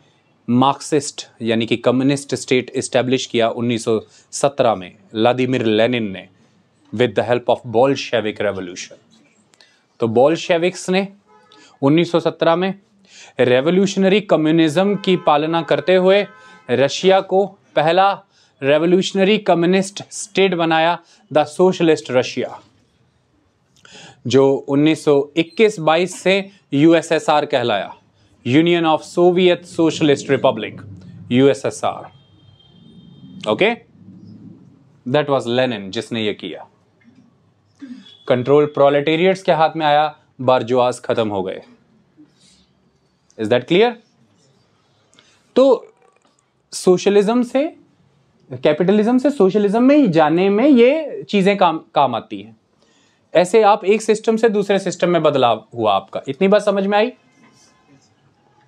मार्क्सिस्ट यानी कि कम्युनिस्ट स्टेट इस्टेब्लिश किया 1917 में व्लादिमिर लेनिन ने with the help of Bolshevik revolution तो बॉल्शेविक्स ने 1917 में रेवोल्यूशनरी कम्युनिज्म की पालना करते हुए रशिया को पहला रेवोल्यूशनरी कम्युनिस्ट स्टेट बनाया द सोशलिस्ट रशिया जो 1921-22 से यूएसएसआर कहलाया union of Soviet socialist republic USSR okay that was Lenin जिसने ये किया कंट्रोल प्रोलेटेरियट्स के हाथ में आया बारजुआज खत्म हो गए इज दैट क्लियर तो सोशलिज्म से कैपिटलिज्म से सोशलिज्म में ही जाने में ये चीज़ें काम काम आती है ऐसे आप एक सिस्टम से दूसरे सिस्टम में बदलाव हुआ आपका इतनी बात समझ में आई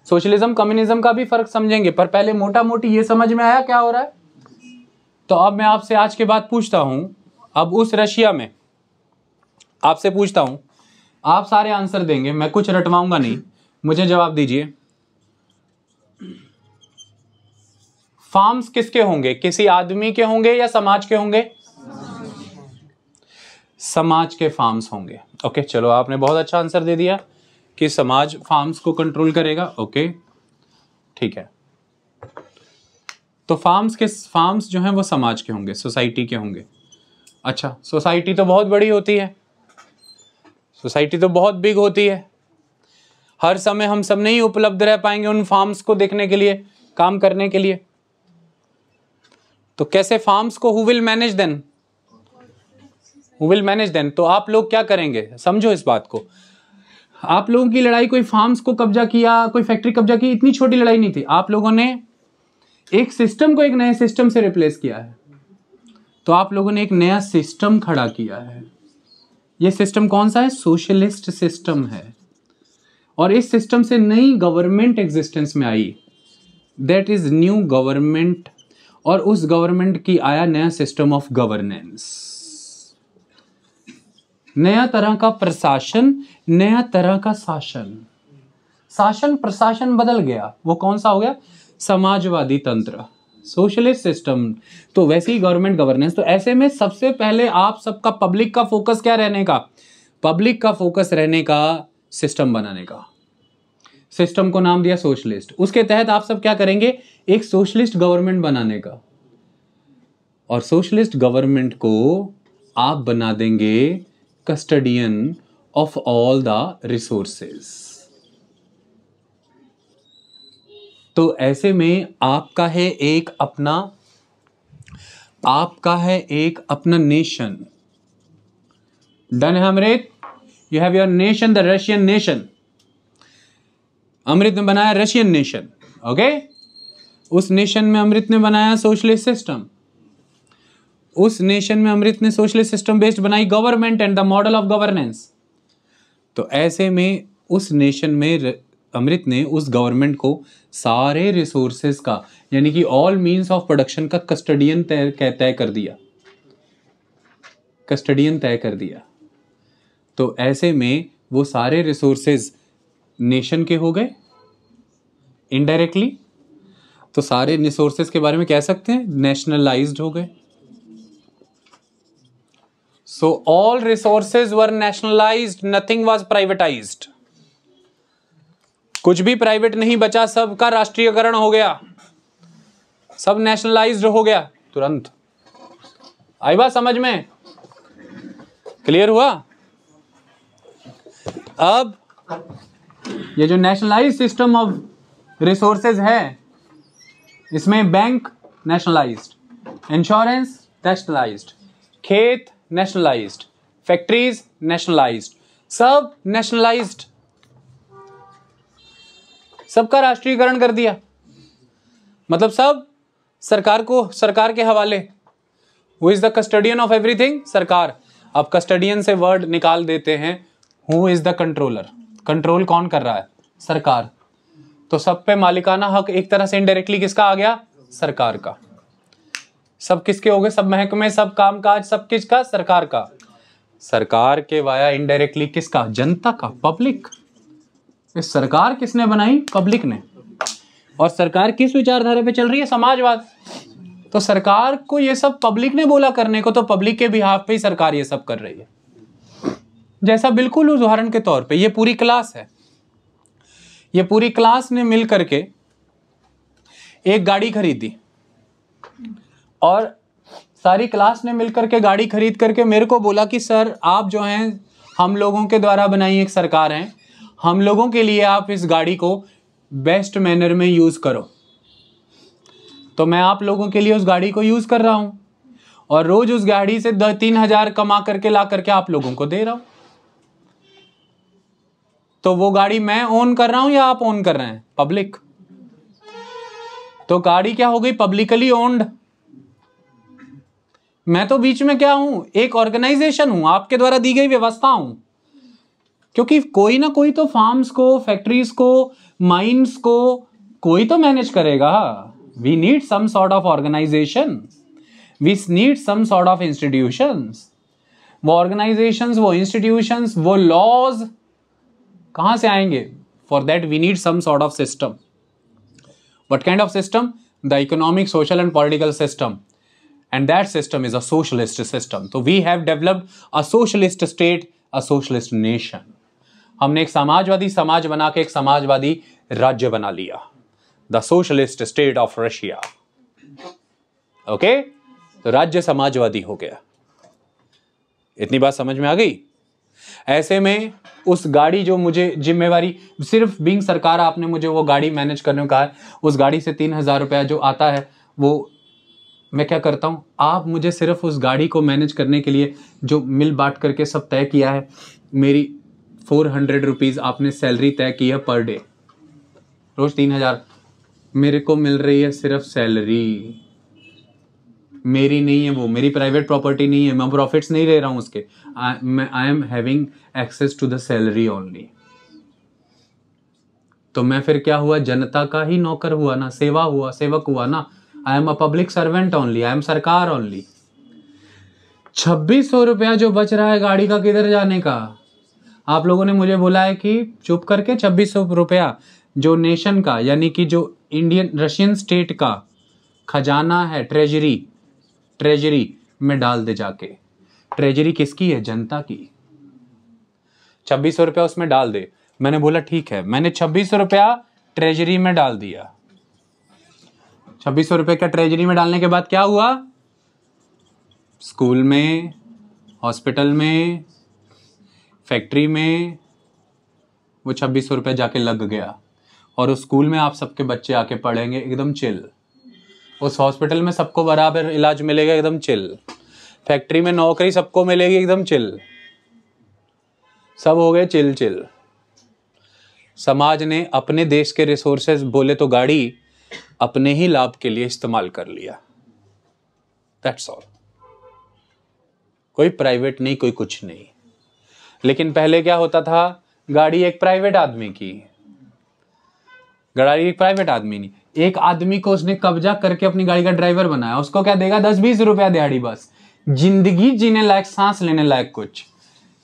सोशलिज्म कम्युनिज्म का भी फर्क समझेंगे पर पहले मोटा मोटी ये समझ में आया क्या हो रहा है तो अब मैं आपसे आज के बाद पूछता हूं अब उस रशिया में आपसे पूछता हूं आप सारे आंसर देंगे मैं कुछ रटवाऊंगा नहीं मुझे जवाब दीजिए फार्म्स किसके होंगे किसी आदमी के होंगे या समाज के होंगे समाज के फार्म्स होंगे ओके चलो आपने बहुत अच्छा आंसर दे दिया कि समाज फार्म्स को कंट्रोल करेगा ओके ठीक है तो फार्म्स के फार्म्स जो हैं वो समाज के होंगे सोसाइटी के होंगे अच्छा सोसाइटी तो बहुत बड़ी होती है सोसाइटी तो बहुत बिग होती है हर समय हम सब नहीं उपलब्ध रह पाएंगे उन फार्म्स को देखने के लिए काम करने के लिए तो कैसे फार्म्स को who will manage then who will manage then तो आप लोग क्या करेंगे समझो इस बात को आप लोगों की लड़ाई कोई फार्म्स को कब्जा किया कोई फैक्ट्री कब्जा की इतनी छोटी लड़ाई नहीं थी आप लोगों ने एक सिस्टम को एक नए सिस्टम से रिप्लेस किया है तो आप लोगों ने एक नया सिस्टम खड़ा किया है ये सिस्टम कौन सा है सोशलिस्ट सिस्टम है और इस सिस्टम से नई गवर्नमेंट एग्जिस्टेंस में आई दैट इज न्यू गवर्नमेंट और उस गवर्नमेंट की आया नया सिस्टम ऑफ गवर्नेंस नया तरह का प्रशासन नया तरह का शासन शासन प्रशासन बदल गया वो कौन सा हो गया समाजवादी तंत्र सोशलिस्ट सिस्टम तो वैसे ही गवर्नमेंट गवर्नेंस तो ऐसे में सबसे पहले आप सबका पब्लिक का फोकस क्या रहने का पब्लिक का फोकस रहने का सिस्टम बनाने का सिस्टम को नाम दिया सोशलिस्ट उसके तहत आप सब क्या करेंगे एक सोशलिस्ट गवर्नमेंट बनाने का और सोशलिस्ट गवर्नमेंट को आप बना देंगे custodian of all the resources तो ऐसे में आपका है एक अपना आपका है एक अपना नेशन डन है Amrit you have your nation the Russian nation Amrit ने बनाया रशियन नेशन ओके उस नेशन में अमृत ने बनाया सोशलिस्ट सिस्टम उस नेशन में अमृत ने सोशलिस्ट सिस्टम बेस्ड बनाई government and the model of governance तो ऐसे में उस नेशन में अमृत ने उस गवर्नमेंट को सारे रिसोर्सेस का यानी कि ऑल मींस ऑफ प्रोडक्शन का कस्टडियन तय कर दिया कस्टडियन तय कर दिया तो ऐसे में वो सारे रिसोर्सेज नेशन के हो गए इनडायरेक्टली तो सारे रिसोर्सेस के बारे में कह सकते हैं नेशनलाइज्ड हो गए so all resources were nationalized nothing was privatized कुछ भी प्राइवेट नहीं बचा सबका राष्ट्रीयकरण हो गया सब नेशनलाइज हो गया तुरंत आई बात समझ में क्लियर हुआ अब ये जो नेशनलाइज सिस्टम ऑफ रिसोर्सेज है इसमें बैंक नेशनलाइज इंश्योरेंस नेशनलाइज खेत नेशनलाइज फैक्ट्रीज नेशनलाइज सब नेशनलाइज सबका राष्ट्रीयकरण कर दिया मतलब सब सरकार को सरकार के हवाले who is the custodian of everything सरकार अब कस्टडियन से वर्ड निकाल देते हैं who is the controller control कौन कर रहा है सरकार तो सब पे मालिकाना हक एक तरह से इनडायरेक्टली किसका आ गया सरकार का सब किसके हो गए सब महकमे सब कामकाज सब किसका सरकार का सरकार के वाया इनडायरेक्टली किसका जनता का पब्लिक इस सरकार किसने बनाई पब्लिक ने और सरकार किस विचारधारा पे चल रही है समाजवाद तो सरकार को ये सब पब्लिक ने बोला करने को तो पब्लिक के बिहाफ पे ही सरकार ये सब कर रही है जैसा बिल्कुल उदाहरण के तौर पे ये पूरी क्लास है ये पूरी क्लास ने मिल करके एक गाड़ी खरीदी और सारी क्लास ने मिल करके गाड़ी खरीद करके मेरे को बोला कि सर आप जो हैं हम लोगों के द्वारा बनाई एक सरकार है हम लोगों के लिए आप इस गाड़ी को बेस्ट मैनर में यूज़ करो तो मैं आप लोगों के लिए उस गाड़ी को यूज़ कर रहा हूँ और रोज़ उस गाड़ी से तीन हज़ार कमा करके ला करके आप लोगों को दे रहा हूँ तो वो गाड़ी मैं ओन कर रहा हूं या आप ऑन कर रहे हैं पब्लिक तो गाड़ी क्या हो गई पब्लिकली ओन्ड मैं तो बीच में क्या हूं एक ऑर्गेनाइजेशन हूं आपके द्वारा दी गई व्यवस्था हूं क्योंकि कोई ना कोई तो फार्म्स को फैक्ट्रीज को माइंस को कोई तो मैनेज करेगा we need some sort of organization we need some sort of institutions वो ऑर्गेनाइजेशंस वो इंस्टीट्यूशंस वो लॉज कहाँ से आएंगे for that we need some sort of system what kind of system the economic social and political system and that system is a socialist system तो we have developed a socialist state a socialist nation हमने एक समाजवादी समाज बना के एक समाजवादी राज्य बना लिया the socialist state of Russia okay तो राज्य समाजवादी हो गया इतनी बात समझ में आ गई ऐसे में उस गाड़ी जो मुझे जिम्मेवारी सिर्फ बिंग सरकार आपने मुझे वो गाड़ी मैनेज करने को कहा है उस गाड़ी से तीन हज़ार रुपया जो आता है वो मैं क्या करता हूँ आप मुझे सिर्फ उस गाड़ी को मैनेज करने के लिए जो मिल बांट करके सब तय किया है मेरी फोर हंड्रेड रुपीज़ आपने सैलरी तय की है पर डे रोज़ तीन हज़ार मेरे को मिल रही है सिर्फ सैलरी मेरी नहीं है वो मेरी प्राइवेट प्रॉपर्टी नहीं है मैं प्रॉफिट्स नहीं ले रहा हूँ उसके I am having access to the salary only तो मैं फिर क्या हुआ जनता का ही नौकर हुआ ना सेवा हुआ सेवक हुआ ना I am a public servant only I am सरकार ओनली छब्बीस सौ रुपया जो बच रहा है गाड़ी का किधर जाने का आप लोगों ने मुझे बोला है कि चुप करके छब्बीस सौ रुपया जो नेशन का यानी कि जो इंडियन रशियन स्टेट का खजाना है ट्रेजरी ट्रेजरी में डाल दे जाके ट्रेजरी किसकी है जनता की छब्बीस सौ रुपया उसमें डाल दे मैंने बोला ठीक है मैंने छब्बीस रुपया ट्रेजरी में डाल दिया छब्बीस सौ का ट्रेजरी में डालने के बाद क्या हुआ स्कूल में हॉस्पिटल में फैक्ट्री में वो छब्बीस सौ जाके लग गया और उस स्कूल में आप सबके बच्चे आके पढ़ेंगे एकदम चिल उस हॉस्पिटल में सबको बराबर इलाज मिलेगा एकदम चिल फैक्ट्री में नौकरी सबको मिलेगी एकदम चिल सब हो गए चिल चिल समाज ने अपने देश के रिसोर्सेज बोले तो गाड़ी अपने ही लाभ के लिए इस्तेमाल कर लिया दैट्स ऑल कोई प्राइवेट नहीं कोई कुछ नहीं लेकिन पहले क्या होता था गाड़ी एक प्राइवेट आदमी की गाड़ी एक प्राइवेट आदमी नहीं एक आदमी को उसने कब्जा करके अपनी गाड़ी का ड्राइवर बनाया उसको क्या देगा दस बीस रुपया दिहाड़ी बस जिंदगी जीने लायक सांस लेने लायक कुछ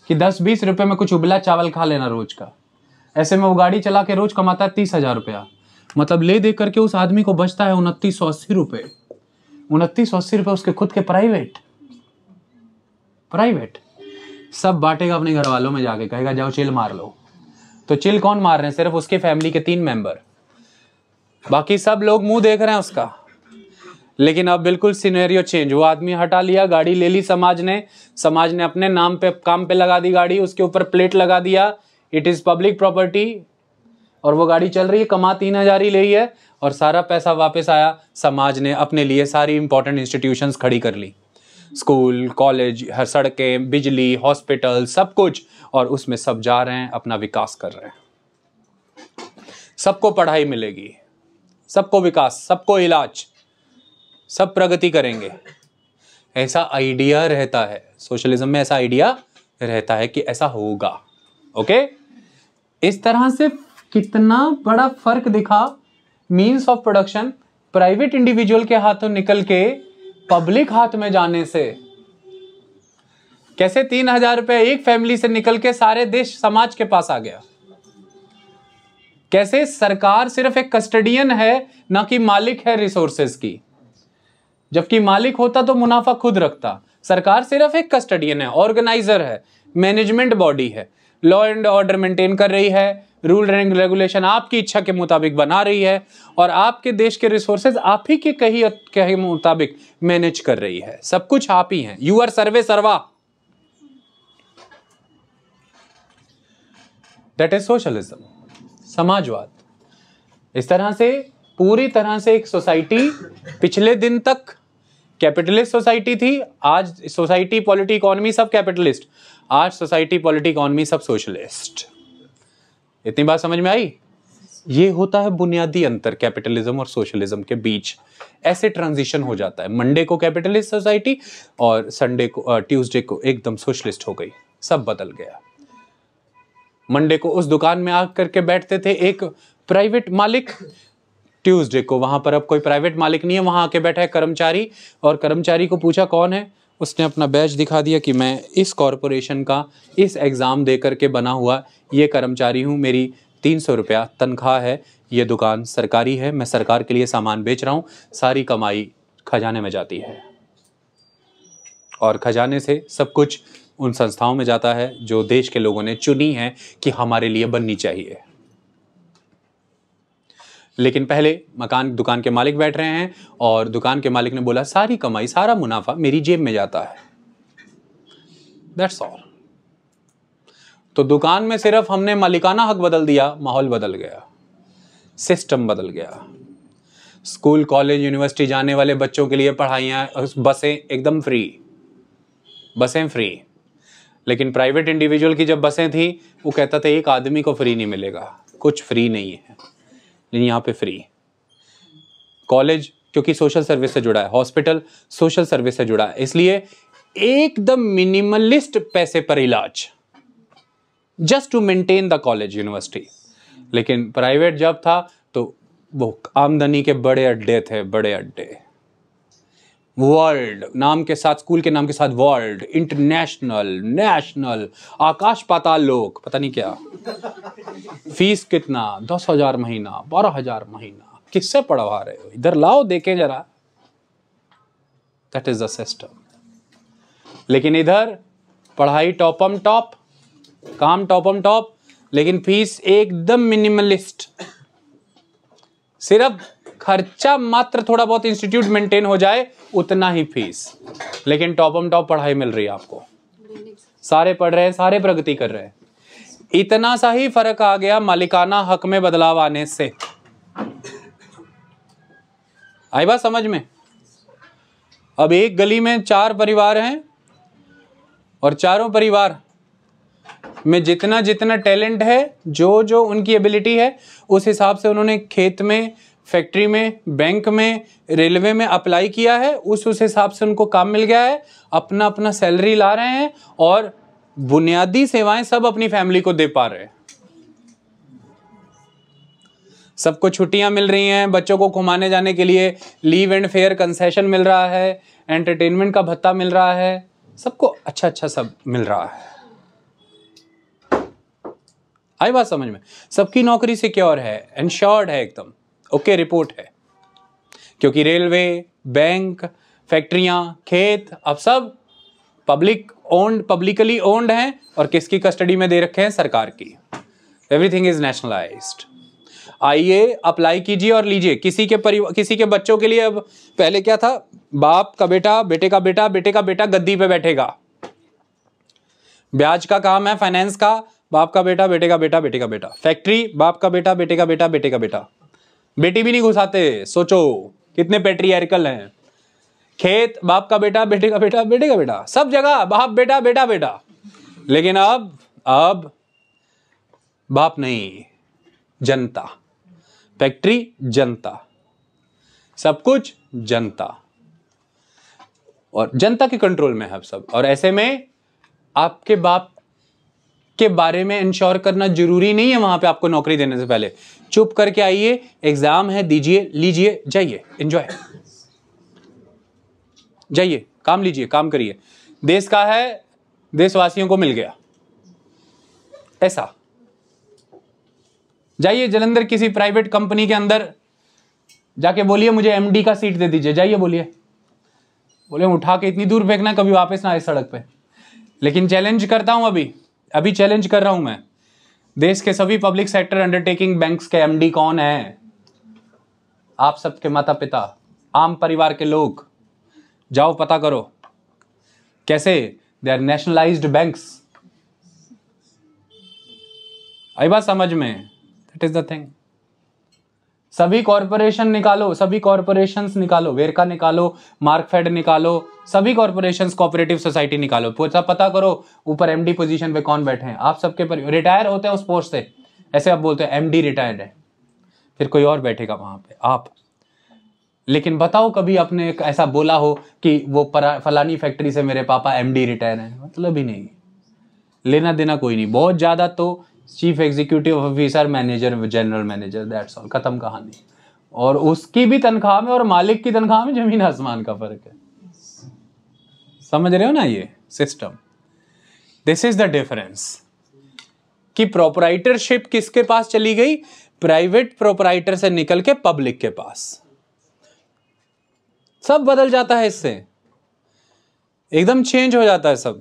कि दस बीस रुपये में कुछ उबला चावल खा लेना रोज का ऐसे में वो गाड़ी चला के रोज कमाता है तीस हजार रुपया मतलब ले दे करके उस आदमी को बचता है उनतीस सौ अस्सी रुपये उनतीस सौ अस्सी रुपये उसके खुद के प्राइवेट प्राइवेट सब बांटेगा अपने घर वालों में जाके कहेगा जाओ चिल मार लो तो चिल कौन मार रहे हैं सिर्फ उसके फैमिली के तीन मेंबर बाकी सब लोग मुंह देख रहे हैं उसका लेकिन अब बिल्कुल सिनेरियो चेंज वो आदमी हटा लिया गाड़ी ले ली समाज ने समाज ने अपने नाम पे काम पे लगा दी गाड़ी उसके ऊपर प्लेट लगा दिया इट इज़ पब्लिक प्रॉपर्टी और वो गाड़ी चल रही है कमा तीन हजार ही रही है और सारा पैसा वापस आया समाज ने अपने लिए सारी इंपॉर्टेंट इंस्टीट्यूशंस खड़ी कर ली स्कूल कॉलेज हर सड़कें बिजली हॉस्पिटल सब कुछ और उसमें सब जा रहे हैं अपना विकास कर रहे हैं सबको पढ़ाई मिलेगी सबको विकास सबको इलाज सब प्रगति करेंगे ऐसा आइडिया रहता है सोशलिज्म में ऐसा आइडिया रहता है कि ऐसा होगा ओके इस तरह से कितना बड़ा फर्क दिखा means of production private individual के हाथों निकल के पब्लिक हाथ में जाने से कैसे तीन हजार रुपये एक फैमिली से निकल के सारे देश समाज के पास आ गया कैसे सरकार सिर्फ एक कस्टडियन है ना कि मालिक है रिसोर्सेज की जबकि मालिक होता तो मुनाफा खुद रखता सरकार सिर्फ एक कस्टडियन है ऑर्गेनाइजर है मैनेजमेंट बॉडी है लॉ एंड ऑर्डर मेंटेन कर रही है रूल एंड रेगुलेशन आपकी इच्छा के मुताबिक बना रही है और आपके देश के रिसोर्सेज आप ही के कही कह मुताबिक मैनेज कर रही है सब कुछ आप ही हैं यू आर सर्वे सर्वा दैट इज सोशलिज्म समाजवाद इस तरह से पूरी तरह से एक सोसाइटी पिछले दिन तक कैपिटलिस्ट सोसाइटी थी आज सोसाइटी पॉलिटी इकोनॉमी सब कैपिटलिस्ट आज सोसाइटी पॉलिटी इकोनॉमी सब सोशलिस्ट इतनी बात समझ में आई ये होता है बुनियादी अंतर कैपिटलिज्म और सोशलिज्म के बीच ऐसे ट्रांजिशन हो जाता है मंडे को कैपिटलिस्ट सोसाइटी और संडे को ट्यूसडे को एकदम सोशलिस्ट हो गई सब बदल गया मंडे को उस दुकान में आ करके बैठते थे एक प्राइवेट मालिक ट्यूसडे को वहाँ पर अब कोई प्राइवेट मालिक नहीं है वहाँ आके बैठा है कर्मचारी और कर्मचारी को पूछा कौन है उसने अपना बैच दिखा दिया कि मैं इस कॉरपोरेशन का इस एग्ज़ाम दे करके बना हुआ ये कर्मचारी हूँ मेरी तीन सौ रुपया तनख्वाह है ये दुकान सरकारी है मैं सरकार के लिए सामान बेच रहा हूँ सारी कमाई खजाने में जाती है और खजाने से सब कुछ उन संस्थाओं में जाता है जो देश के लोगों ने चुनी है कि हमारे लिए बननी चाहिए लेकिन पहले मकान दुकान के मालिक बैठ रहे हैं और दुकान के मालिक ने बोला सारी कमाई सारा मुनाफा मेरी जेब में जाता है दैट्स ऑल तो दुकान में सिर्फ हमने मालिकाना हक बदल दिया माहौल बदल गया सिस्टम बदल गया स्कूल कॉलेज यूनिवर्सिटी जाने वाले बच्चों के लिए पढ़ाइयाँ बसें एकदम फ्री बसें फ्री लेकिन प्राइवेट इंडिविजुअल की जब बसें थी वो कहता था एक आदमी को फ्री नहीं मिलेगा कुछ फ्री नहीं है लेकिन यहाँ पे फ्री कॉलेज क्योंकि सोशल सर्विस से जुड़ा है हॉस्पिटल सोशल सर्विस से जुड़ा है इसलिए एकदम मिनिमलिस्ट पैसे पर इलाज just to maintain the college university लेकिन प्राइवेट जब था तो वो आमदनी के बड़े अड्डे थे बड़े अड्डे वर्ल्ड नाम के साथ स्कूल के नाम के साथ वर्ल्ड इंटरनेशनल नेशनल आकाश पाताल लोक पता नहीं क्या फीस कितना दस हजार महीना बारह हजार महीना किससे पढ़वा रहे हो इधर लाओ देखें जरा दैट इज द सिस्टम लेकिन इधर पढ़ाई टॉपम टॉप काम टॉपम टॉप लेकिन फीस एकदम मिनिमलिस्ट सिर्फ खर्चा मात्र थोड़ा बहुत इंस्टीट्यूट मेंटेन हो जाए उतना ही फीस लेकिन टॉपम टॉप पढ़ाई मिल रही है आपको सारे पढ़ रहे हैं सारे प्रगति कर रहे हैं इतना सा ही फर्क आ गया मालिकाना हक में बदलाव आने से आई बात समझ में अब एक गली में चार परिवार हैं और चारों परिवार में जितना जितना टैलेंट है जो जो उनकी एबिलिटी है उस हिसाब से उन्होंने खेत में फैक्ट्री में बैंक में रेलवे में अप्लाई किया है उस उस हिसाब से उनको काम मिल गया है अपना अपना सैलरी ला रहे हैं और बुनियादी सेवाएं सब अपनी फैमिली को दे पा रहे हैं सबको छुट्टियां मिल रही हैं बच्चों को घुमाने जाने के लिए लीव एंड फेयर कंसेशन मिल रहा है एंटरटेनमेंट का भत्ता मिल रहा है सबको अच्छा अच्छा सब मिल रहा है आई बात समझ में सबकी नौकरी सिक्योर है इंश्योर्ड है एकदम ओके रिपोर्ट है क्योंकि रेलवे बैंक फैक्ट्रियां खेत अब सब पब्लिक ओन्ड पब्लिकली ओन्ड हैं और किसकी कस्टडी में दे रखे हैं सरकार की एवरीथिंग इज नेशनलाइज्ड आइए अप्लाई कीजिए और लीजिए किसी के परिवार किसी के बच्चों के लिए अब पहले क्या था बाप का बेटा बेटे का बेटा बेटे का बेटा गद्दी पे बैठेगा ब्याज का काम है फाइनेंस का बाप का बेटा बेटे का बेटा बेटे का बेटा फैक्ट्री बाप का बेटा बेटे का बेटा बेटे का बेटा बेटी भी नहीं घुसाते सोचो कितने पेट्रियरिकल हैं खेत बाप का बेटा बेटे का बेटा बेटे का बेटा सब जगह बाप बेटा बेटा बेटा लेकिन अब अब बाप नहीं जनता फैक्ट्री जनता सब कुछ जनता और जनता के कंट्रोल में है अब सब और ऐसे में आपके बाप के बारे में इंश्योर करना जरूरी नहीं है वहां पे आपको नौकरी देने से पहले चुप करके आइए एग्जाम है दीजिए लीजिए जाइए एंजॉय जाइए काम लीजिए काम करिए देश का है देशवासियों को मिल गया ऐसा जाइए जलंधर किसी प्राइवेट कंपनी के अंदर जाके बोलिए मुझे एमडी का सीट दे दीजिए जाइए बोलिए बोले उठा के इतनी दूर फेंकना कभी वापस ना आए सड़क पे लेकिन चैलेंज करता हूं अभी अभी चैलेंज कर रहा हूं मैं देश के सभी पब्लिक सेक्टर अंडरटेकिंग बैंक्स के एमडी कौन है आप सबके माता पिता आम परिवार के लोग जाओ पता करो कैसे दे आर नेशनलाइज बैंक्स आई बात समझ में दैट इज द थिंग सभी कॉरपोरेशन निकालो सभी कॉरपोरेशन निकालो वेरका निकालो मार्कफेड निकालो सभी कॉरपोरेशन कोऑपरेटिव सोसाइटी निकालो पूछा पता करो ऊपर एमडी पोजीशन पे कौन बैठे हैं आप सबके पर रिटायर होते हैं उस पोस्ट से ऐसे आप बोलते हैं एमडी रिटायर्ड है फिर कोई और बैठेगा वहां पे आप लेकिन बताओ कभी आपने ऐसा बोला हो कि वो फलानी फैक्ट्री से मेरे पापा एम रिटायर है मतलब ही नहीं लेना देना कोई नहीं बहुत ज़्यादा तो chief executive officer manager general manager that's all खत्म कहानी और उसकी भी तनख्वाह में और मालिक की तनख्वाह में जमीन आसमान का फर्क है समझ रहे हो ना ये system this is the difference कि प्रोपराइटरशिप किसके पास चली गई प्राइवेट प्रोपराइटर से निकल के पब्लिक के पास सब बदल जाता है इससे एकदम चेंज हो जाता है सब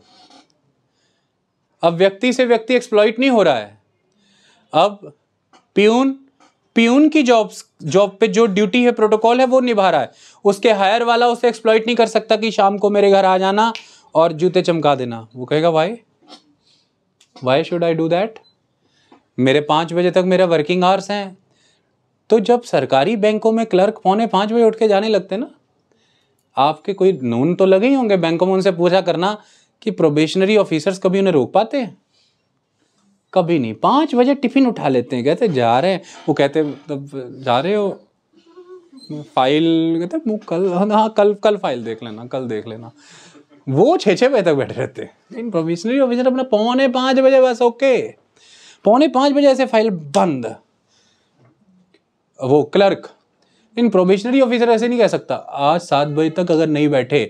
अब व्यक्ति से व्यक्ति एक्सप्लॉइट नहीं हो रहा है अब प्यून प्यून की जॉब जॉब पे जो ड्यूटी है प्रोटोकॉल है वो निभा रहा है उसके हायर वाला उसे एक्सप्लॉइट नहीं कर सकता कि शाम को मेरे घर आ जाना और जूते चमका देना वो कहेगा भाई why should I do that मेरे पाँच बजे तक मेरा वर्किंग आवर्स हैं तो जब सरकारी बैंकों में क्लर्क पौने पाँच बजे उठ के जाने लगते ना आपके कोई नून तो लगे ही होंगे बैंकों में उनसे पूछा करना कि प्रोबेशनरी ऑफिसर्स कभी उन्हें रोक पाते हैं कभी नहीं पाँच बजे टिफ़िन उठा लेते हैं कहते जा रहे हैं वो कहते तब जा रहे हो फाइल कहते वो कल हाँ कल कल फाइल देख लेना कल देख लेना वो छः छः बजे तक बैठे रहते हैं प्रोविजनरी ऑफिसर अपना पौने पाँच बजे बस ओके पौने पाँच बजे ऐसे फाइल बंद वो क्लर्क इन प्रोबेशनरी ऑफिसर ऐसे नहीं कह सकता आज सात बजे तक अगर नहीं बैठे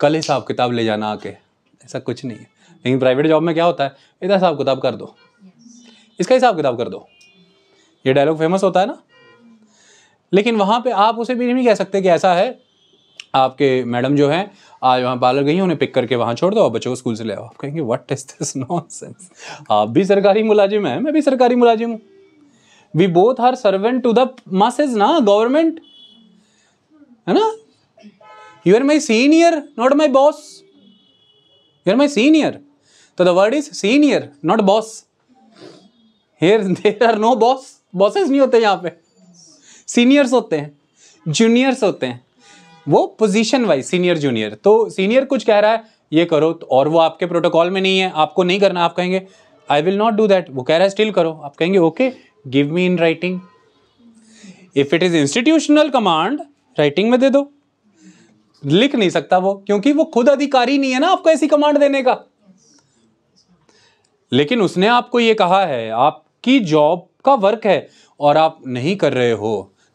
कल हिसाब किताब ले जाना आके ऐसा कुछ नहीं है लेकिन प्राइवेट जॉब में क्या होता है इधर हिसाब किताब कर दो इसका हिसाब किताब कर दो ये डायलॉग फेमस होता है ना लेकिन वहाँ पे आप उसे भी नहीं कह सकते कि ऐसा है आपके मैडम जो हैं आज वहाँ पार्लर गई उन्हें पिक करके वहाँ छोड़ दो और बच्चों को स्कूल से ले आओ आप कहेंगे व्हाट इज दिस नॉनसेंस आप भी सरकारी मुलाजिम हैं मैं भी सरकारी मुलाजिम हूँ we both are servant to the masses ना गवर्नमेंट है ना you are my senior not my boss you are my senior तो the word is senior not boss here there are no boss bosses नहीं होते यहाँ पे सीनियर्स होते हैं जूनियर्स होते हैं वो पोजीशन वाइज सीनियर जूनियर तो सीनियर कुछ कह रहा है ये करो तो और वो आपके प्रोटोकॉल में नहीं है आपको नहीं करना आप कहेंगे I will not do that वो कह रहा है स्टिल करो आप कहेंगे okay give me in writing if it is institutional command writing में दे दो लिख नहीं सकता वो क्योंकि वो खुद अधिकारी नहीं है ना आपको ऐसी कमांड देने का लेकिन उसने आपको ये कहा है आप की जॉब का वर्क है और आप नहीं कर रहे हो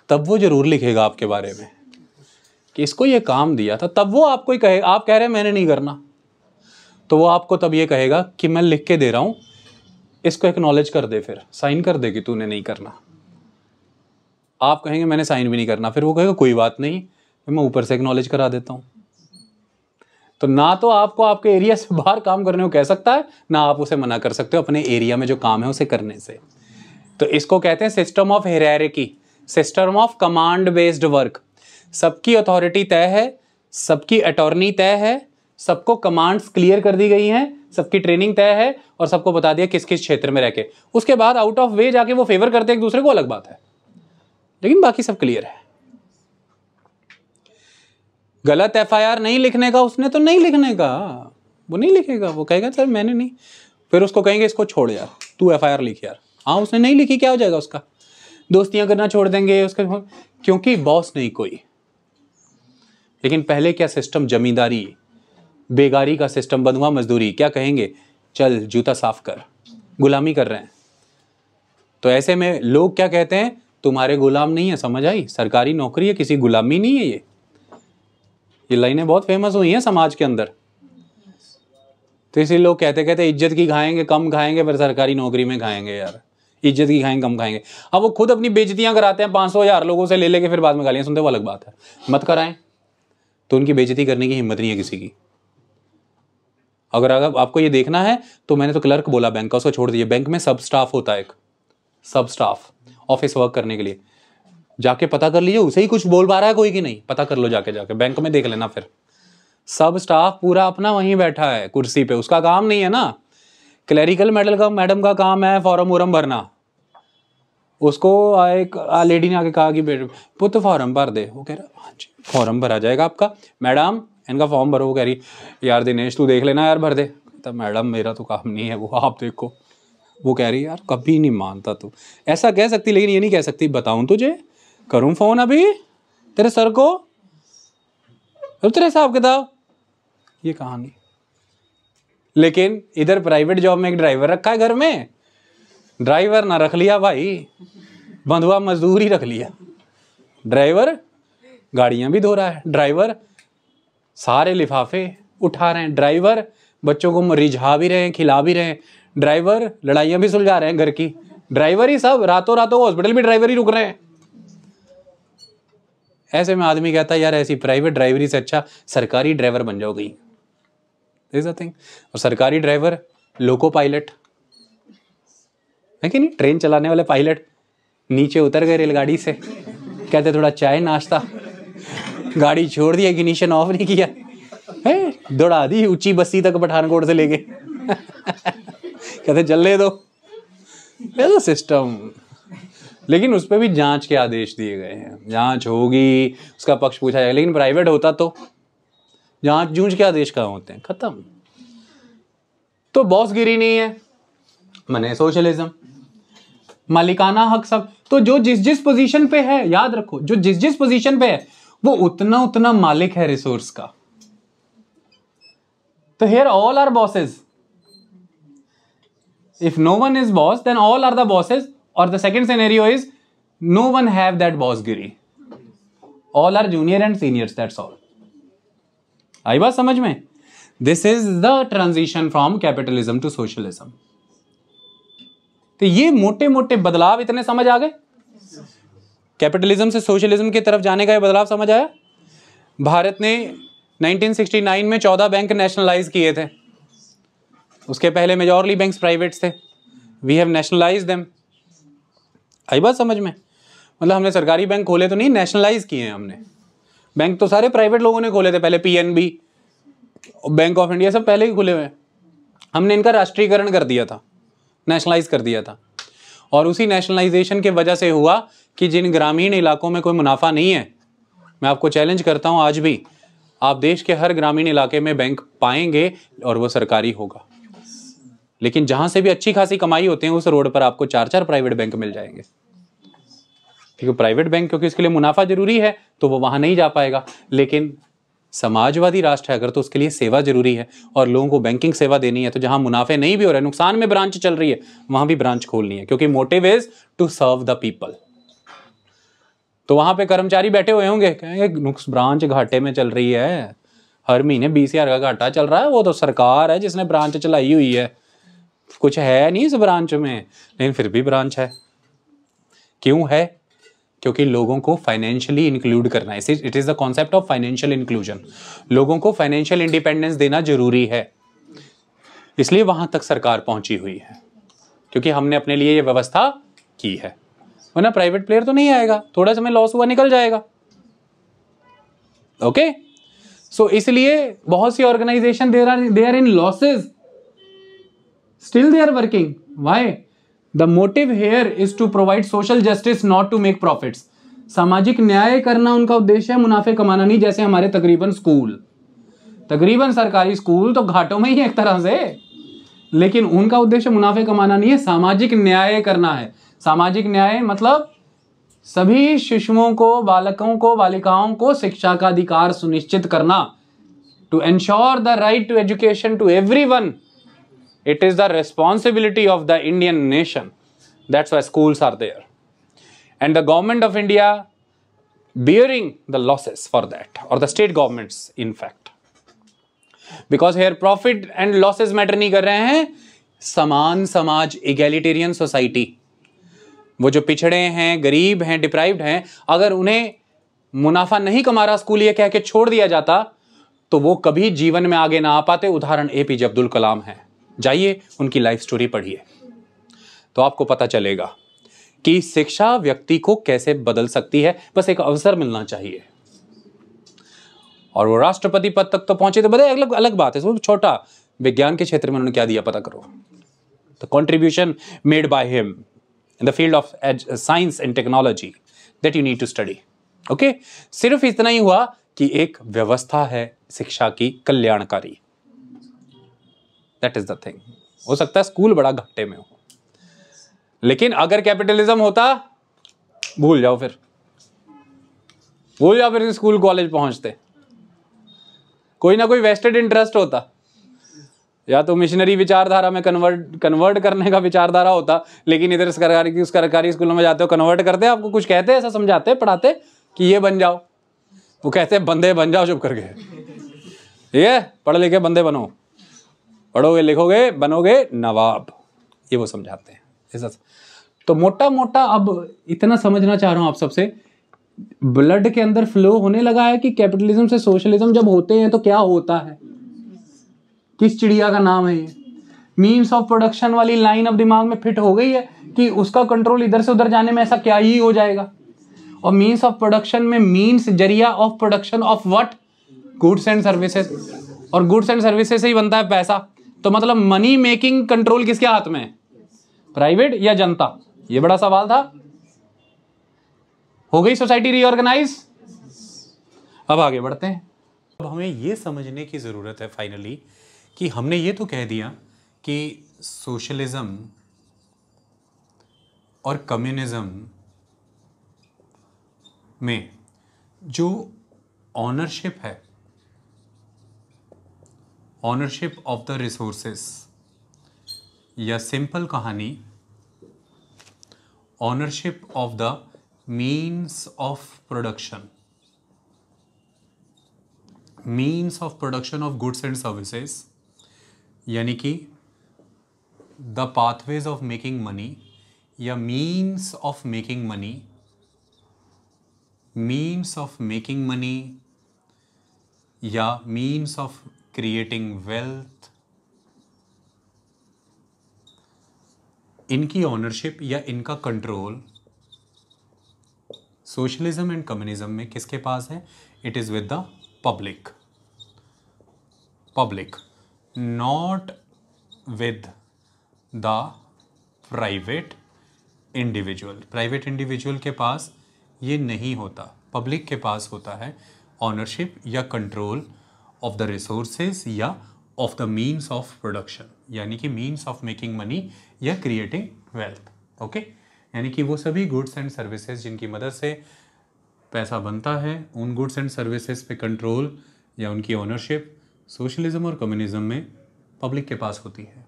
तब वो ज़रूर लिखेगा आपके बारे में कि इसको ये काम दिया था तब वो आपको ही कहेगा आप कह रहे हैं मैंने नहीं करना तो वो आपको तब ये कहेगा कि मैं लिख के दे रहा हूँ इसको एक्नॉलेज कर दे फिर साइन कर दे कि तूने नहीं करना आप कहेंगे मैंने साइन भी नहीं करना फिर वो कहेगा कोई बात नहीं मैं ऊपर से एक्नॉलेज करा देता हूँ तो ना तो आपको आपके एरिया से बाहर काम करने को कह सकता है ना आप उसे मना कर सकते हो अपने एरिया में जो काम है उसे करने से तो इसको कहते हैं system of hierarchy system of command based work सबकी अथॉरिटी तय है सबकी अटॉर्नी तय है सबको कमांड्स क्लियर कर दी गई हैं सबकी ट्रेनिंग तय है और सबको बता दिया किस किस क्षेत्र में रह के उसके बाद आउट ऑफ वे जाके वो फेवर करते हैं एक दूसरे को अलग बात है लेकिन बाकी सब क्लियर है गलत एफआईआर नहीं लिखने का उसने तो नहीं लिखने का वो नहीं लिखेगा वो कहेगा सर मैंने नहीं फिर उसको कहेंगे इसको छोड़ यार तू एफ आई लिख यार हाँ उसने नहीं लिखी क्या हो जाएगा उसका दोस्तियां करना छोड़ देंगे उसका क्योंकि बॉस नहीं कोई लेकिन पहले क्या सिस्टम जमींदारी बेगारी का सिस्टम हुआ मजदूरी क्या कहेंगे चल जूता साफ कर गुलामी कर रहे हैं तो ऐसे में लोग क्या कहते हैं तुम्हारे गुलाम नहीं है समझ आई सरकारी नौकरी है किसी गुलामी नहीं है ये ये लाइनें बहुत फेमस हुई हैं समाज के अंदर तो इसी लोग कहते कहते इज्जत की खाएंगे कम खाएंगे फिर सरकारी नौकरी में खाएंगे यार इज्जत की खाएंगे कम खाएंगे अब वो खुद अपनी बेजतियाँ कराते हैं पाँच सौ हज़ार लोगों से ले लेके फिर बाद में खा सुनते वो अलग बात है मत कराएं तो उनकी बेजती करने की हिम्मत नहीं है किसी की अगर अगर आपको ये देखना है तो मैंने तो क्लर्क बोला बैंक का उसको छोड़ दीजिए बैंक में सब स्टाफ होता है एक सब स्टाफ ऑफिस वर्क करने के लिए जाके पता कर लीजिए उसे ही कुछ बोल पा रहा है कोई कि नहीं पता कर लो जाके जाके बैंक में देख लेना फिर सब स्टाफ पूरा अपना वहीं बैठा है कुर्सी पे उसका काम नहीं है ना क्लैरिकल मेडल का मैडम का काम है फॉर्म वॉरम भरना उसको एक लेडी ने आके कहा कि बेटे फॉर्म तो भर दे वो कह रहा हाँ जी फॉर्म भरा जाएगा आपका मैडम इनका फॉर्म भरो वो कह रही यार दिनेश तू देख लेना यार भर दे तब मैडम मेरा तो काम नहीं है वो आप देखो वो कह रही यार कभी नहीं मानता तू ऐसा कह सकती लेकिन ये नहीं कह सकती बताऊँ तुझे करूं फोन अभी तेरे सर को अब तेरे हिसाब किताब ये कहानी लेकिन इधर प्राइवेट जॉब में एक ड्राइवर रखा है घर में ड्राइवर ना रख लिया भाई बंधुआ मजदूर ही रख लिया ड्राइवर गाड़ियां भी धो रहा है ड्राइवर सारे लिफाफे उठा रहे हैं ड्राइवर बच्चों को रिझा भी रहे हैं खिला भी रहे हैं ड्राइवर लड़ाइयाँ भी सुलझा रहे हैं घर की ड्राइवर ही सब रातों रातों हॉस्पिटल में ड्राइवर ही रुक रहे हैं ऐसे में आदमी कहता है यार ऐसी प्राइवेट ड्राइवरी से अच्छा सरकारी ड्राइवर बन जाओ कहीं थिंग और सरकारी ड्राइवर लोको पायलट है कि नहीं ट्रेन चलाने वाले पायलट नीचे उतर गए रेलगाड़ी से कहते थोड़ा चाय नाश्ता गाड़ी छोड़ दी इग्निशन ऑफ नहीं किया है दौड़ा दी ऊंची बस्ती तक पठानकोट से लेके कहते ले दो सिस्टम लेकिन उस पर भी जांच के आदेश दिए गए हैं जांच होगी उसका पक्ष पूछा जाएगा लेकिन प्राइवेट होता तो जांच जूझ के आदेश कहाँ होते हैं खत्म तो बॉस गिरी नहीं है मने सोशलिज्म मालिकाना हक सब तो जो जिस जिस पोजीशन पे है याद रखो जो जिस जिस पोजीशन पे है वो उतना उतना मालिक है रिसोर्स का तो here all are bosses if no one is boss then all are the bosses और the second scenario is no one have that boss गिरी all are junior and senior that's all आई बात समझ में this is the transition from capitalism to socialism तो ये मोटे मोटे बदलाव इतने समझ आ गए कैपिटलिज्म से सोशलिज्म की तरफ जाने का ये बदलाव समझ आया भारत ने 1969 में 14 बैंक नेशनलाइज किए थे उसके पहले मेजोरली बैंक्स प्राइवेट्स थे वी हैव नेशनलाइज देम आई बात समझ में मतलब हमने सरकारी बैंक खोले तो नहीं नेशनलाइज किए हैं हमने बैंक तो सारे प्राइवेट लोगों ने खोले थे पहले पीएनबी बैंक ऑफ इंडिया सब पहले ही खुले हुए हमने इनका राष्ट्रीयकरण कर दिया था नेशनलाइज कर दिया था और उसी नेशनलाइजेशन के वजह से हुआ कि जिन ग्रामीण इलाकों में कोई मुनाफा नहीं है मैं आपको चैलेंज करता हूँ आज भी आप देश के हर ग्रामीण इलाके में बैंक पाएंगे और वो सरकारी होगा लेकिन जहां से भी अच्छी खासी कमाई होती है उस रोड पर आपको चार चार प्राइवेट बैंक मिल जाएंगे ठीक है प्राइवेट बैंक क्योंकि उसके लिए मुनाफा जरूरी है तो वो वहां नहीं जा पाएगा लेकिन समाजवादी राष्ट्र है अगर तो उसके लिए सेवा जरूरी है और लोगों को बैंकिंग सेवा देनी है तो जहां मुनाफे नहीं भी हो रहे नुकसान में ब्रांच चल रही है वहां भी ब्रांच खोलनी है क्योंकि motive is to serve the people तो वहां पे कर्मचारी बैठे हुए होंगे कहेंगे ब्रांच घाटे में चल रही है हर महीने बीस हजार का घाटा चल रहा है वो तो सरकार है जिसने ब्रांच चलाई हुई है कुछ है नहीं इस ब्रांच में लेकिन फिर भी ब्रांच है क्यों है क्योंकि लोगों को फाइनेंशियली इंक्लूड करना है it is the concept of financial inclusion लोगों को फाइनेंशियल इंडिपेंडेंस देना जरूरी है इसलिए वहां तक सरकार पहुंची हुई है क्योंकि हमने अपने लिए ये व्यवस्था की है वरना प्राइवेट प्लेयर तो नहीं आएगा थोड़ा समय लॉस हुआ निकल जाएगा ओके okay? सो so, इसलिए बहुत सी organisation there are there in losses still they are working. Why? The motive here is to provide social justice, not to make profits. सामाजिक न्याय करना उनका उद्देश्य है मुनाफे कमाना नहीं जैसे हमारे तकरीबन स्कूल तकरीबन सरकारी स्कूल तो घाटों में ही एक तरह से लेकिन उनका उद्देश्य मुनाफे कमाना नहीं है सामाजिक न्याय करना है सामाजिक न्याय मतलब सभी शिशुओं को बालकों को बालिकाओं को शिक्षा का अधिकार सुनिश्चित करना to ensure the right to education to every one It is the responsibility of the Indian nation. That's why schools are there. And the government of India bearing the losses for that or the state governments in fact. Because their profit and losses matter नहीं कर रहे हैं समान समाज इगेलिटेरियन सोसाइटी वो जो पिछड़े हैं गरीब हैं डिप्राइव्ड हैं अगर उन्हें मुनाफा नहीं कमा रहा स्कूल ये कह के छोड़ दिया जाता तो वो कभी जीवन में आगे ना आ पाते उदाहरण ए पी जे अब्दुल कलाम हैं जाइए उनकी लाइफ स्टोरी पढ़िए तो आपको पता चलेगा कि शिक्षा व्यक्ति को कैसे बदल सकती है बस एक अवसर मिलना चाहिए और वो राष्ट्रपति पद तक तो पहुंचे तो बताए अलग अलग बात है सब छोटा विज्ञान के क्षेत्र में उन्होंने क्या दिया पता करो the contribution made by him in the field of science and technology that you need to study okay सिर्फ इतना ही हुआ कि एक व्यवस्था है शिक्षा की कल्याणकारी दैट इज द थिंग हो सकता है स्कूल बड़ा घट्टे में हो लेकिन अगर कैपिटलिज्म होता भूल जाओ फिर भूल जाओ फिर स्कूल कॉलेज पहुंचते कोई ना कोई वेस्टेड इंटरेस्ट होता या तो मिशनरी विचारधारा में कन्वर्ट कन्वर्ट करने का विचारधारा होता लेकिन इधर सरकारी सरकारी स्कूलों में जाते हो कन्वर्ट करते आपको कुछ कहते ऐसा समझाते पढ़ाते कि ये बन जाओ वो कहते बंदे बन जाओ चुप करके ठीक है पढ़ लिखे बंदे बनो पढ़ोगे लिखोगे बनोगे नवाब ये वो समझाते हैं ऐसा तो मोटा मोटा अब इतना समझना चाह रहा हूँ आप सबसे ब्लड के अंदर फ्लो होने लगा है कि कैपिटलिज्म से सोशलिज्म जब होते हैं तो क्या होता है किस चिड़िया का नाम है ये मीन्स ऑफ प्रोडक्शन वाली लाइन अब दिमाग में फिट हो गई है कि उसका कंट्रोल इधर से उधर जाने में ऐसा क्या ही हो जाएगा और मीन्स ऑफ प्रोडक्शन में मीन्स जरिया of production of what goods and services और गुड्स एंड सर्विसेज से ही बनता है पैसा तो मतलब मनी मेकिंग कंट्रोल किसके हाथ में प्राइवेट या जनता ये बड़ा सवाल था हो गई सोसाइटी रिओर्गेनाइज अब आगे बढ़ते हैं अब हमें ये समझने की ज़रूरत है फाइनली कि हमने ये तो कह दिया कि सोशलिज्म और कम्युनिज्म में जो ऑनरशिप है ऑनरशिप ऑफ द रिसोर्सेस या सिंपल कहानी ownership of the means of production means of production of goods and services यानी कि the pathways of making money या means of making money means of making money या मीन्स ऑफ क्रिएटिंग वेल्थ इनकी ऑनरशिप या इनका कंट्रोल सोशलिज्म एंड कम्युनिज्म में किसके पास है it is with the public public not with the private individual private individual के पास ये नहीं होता पब्लिक के पास होता है ऑनरशिप या कंट्रोल ऑफ द रिसोर्सेज या of the means of production यानी कि मीन्स ऑफ मेकिंग मनी या क्रिएटिंग वेल्थ ओके यानी कि वो सभी गुड्स एंड सर्विसेज जिनकी मदद से पैसा बनता है उन गुड्स एंड सर्विसेज पे कंट्रोल या उनकी ओनरशिप सोशलिज्म और कम्युनिज्म में पब्लिक के पास होती है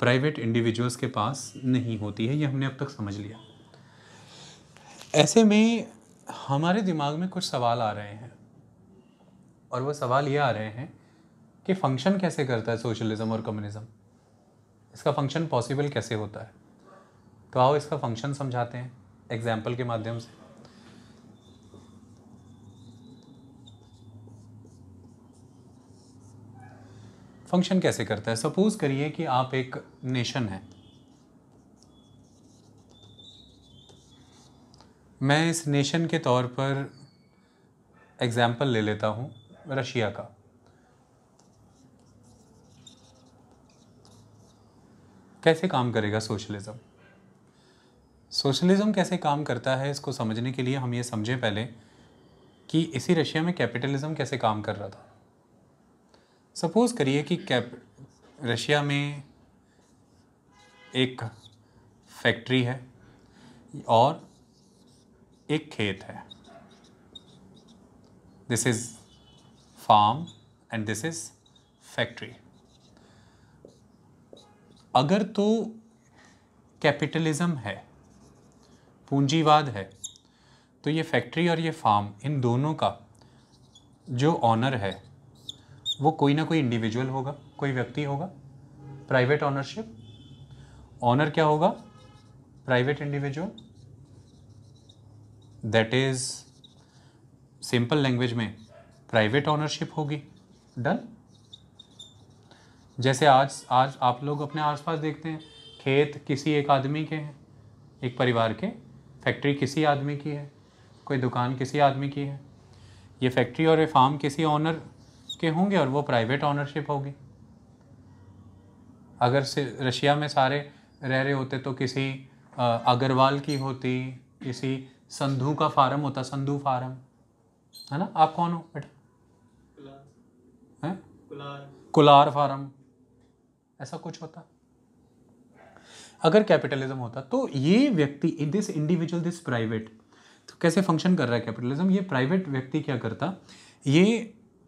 प्राइवेट इंडिविजुअल्स के पास नहीं होती है ये हमने अब तक समझ लिया ऐसे में हमारे दिमाग में कुछ सवाल आ रहे हैं और वो सवाल ये आ रहे हैं कि फंक्शन कैसे करता है सोशलिज़म और कम्युनिज्म इसका फंक्शन पॉसिबल कैसे होता है तो आओ इसका फंक्शन समझाते हैं एग्जाम्पल के माध्यम से फंक्शन कैसे करता है सपोज करिए कि आप एक नेशन हैं मैं इस नेशन के तौर पर एग्ज़ाम्पल ले लेता हूँ रशिया का कैसे काम करेगा सोशलिज्म सोशलिज्म कैसे काम करता है इसको समझने के लिए हम ये समझें पहले कि इसी रशिया में कैपिटलिज्म कैसे काम कर रहा था सपोज़ करिए कि कैप रशिया में एक फैक्ट्री है और एक खेत है this is farm and this is factory अगर तो कैपिटलिज्म है पूंजीवाद है तो ये फैक्ट्री और ये फार्म इन दोनों का जो ऑनर है वो कोई ना कोई इंडिविजुअल होगा कोई व्यक्ति होगा प्राइवेट ऑनरशिप ऑनर क्या होगा private individual that is simple language में प्राइवेट ऑनरशिप होगी डन जैसे आज आज आप लोग अपने आसपास देखते हैं खेत किसी एक आदमी के हैं एक परिवार के फैक्ट्री किसी आदमी की है कोई दुकान किसी आदमी की है ये फैक्ट्री और ये फार्म किसी ऑनर के होंगे और वो प्राइवेट ऑनरशिप होगी अगर से रशिया में सारे रह रहे होते तो किसी अग्रवाल की होती किसी संधू का फार्म होता संधू फार्म है ना आप कौन हो बेटा कुलार फार्म ऐसा कुछ होता अगर कैपिटलिज्म होता तो ये व्यक्ति दिस इंडिविजुअल दिस प्राइवेट तो कैसे फंक्शन कर रहा है कैपिटलिज्म ये प्राइवेट व्यक्ति क्या करता ये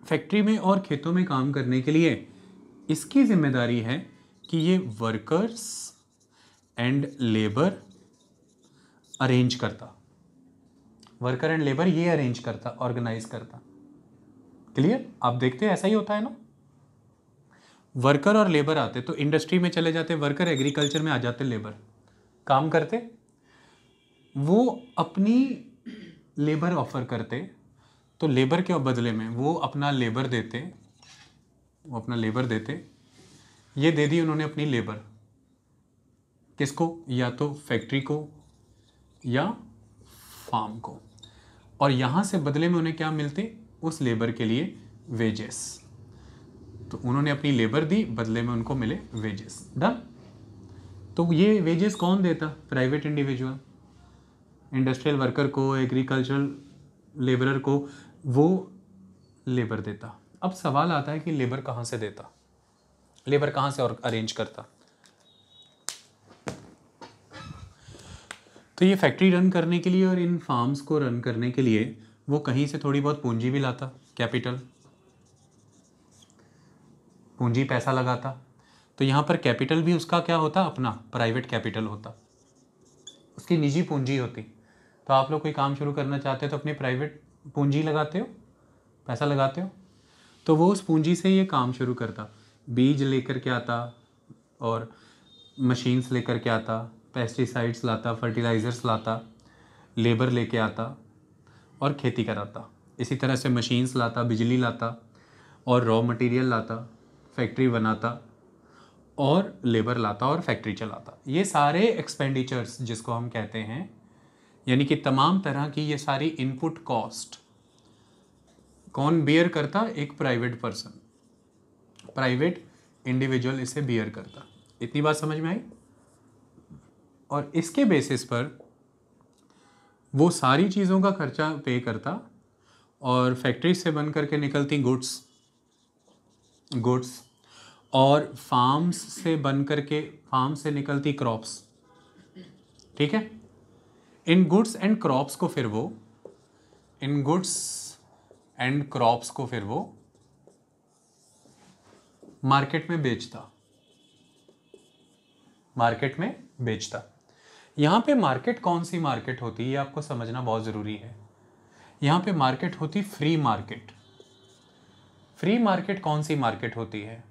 फैक्ट्री में और खेतों में काम करने के लिए इसकी जिम्मेदारी है कि ये वर्कर्स एंड लेबर अरेंज करता वर्कर एंड लेबर ये अरेंज करता ऑर्गेनाइज करता क्लियर आप देखते हैं ऐसा ही होता है ना वर्कर और लेबर आते तो इंडस्ट्री में चले जाते वर्कर एग्रीकल्चर में आ जाते लेबर काम करते वो अपनी लेबर ऑफर करते तो लेबर के बदले में वो अपना लेबर देते वो अपना लेबर देते ये दे दी उन्होंने अपनी लेबर किसको या तो फैक्ट्री को या फार्म को और यहाँ से बदले में उन्हें क्या मिलते उस लेबर के लिए वेजेस तो उन्होंने अपनी लेबर दी बदले में उनको मिले वेजेस डन तो ये वेजेस कौन देता प्राइवेट इंडिविजुअल इंडस्ट्रियल वर्कर को एग्रीकल्चरल लेबरर को वो लेबर देता अब सवाल आता है कि लेबर कहाँ से देता लेबर कहाँ से और अरेंज करता तो ये फैक्ट्री रन करने के लिए और इन फार्म्स को रन करने के लिए वो कहीं से थोड़ी बहुत पूंजी भी लाता कैपिटल पूंजी पैसा लगाता तो यहाँ पर कैपिटल भी उसका क्या होता अपना प्राइवेट कैपिटल होता उसकी निजी पूंजी होती तो आप लोग कोई काम शुरू करना चाहते हो तो अपनी प्राइवेट पूंजी लगाते हो पैसा लगाते हो तो वो उस पूंजी से ये काम शुरू करता बीज लेकर के आता और मशीन्स लेकर के आता पेस्टिसाइड्स लाता फर्टिलाइज़र्स लाता लेबर लेके आता और खेती कराता इसी तरह से मशीन्स लाता बिजली लाता और रॉ मटेरियल लाता फैक्ट्री बनाता और लेबर लाता और फैक्ट्री चलाता ये सारे एक्सपेंडिचर्स जिसको हम कहते हैं यानी कि तमाम तरह की ये सारी इनपुट कॉस्ट कौन बियर करता एक प्राइवेट पर्सन प्राइवेट इंडिविजुअल इसे बियर करता इतनी बात समझ में आई और इसके बेसिस पर वो सारी चीज़ों का खर्चा पे करता और फैक्ट्री से बन करके निकलती गुड्स गुड्स और फार्म्स से बन करके फार्म से निकलती क्रॉप्स ठीक है इन गुड्स एंड क्रॉप्स को फिर वो इन गुड्स एंड क्रॉप्स को फिर वो मार्केट में बेचता मार्केट में बेचता यहाँ पे मार्केट कौन सी मार्केट होती है ये आपको समझना बहुत ज़रूरी है यहाँ पे मार्केट होती फ्री मार्केट फ्री मार्केट कौन सी मार्केट होती है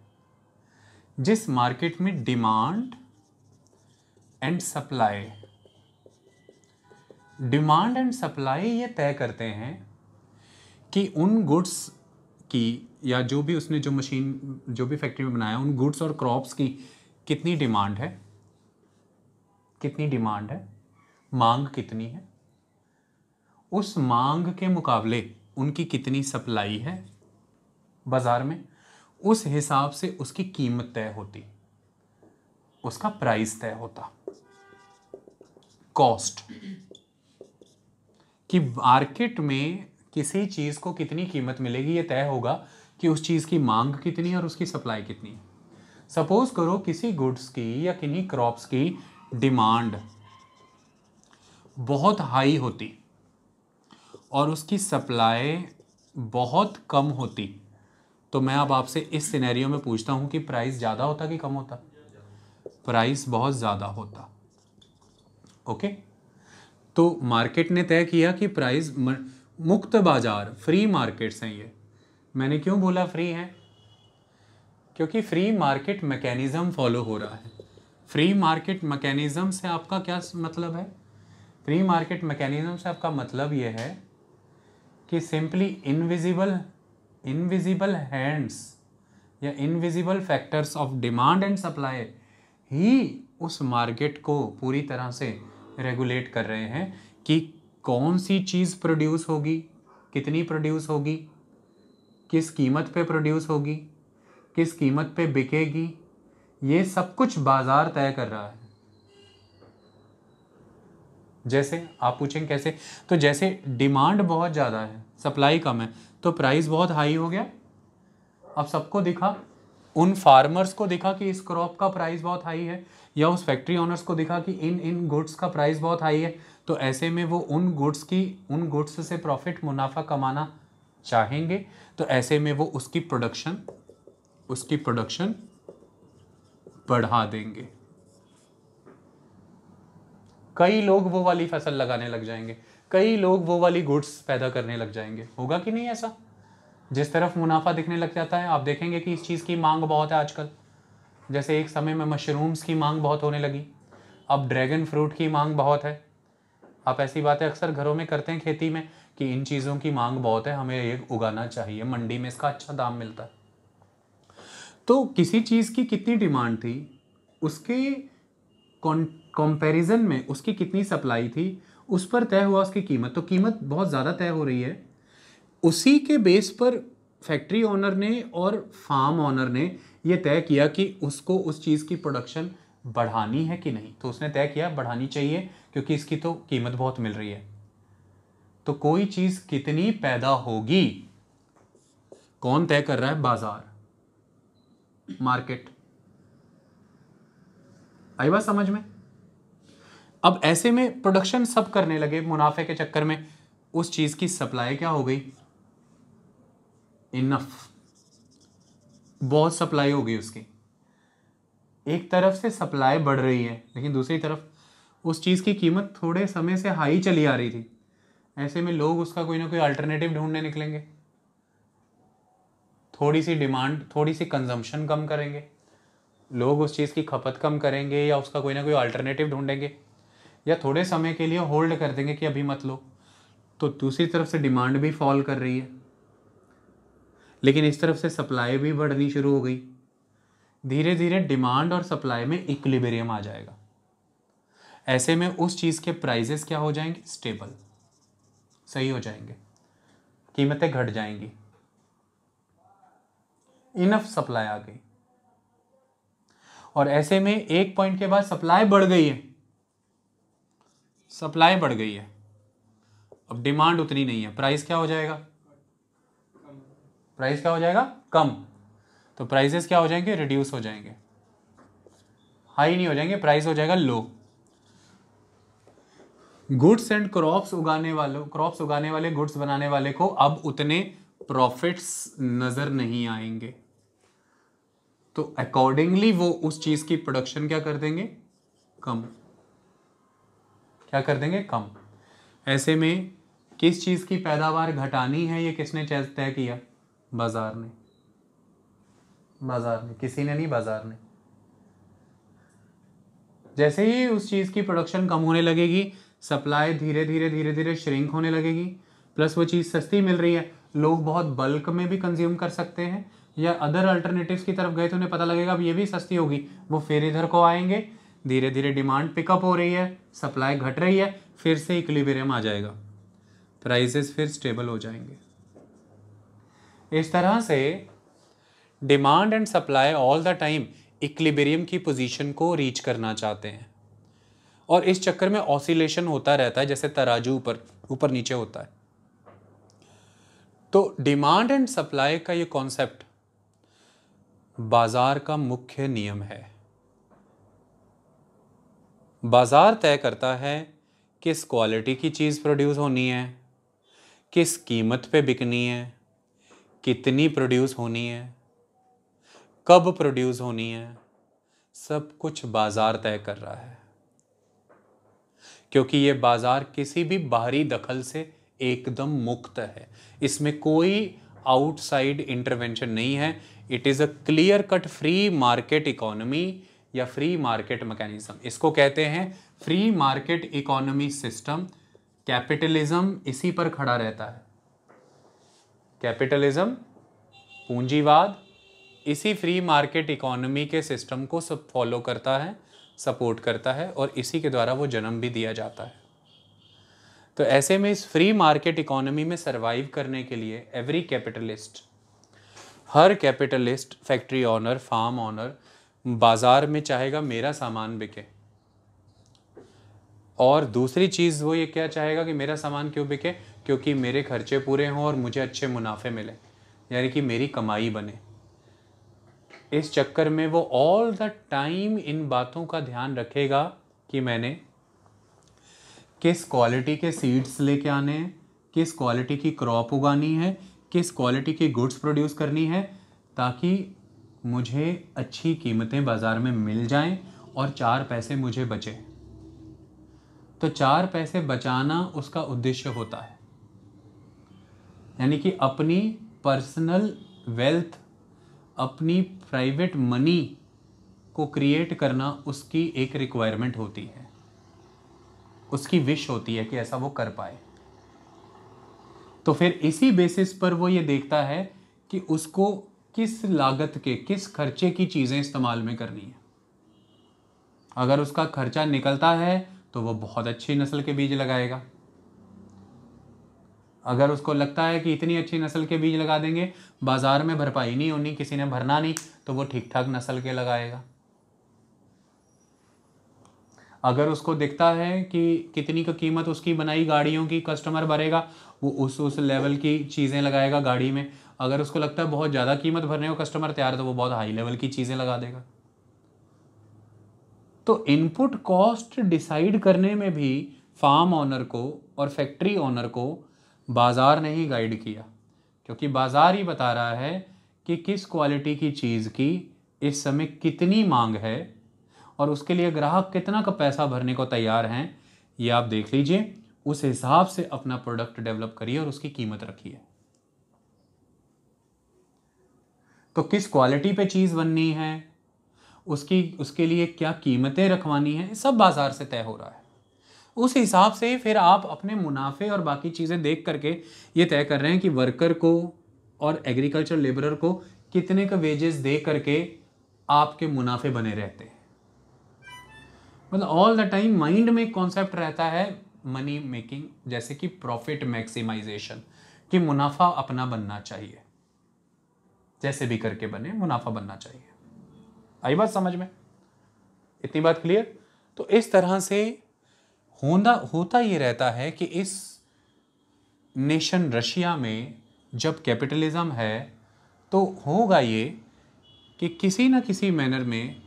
जिस मार्केट में demand and supply demand and supply ये तय करते हैं कि उन गुड्स की या जो भी उसने जो मशीन जो भी फैक्ट्री में बनाया उन गुड्स और क्रॉप्स की कितनी डिमांड है कितनी डिमांड है मांग कितनी है उस मांग के मुकाबले उनकी कितनी सप्लाई है बाज़ार में उस हिसाब से उसकी कीमत तय होती उसका प्राइस तय होता कॉस्ट कि मार्केट में किसी चीज़ को कितनी कीमत मिलेगी ये तय होगा कि उस चीज़ की मांग कितनी और उसकी सप्लाई कितनी सपोज करो किसी गुड्स की या किन्हीं क्रॉप्स की डिमांड बहुत हाई होती और उसकी सप्लाई बहुत कम होती तो मैं अब आपसे इस सिनेरियो में पूछता हूँ कि प्राइस ज़्यादा होता कि कम होता प्राइस बहुत ज़्यादा होता ओके तो मार्केट ने तय किया कि प्राइस मुक्त बाज़ार फ्री मार्केट्स हैं ये मैंने क्यों बोला फ्री हैं क्योंकि फ्री मार्केट मैकेनिज़्म फॉलो हो रहा है फ्री मार्केट मैकेनिज़्म से आपका क्या मतलब है फ्री मार्केट मैकेनिज़्म से आपका मतलब ये है कि सिंपली इनविजिबल इनविजिबल हैंड्स या invisible factors of demand and supply ही उस मार्केट को पूरी तरह से रेगुलेट कर रहे हैं कि कौन सी चीज़ प्रोड्यूस होगी कितनी प्रोड्यूस होगी किस कीमत पे प्रोड्यूस होगी किस कीमत पे बिकेगी ये सब कुछ बाज़ार तय कर रहा है जैसे आप पूछें कैसे तो जैसे डिमांड बहुत ज़्यादा है सप्लाई कम है तो प्राइस बहुत हाई हो गया अब सबको दिखा उन फार्मर्स को दिखा कि इस क्रॉप का प्राइस बहुत हाई है या उस फैक्ट्री ओनर्स को दिखा कि इन इन गुड्स का प्राइस बहुत हाई है तो ऐसे में वो उन गुड्स की उन गुड्स से प्रॉफिट मुनाफा कमाना चाहेंगे तो ऐसे में वो उसकी प्रोडक्शन उसकी प्रोडक्शन बढ़ा देंगे कई लोग वो वाली फसल लगाने लग जाएंगे कई लोग वो वाली गुड्स पैदा करने लग जाएंगे होगा कि नहीं ऐसा जिस तरफ मुनाफा दिखने लग जाता है आप देखेंगे कि इस चीज़ की मांग बहुत है आजकल जैसे एक समय में मशरूम्स की मांग बहुत होने लगी अब ड्रैगन फ्रूट की मांग बहुत है आप ऐसी बातें अक्सर घरों में करते हैं खेती में कि इन चीज़ों की मांग बहुत है हमें ये उगाना चाहिए मंडी में इसका अच्छा दाम मिलता है तो किसी चीज़ की कितनी डिमांड थी उसके कॉम्पेरिजन में उसकी कितनी सप्लाई थी उस पर तय हुआ उसकी कीमत तो कीमत बहुत ज़्यादा तय हो रही है उसी के बेस पर फैक्ट्री ऑनर ने और फार्म ऑनर ने यह तय किया कि उसको उस चीज़ की प्रोडक्शन बढ़ानी है कि नहीं तो उसने तय किया बढ़ानी चाहिए क्योंकि इसकी तो कीमत बहुत मिल रही है तो कोई चीज़ कितनी पैदा होगी कौन तय कर रहा है बाजार मार्केट आई बात समझ में अब ऐसे में प्रोडक्शन सब करने लगे मुनाफे के चक्कर में उस चीज़ की सप्लाई क्या हो गई इनफ बहुत सप्लाई हो गई उसकी एक तरफ से सप्लाई बढ़ रही है लेकिन दूसरी तरफ उस चीज़ की कीमत थोड़े समय से हाई चली आ रही थी ऐसे में लोग उसका कोई ना कोई अल्टरनेटिव ढूंढने निकलेंगे थोड़ी सी डिमांड थोड़ी सी कंजम्पशन कम करेंगे लोग उस चीज़ की खपत कम करेंगे या उसका कोई ना कोई अल्टरनेटिव ढूंढेंगे या थोड़े समय के लिए होल्ड कर देंगे कि अभी मत लो तो दूसरी तरफ से डिमांड भी फॉल कर रही है लेकिन इस तरफ से सप्लाई भी बढ़नी शुरू हो गई धीरे धीरे डिमांड और सप्लाई में इक्लिबेरियम आ जाएगा ऐसे में उस चीज़ के प्राइजेस क्या हो जाएंगे स्टेबल सही हो जाएंगे कीमतें घट जाएंगी इनफ सप्लाई आ गई और ऐसे में एक पॉइंट के बाद सप्लाई बढ़ गई है सप्लाई बढ़ गई है अब डिमांड उतनी नहीं है प्राइस क्या हो जाएगा प्राइस क्या हो जाएगा कम तो प्राइसेस क्या हो जाएंगे रिड्यूस हो जाएंगे हाई नहीं हो जाएंगे प्राइस हो जाएगा लो गुड्स एंड क्रॉप्स उगाने वालों क्रॉप्स उगाने वाले गुड्स बनाने वाले को अब उतने प्रॉफिट्स नज़र नहीं आएंगे तो अकॉर्डिंगली वो उस चीज़ की प्रोडक्शन क्या कर देंगे कम क्या कर देंगे कम ऐसे में किस चीज़ की पैदावार घटानी है ये किसने तय किया बाजार ने बाजार ने किसी ने नहीं बाजार ने जैसे ही उस चीज़ की प्रोडक्शन कम होने लगेगी सप्लाई धीरे धीरे धीरे धीरे श्रिंक होने लगेगी प्लस वो चीज़ सस्ती मिल रही है लोग बहुत बल्क में भी कंज्यूम कर सकते हैं या अदर अल्टरनेटिव्स की तरफ गए तो उन्हें पता लगेगा अब ये भी सस्ती होगी वो फिर इधर को आएंगे धीरे धीरे डिमांड पिकअप हो रही है सप्लाई घट रही है फिर से इक्लिबेरियम आ जाएगा प्राइसेस फिर स्टेबल हो जाएंगे इस तरह से demand and supply all the time equilibrium की पोजीशन को रीच करना चाहते हैं और इस चक्कर में ऑसिलेशन होता रहता है जैसे तराजू ऊपर ऊपर नीचे होता है तो डिमांड एंड सप्लाई का ये कॉन्सेप्ट बाजार का मुख्य नियम है बाज़ार तय करता है किस क्वालिटी की चीज़ प्रोड्यूस होनी है किस कीमत पे बिकनी है कितनी प्रोड्यूस होनी है कब प्रोड्यूस होनी है सब कुछ बाज़ार तय कर रहा है क्योंकि ये बाज़ार किसी भी बाहरी दखल से एकदम मुक्त है इसमें कोई आउटसाइड इंटरवेंशन नहीं है it is a clear cut free market economy या फ्री मार्केट मैकेनिज्म इसको कहते हैं free market economy system capitalism इसी पर खड़ा रहता है कैपिटलिज्म पूंजीवाद इसी फ्री मार्केट इकोनॉमी के सिस्टम को सब फॉलो करता है सपोर्ट करता है और इसी के द्वारा वो जन्म भी दिया जाता है तो ऐसे में इस फ्री मार्केट इकोनॉमी में सरवाइव करने के लिए एवरी कैपिटलिस्ट हर capitalist factory owner farm owner बाज़ार में चाहेगा मेरा सामान बिके और दूसरी चीज़ वो ये क्या चाहेगा कि मेरा सामान क्यों बिके क्योंकि मेरे खर्चे पूरे हों और मुझे अच्छे मुनाफे मिले यानी कि मेरी कमाई बने इस चक्कर में वो ऑल द टाइम इन बातों का ध्यान रखेगा कि मैंने किस क्वालिटी के सीड्स लेके आने हैं किस क्वालिटी की क्रॉप उगानी है किस क्वालिटी की गुड्स प्रोड्यूस करनी है ताकि मुझे अच्छी कीमतें बाज़ार में मिल जाएं और चार पैसे मुझे बचे तो चार पैसे बचाना उसका उद्देश्य होता है यानी कि अपनी पर्सनल वेल्थ अपनी प्राइवेट मनी को क्रिएट करना उसकी एक रिक्वायरमेंट होती है उसकी विश होती है कि ऐसा वो कर पाए तो फिर इसी बेसिस पर वो ये देखता है कि उसको किस लागत के किस खर्चे की चीज़ें इस्तेमाल में करनी है अगर उसका खर्चा निकलता है तो वो बहुत अच्छी नस्ल के बीज लगाएगा अगर उसको लगता है कि इतनी अच्छी नस्ल के बीज लगा देंगे बाज़ार में भरपाई नहीं होनी किसी ने भरना नहीं तो वो ठीक ठाक नस्ल के लगाएगा अगर उसको दिखता है कि कितनी का कीमत उसकी बनाई गाड़ियों की कस्टमर भरेगा वो उस उस लेवल की चीज़ें लगाएगा गाड़ी में अगर उसको लगता है बहुत ज़्यादा कीमत भरने को कस्टमर तैयार है तो वो बहुत हाई लेवल की चीज़ें लगा देगा तो इनपुट कॉस्ट डिसाइड करने में भी फार्म ऑनर को और फैक्ट्री ऑनर को बाज़ार ने ही गाइड किया क्योंकि बाज़ार ही बता रहा है कि किस क्वालिटी की चीज़ की इस समय कितनी मांग है और उसके लिए ग्राहक कितना का पैसा भरने को तैयार हैं ये आप देख लीजिए उस हिसाब से अपना प्रोडक्ट डेवलप करिए और उसकी कीमत रखिए तो किस क्वालिटी पे चीज़ बननी है उसकी उसके लिए क्या कीमतें रखवानी हैं सब बाज़ार से तय हो रहा है उस हिसाब से फिर आप अपने मुनाफे और बाकी चीज़ें देख करके ये तय कर रहे हैं कि वर्कर को और एग्रीकल्चर लेबरर को कितने का वेजेस दे करके आपके मुनाफे बने रहते हैं मतलब ऑल द टाइम माइंड में एक कॉन्सेप्ट रहता है मनी मेकिंग जैसे कि प्रॉफिट मैक्सिमाइजेशन कि मुनाफा अपना बनना चाहिए जैसे भी करके बने मुनाफा बनना चाहिए आई बात समझ में इतनी बात क्लियर तो इस तरह से होना होता ये रहता है कि इस नेशन रशिया में जब कैपिटलिज्म है तो होगा ये कि किसी ना किसी मैनर में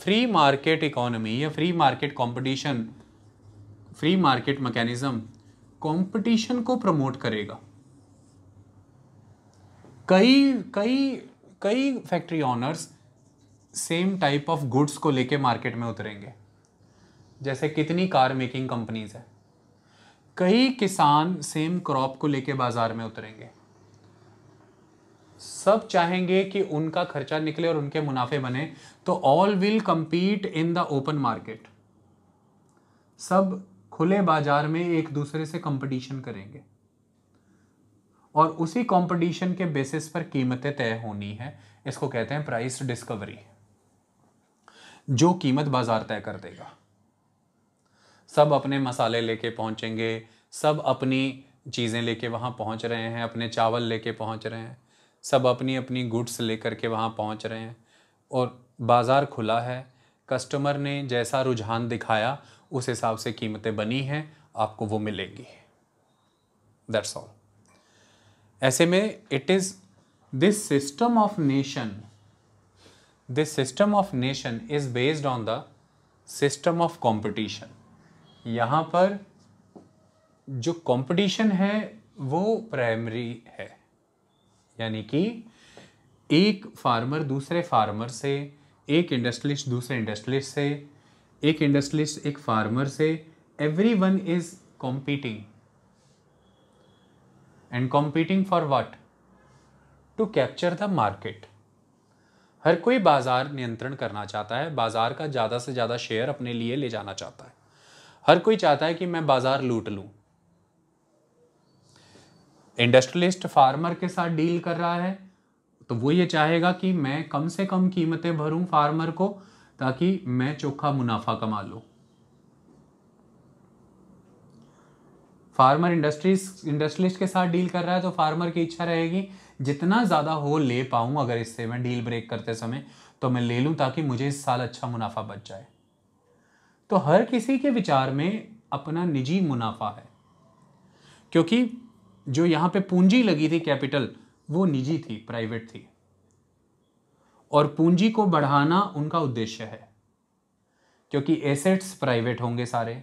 फ्री मार्केट इकोनॉमी या free market competition free market mechanism competition को प्रमोट करेगा कई कई कई factory owners same type of goods को लेके मार्केट में उतरेंगे जैसे कितनी कार मेकिंग कंपनीज है कई किसान सेम क्रॉप को लेके बाजार में उतरेंगे सब चाहेंगे कि उनका खर्चा निकले और उनके मुनाफे बने तो all will compete in the open market सब खुले बाजार में एक दूसरे से कंपटीशन करेंगे और उसी कंपटीशन के बेसिस पर कीमतें तय होनी है इसको कहते हैं प्राइस डिस्कवरी जो कीमत बाजार तय कर देगा सब अपने मसाले लेके पहुंचेंगे सब अपनी चीज़ें लेके वहाँ पहुँच रहे हैं अपने चावल लेके पहुँच रहे हैं सब अपनी अपनी गुड्स लेकर के वहाँ पहुँच रहे हैं और बाज़ार खुला है कस्टमर ने जैसा रुझान दिखाया उस हिसाब से कीमतें बनी हैं आपको वो मिलेंगी दैट्स ऑल ऐसे में it is this system of nation this system of nation is based on the system of competition यहाँ पर जो कॉम्पिटिशन है वो प्राइमरी है यानी कि एक फार्मर दूसरे फार्मर से एक इंडस्ट्रियलिस्ट दूसरे इंडस्ट्रियलिस्ट से एक इंडस्ट्रियलिस्ट एक फार्मर से every one is competing and competing for what to capture the market हर कोई बाज़ार नियंत्रण करना चाहता है बाज़ार का ज़्यादा से ज़्यादा शेयर अपने लिए ले जाना चाहता है हर कोई चाहता है कि मैं बाज़ार लूट लूँ इंडस्ट्रियलिस्ट फार्मर के साथ डील कर रहा है तो वो ये चाहेगा कि मैं कम से कम कीमतें भरूं फार्मर को ताकि मैं चोखा मुनाफा कमा लूँ फार्मर इंडस्ट्रीज इंडस्ट्रिस्ट के साथ डील कर रहा है तो फार्मर की इच्छा रहेगी जितना ज़्यादा हो ले पाऊँ अगर इससे मैं डील ब्रेक करते समय तो मैं ले लूँ ताकि मुझे इस साल अच्छा मुनाफा बच जाए तो हर किसी के विचार में अपना निजी मुनाफा है क्योंकि जो यहाँ पे पूंजी लगी थी कैपिटल वो निजी थी प्राइवेट थी और पूंजी को बढ़ाना उनका उद्देश्य है क्योंकि एसेट्स प्राइवेट होंगे सारे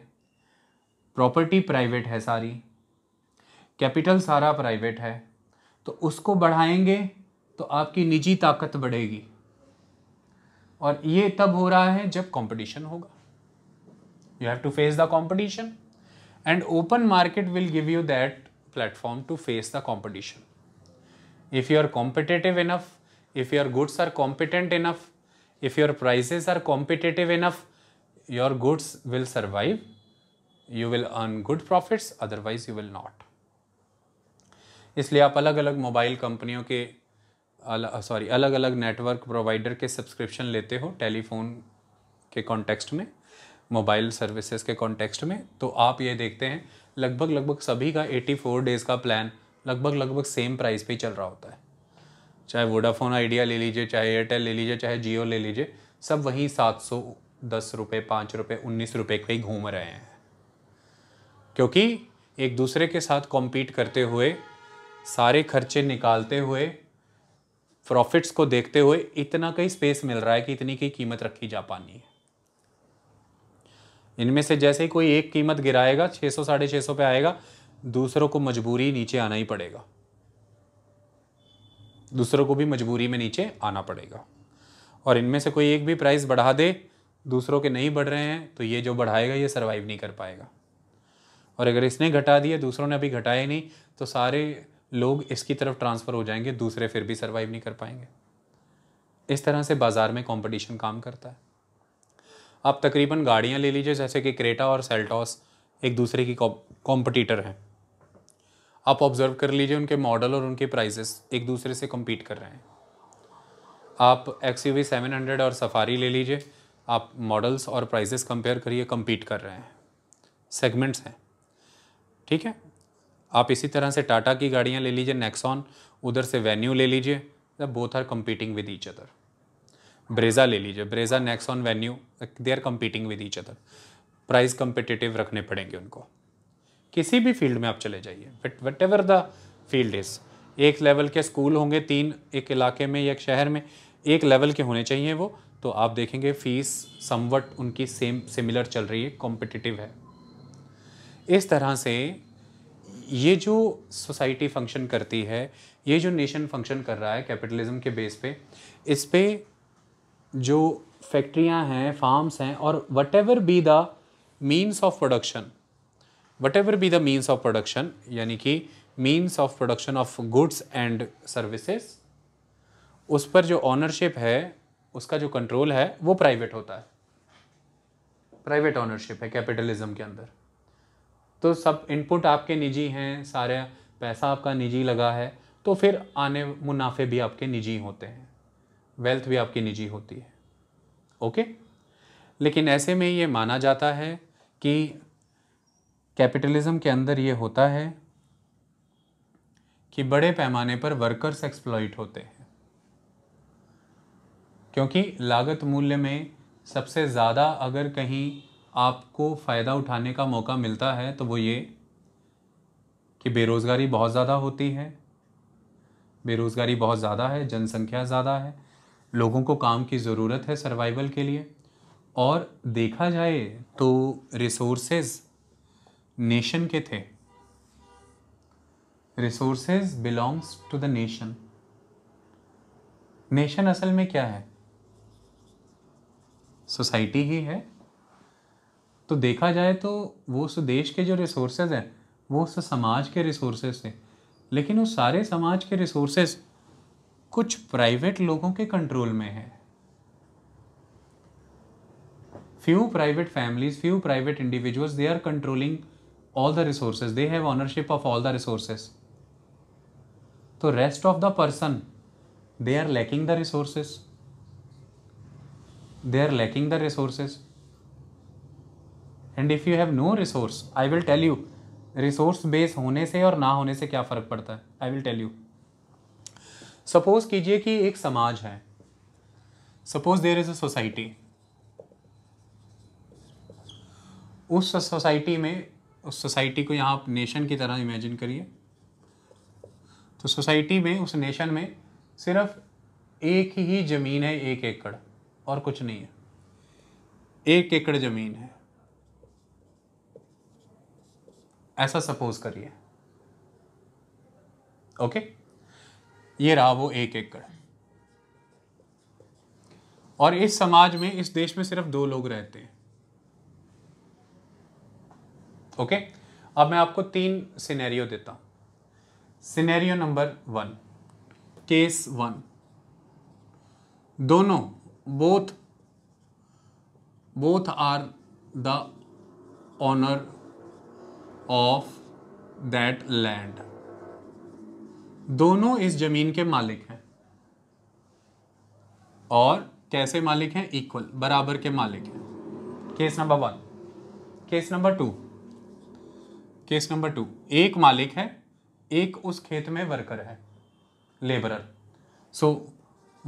प्रॉपर्टी प्राइवेट है सारी कैपिटल सारा प्राइवेट है तो उसको बढ़ाएंगे तो आपकी निजी ताकत बढ़ेगी और ये तब हो रहा है जब कंपटीशन होगा you have to face the competition and open market will give you that platform to face the competition if you are competitive enough if your goods are competent enough if your prices are competitive enough your goods will survive you will earn good profits otherwise you will not इसलिए आप अलग अलग मोबाइल कंपनियों के सॉरी अलग अलग नेटवर्क प्रोवाइडर के सब्सक्रिप्शन लेते हो टेलीफोन के कॉन्टेक्स्ट में मोबाइल सर्विसेज के कॉन्टेक्स्ट में तो आप ये देखते हैं लगभग लगभग सभी का 84 डेज़ का प्लान लगभग लगभग सेम प्राइस पे ही चल रहा होता है चाहे वोडाफोन आइडिया ले लीजिए चाहे एयरटेल ले लीजिए चाहे जियो ले लीजिए सब वहीं सात सौ दस रुपये पाँच रुपये उन्नीस रुपये के ही घूम रहे हैं क्योंकि एक दूसरे के साथ कॉम्पीट करते हुए सारे खर्चे निकालते हुए प्रॉफिट्स को देखते हुए इतना कहीं स्पेस मिल रहा है कि इतनी की कीमत रखी जा पानी है इनमें से जैसे ही कोई एक कीमत गिराएगा 600 साढ़े छः सौ पे आएगा दूसरों को मजबूरी नीचे आना ही पड़ेगा दूसरों को भी मजबूरी में नीचे आना पड़ेगा और इनमें से कोई एक भी प्राइस बढ़ा दे दूसरों के नहीं बढ़ रहे हैं तो ये जो बढ़ाएगा ये सर्वाइव नहीं कर पाएगा और अगर इसने घटा दिया दूसरों ने अभी घटाया नहीं तो सारे लोग इसकी तरफ ट्रांसफ़र हो जाएंगे दूसरे फिर भी सर्वाइव नहीं कर पाएंगे इस तरह से बाज़ार में कंपटीशन काम करता है आप तकरीबन गाड़ियाँ ले लीजिए जैसे कि क्रेटा और सेल्टॉस एक दूसरे की कॉम्पिटिटर हैं आप ऑब्ज़र्व कर लीजिए उनके मॉडल और उनके प्राइजेस एक दूसरे से कम्पीट कर रहे हैं आप X U V seven hundred और सफारी ले लीजिए आप मॉडल्स और प्राइजेस कंपेयर करिए कम्पीट कर रहे हैं सेगमेंट्स हैं ठीक है आप इसी तरह से टाटा की गाड़ियाँ ले लीजिए नेक्सॉन उधर से वेन्यू ले लीजिए both are competing with each other Brezza ले लीजिए Brezza Nexon Venue they are competing with each other price competitive रखने पड़ेंगे उनको किसी भी फील्ड में आप चले जाइए but whatever the field is एक लेवल के स्कूल होंगे तीन एक इलाके में या एक शहर में एक लेवल के होने चाहिए वो तो आप देखेंगे फ़ीस समवट उनकी सेम सिमिलर चल रही है कॉम्पिटिटिव है इस तरह से ये जो सोसाइटी फंक्शन करती है ये जो नेशन फंक्शन कर रहा है कैपिटलिज्म के बेस पे इस पर जो फैक्ट्रियाँ हैं फार्म्स हैं और whatever be the means of production whatever be the means of production यानी कि means of production of goods and services उस पर जो ऑनरशिप है उसका जो कंट्रोल है वो प्राइवेट होता है प्राइवेट ऑनरशिप है कैपिटलिज्म के अंदर तो सब इनपुट आपके निजी हैं सारे पैसा आपका निजी लगा है तो फिर आने मुनाफे भी आपके निजी होते हैं वेल्थ भी आपकी निजी होती है ओके लेकिन ऐसे में ये माना जाता है कि कैपिटलिज्म के अंदर ये होता है कि बड़े पैमाने पर वर्कर्स एक्सप्लॉइट होते हैं क्योंकि लागत मूल्य में सबसे ज़्यादा अगर कहीं आपको फ़ायदा उठाने का मौका मिलता है तो वो ये कि बेरोज़गारी बहुत ज़्यादा होती है बेरोज़गारी बहुत ज़्यादा है जनसंख्या ज़्यादा है लोगों को काम की ज़रूरत है सर्वाइवल के लिए और देखा जाए तो रिसोर्सेज नेशन के थे resources belongs to the nation nation असल में क्या है सोसाइटी ही है तो देखा जाए तो वो उस देश के जो रिसोर्सेज हैं वो उस समाज के रिसोर्सेज थे लेकिन उस सारे समाज के रिसोर्सेज कुछ प्राइवेट लोगों के कंट्रोल में है few private families few private individuals they are controlling all the resources they have ownership of all the resources तो rest of the person they are lacking the resources they are lacking the resources and if you have no resource I will tell you resource base होने से और ना होने से क्या फ़र्क पड़ता है I will tell you suppose कीजिए कि एक समाज है suppose there is a society उस सोसाइटी में उस सोसाइटी को यहाँ आप नेशन की तरह इमेजिन करिए तो सोसाइटी में उस नेशन में सिर्फ एक ही ज़मीन है एक एकड़ और कुछ नहीं है एक एकड़ ज़मीन है ऐसा सपोज करिए ओके ये रहा वो एक एकड़ और इस समाज में इस देश में सिर्फ दो लोग रहते हैं ओके अब मैं आपको तीन सिनेरियो देता हूं scenario number one case one दोनों both both are the owner of that land दोनों इस जमीन के मालिक हैं और कैसे मालिक हैं इक्वल बराबर के मालिक हैं case number one case number two case number two एक मालिक है एक उस खेत में वर्कर है labourer so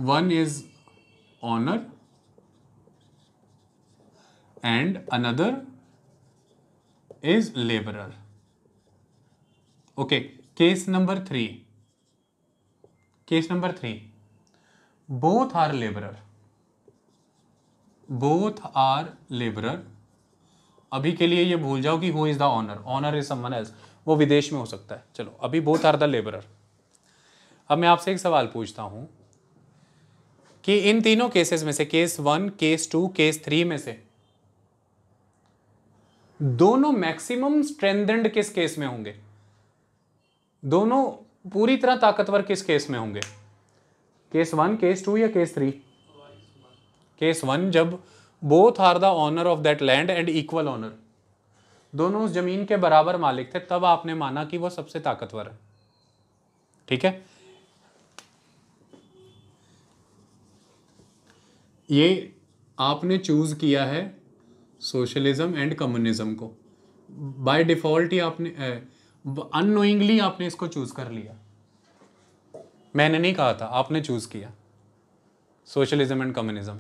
one is owner and another is laborer. Okay, case number 3. Case number 3. Both are laborer. Both are laborer. अभी के लिए ये भूल जाओ कि who is the owner owner is someone else वो विदेश में हो सकता है चलो अभी बोथ आर द लेबरर अब मैं आपसे एक सवाल पूछता हूं कि इन तीनों केसेस में से case one case two case three में से दोनों मैक्सिमम स्ट्रेंथेंड किस केस में होंगे दोनों पूरी तरह ताकतवर किस केस में होंगे केस वन केस टू या केस थ्री केस वन जब both are the owner of that land and equal owner दोनों उस जमीन के बराबर मालिक थे तब आपने माना कि वो सबसे ताकतवर है ठीक है ये आपने चूज किया है सोशलिज्म एंड कम्युनिज्म को बाय डिफ़ॉल्ट ही आपने अनोइंगली आपने इसको चूज़ कर लिया मैंने नहीं कहा था आपने चूज़ किया सोशलिज्म एंड कम्युनिज्म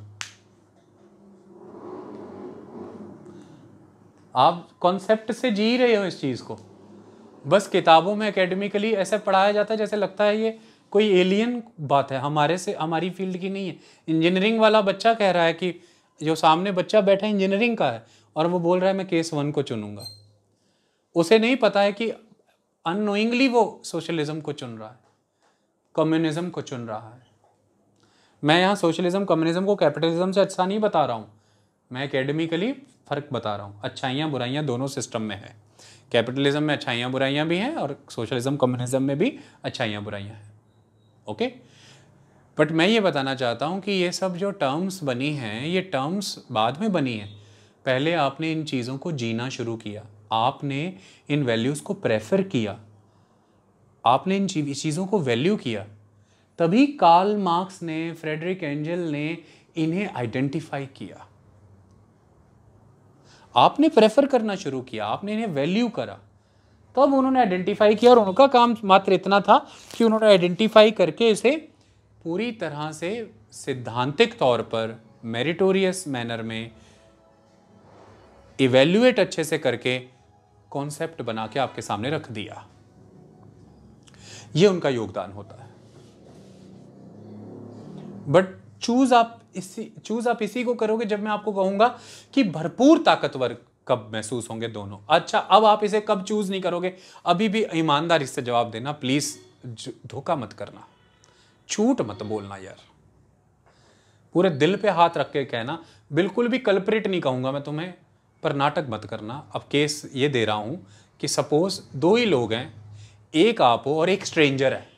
आप कॉन्सेप्ट से जी रहे हो इस चीज़ को बस किताबों में एकेडमिकली ऐसे पढ़ाया जाता है जैसे लगता है ये कोई एलियन बात है हमारे से हमारी फील्ड की नहीं है इंजीनियरिंग वाला बच्चा कह रहा है कि जो सामने बच्चा बैठा है इंजीनियरिंग का है और वो बोल रहा है मैं केस वन को चुनूंगा उसे नहीं पता है कि अनोइंगली वो सोशलिज्म को चुन रहा है कम्युनिज्म को चुन रहा है मैं यहाँ सोशलिज्म कम्युनिज्म को कैपिटलिज्म से अच्छा नहीं बता रहा हूँ मैं एकेडमिकली फ़र्क बता रहा हूँ अच्छाइयाँ बुराइयाँ दोनों सिस्टम में है कैपिटलिज्म में अच्छाइयाँ बुराइयाँ भी हैं और सोशलिज्म कम्युनिज्म में भी अच्छाइयाँ बुराइयाँ हैं ओके बट मैं ये बताना चाहता हूँ कि ये सब जो टर्म्स बनी हैं ये टर्म्स बाद में बनी हैं पहले आपने इन चीज़ों को जीना शुरू किया आपने इन वैल्यूज़ को प्रेफर किया आपने इन चीज़ों को वैल्यू किया तभी कार्ल मार्क्स ने फ्रेडरिक एंजल ने इन्हें आइडेंटिफाई किया आपने प्रेफर करना शुरू किया आपने इन्हें वैल्यू करा तब उन्होंने आइडेंटिफाई किया और उनका काम मात्र इतना था कि उन्होंने आइडेंटिफाई करके इसे पूरी तरह से सिद्धांतिक तौर पर मेरिटोरियस मैनर में इवेल्युएट अच्छे से करके कॉन्सेप्ट बना के आपके सामने रख दिया ये उनका योगदान होता है बट चूज आप इसी चूज आप इसी को करोगे जब मैं आपको कहूंगा कि भरपूर ताकतवर कब महसूस होंगे दोनों अच्छा अब आप इसे कब चूज नहीं करोगे अभी भी ईमानदारी से जवाब देना प्लीज धोखा मत करना झूठ मत बोलना यार पूरे दिल पे हाथ रख के कहना बिल्कुल भी कल्परेट नहीं कहूँगा मैं तुम्हें पर नाटक मत करना अब केस ये दे रहा हूँ कि सपोज दो ही लोग हैं एक आप हो और एक स्ट्रेंजर है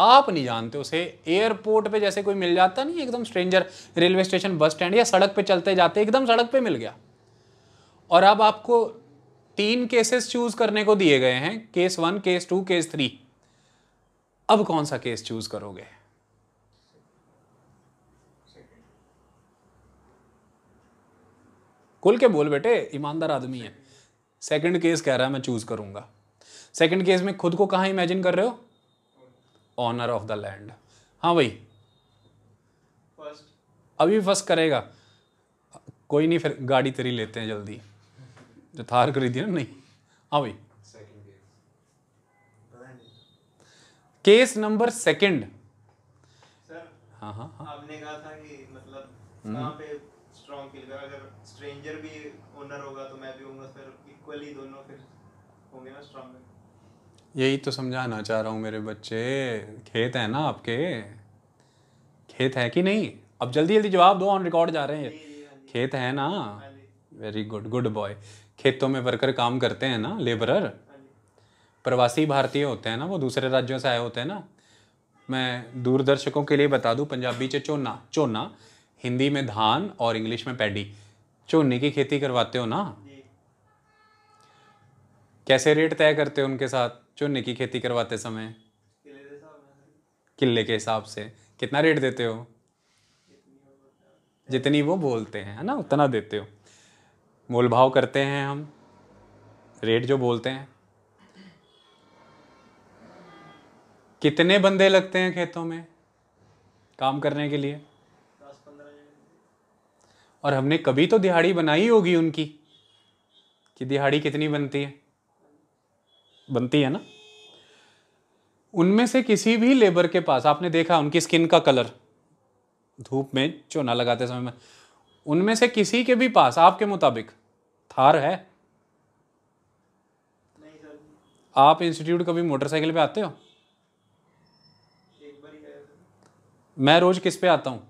आप नहीं जानते उसे एयरपोर्ट पे जैसे कोई मिल जाता नहीं एकदम stranger railway station bus stand या सड़क पे चलते जाते एकदम सड़क पे मिल गया और अब आपको तीन केसेस चूज करने को दिए गए हैं case one case two case three अब कौन सा केस चूज करोगे खुल के बोल बेटे ईमानदार आदमी है सेकंड केस कह रहा है मैं चूज करूंगा सेकंड केस में खुद को कहा इमेजिन कर रहे हो ऑनर ऑफ द लैंड हाँ भाई फर्स्ट अभी फर्स्ट करेगा कोई नहीं फिर गाड़ी तेरी लेते हैं जल्दी जो थार खरीदी ना नहीं हाँ भाई केस नंबर सेकंड सर हाँ, हाँ हाँ आपने कहा था कि मतलब हम्म। पे स्ट्रॉन्ग किल करा अगर स्ट्रेंजर भी ओनर होगा तो मैं भी होऊंगा फिर इक्वली दोनों फिर होंगे ना स्ट्रॉन्ग यही तो समझाना चाह रहा हूँ मेरे बच्चे खेत है ना आपके खेत है कि नहीं अब जल्दी जल्दी जवाब दो ऑन रिकॉर्ड जा रहे हैं हाँ खेत है ना वेरी गुड गुड बॉय खेतों में वर्कर काम करते हैं ना लेबरर प्रवासी भारतीय होते हैं ना वो दूसरे राज्यों से आए होते हैं ना मैं दूरदर्शकों के लिए बता दूं पंजाबी से चोना चोना हिंदी में धान और इंग्लिश में पैडी चोने की खेती करवाते हो ना कैसे रेट तय करते हो उनके साथ चोने की खेती करवाते समय किले के हिसाब से कितना रेट देते हो जितनी वो बोलते हैं है ना उतना देते हो मोल भाव करते हैं हम रेट जो बोलते हैं कितने बंदे लगते हैं खेतों में काम करने के लिए और हमने कभी तो दिहाड़ी बनाई होगी उनकी कि दिहाड़ी कितनी बनती है बनती है ना उनमें से किसी भी लेबर के पास आपने देखा उनकी स्किन का कलर धूप में चोना लगाते समय में उनमें से किसी के भी पास आपके मुताबिक थार है आप इंस्टीट्यूट कभी मोटरसाइकिल पे आते हो मैं रोज किस पे आता हूँ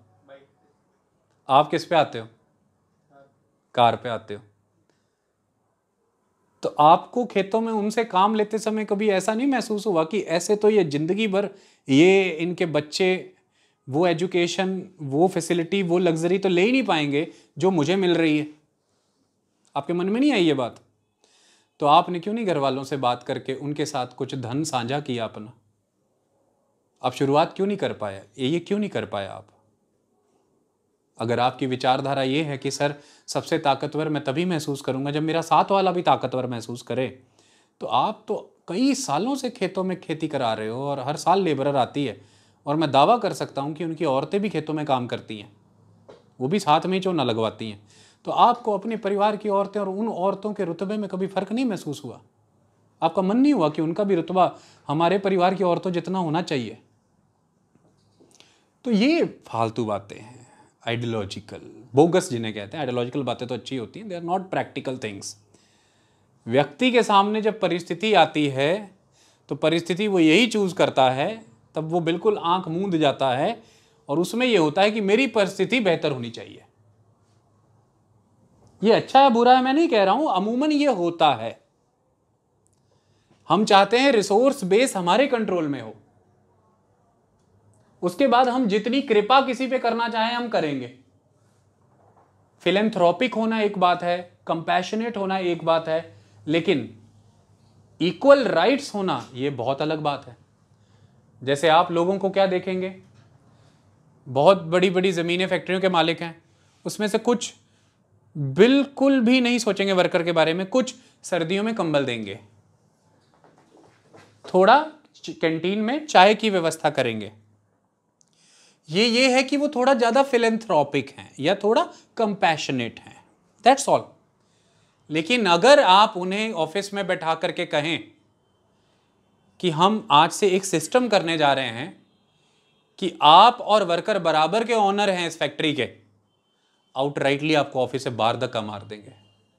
आप किस पे आते हो कार पे आते हो तो आपको खेतों में उनसे काम लेते समय कभी ऐसा नहीं महसूस हुआ कि ऐसे तो ये ज़िंदगी भर ये इनके बच्चे वो एजुकेशन वो फैसिलिटी वो लग्जरी तो ले ही नहीं पाएंगे जो मुझे मिल रही है आपके मन में नहीं आई ये बात तो आपने क्यों नहीं घर वालों से बात करके उनके साथ कुछ धन साझा किया अपना आप शुरुआत क्यों नहीं कर पाया ये क्यों नहीं कर पाया आप अगर आपकी विचारधारा ये है कि सर सबसे ताकतवर मैं तभी महसूस करूँगा जब मेरा साथ वाला भी ताकतवर महसूस करे तो आप तो कई सालों से खेतों में खेती करा रहे हो और हर साल लेबरर आती है और मैं दावा कर सकता हूँ कि उनकी औरतें भी खेतों में काम करती हैं वो भी साथ में ही चोना लगवाती हैं तो आपको अपने परिवार की औरतें और उन औरतों के रुतबे में कभी फ़र्क नहीं महसूस हुआ आपका मन नहीं हुआ कि उनका भी रुतबा हमारे परिवार की औरतों जितना होना चाहिए तो ये फालतू बातें हैं आइडियोलॉजिकल बोगस जिन्हें कहते हैं आइडियोलॉजिकल बातें तो अच्छी होती हैं they are not practical things व्यक्ति के सामने जब परिस्थिति आती है तो परिस्थिति वो यही चूज़ करता है तब वो बिल्कुल आंख मूंद जाता है और उसमें ये होता है कि मेरी परिस्थिति बेहतर होनी चाहिए ये अच्छा या बुरा है मैं नहीं कह रहा हूं अमूमन ये होता है हम चाहते हैं रिसोर्स बेस हमारे कंट्रोल में हो उसके बाद हम जितनी कृपा किसी पे करना चाहें हम करेंगे फिलेंथ्रोपिक होना एक बात है कंपैशनेट होना एक बात है लेकिन इक्वल राइट्स होना ये बहुत अलग बात है जैसे आप लोगों को क्या देखेंगे बहुत बड़ी बड़ी ज़मीनें फैक्ट्रियों के मालिक हैं उसमें से कुछ बिल्कुल भी नहीं सोचेंगे वर्कर के बारे में कुछ सर्दियों में कंबल देंगे थोड़ा कैंटीन में चाय की व्यवस्था करेंगे ये ये है कि वो थोड़ा ज़्यादा फिलेंथ्रॉपिक हैं या थोड़ा कंपैशनेट हैं दैट्स ऑल लेकिन अगर आप उन्हें ऑफिस में बैठा करके कहें कि हम आज से एक सिस्टम करने जा रहे हैं कि आप और वर्कर बराबर के ऑनर हैं इस फैक्ट्री के आउटराइटली आपको ऑफिस से बार धक्का मार देंगे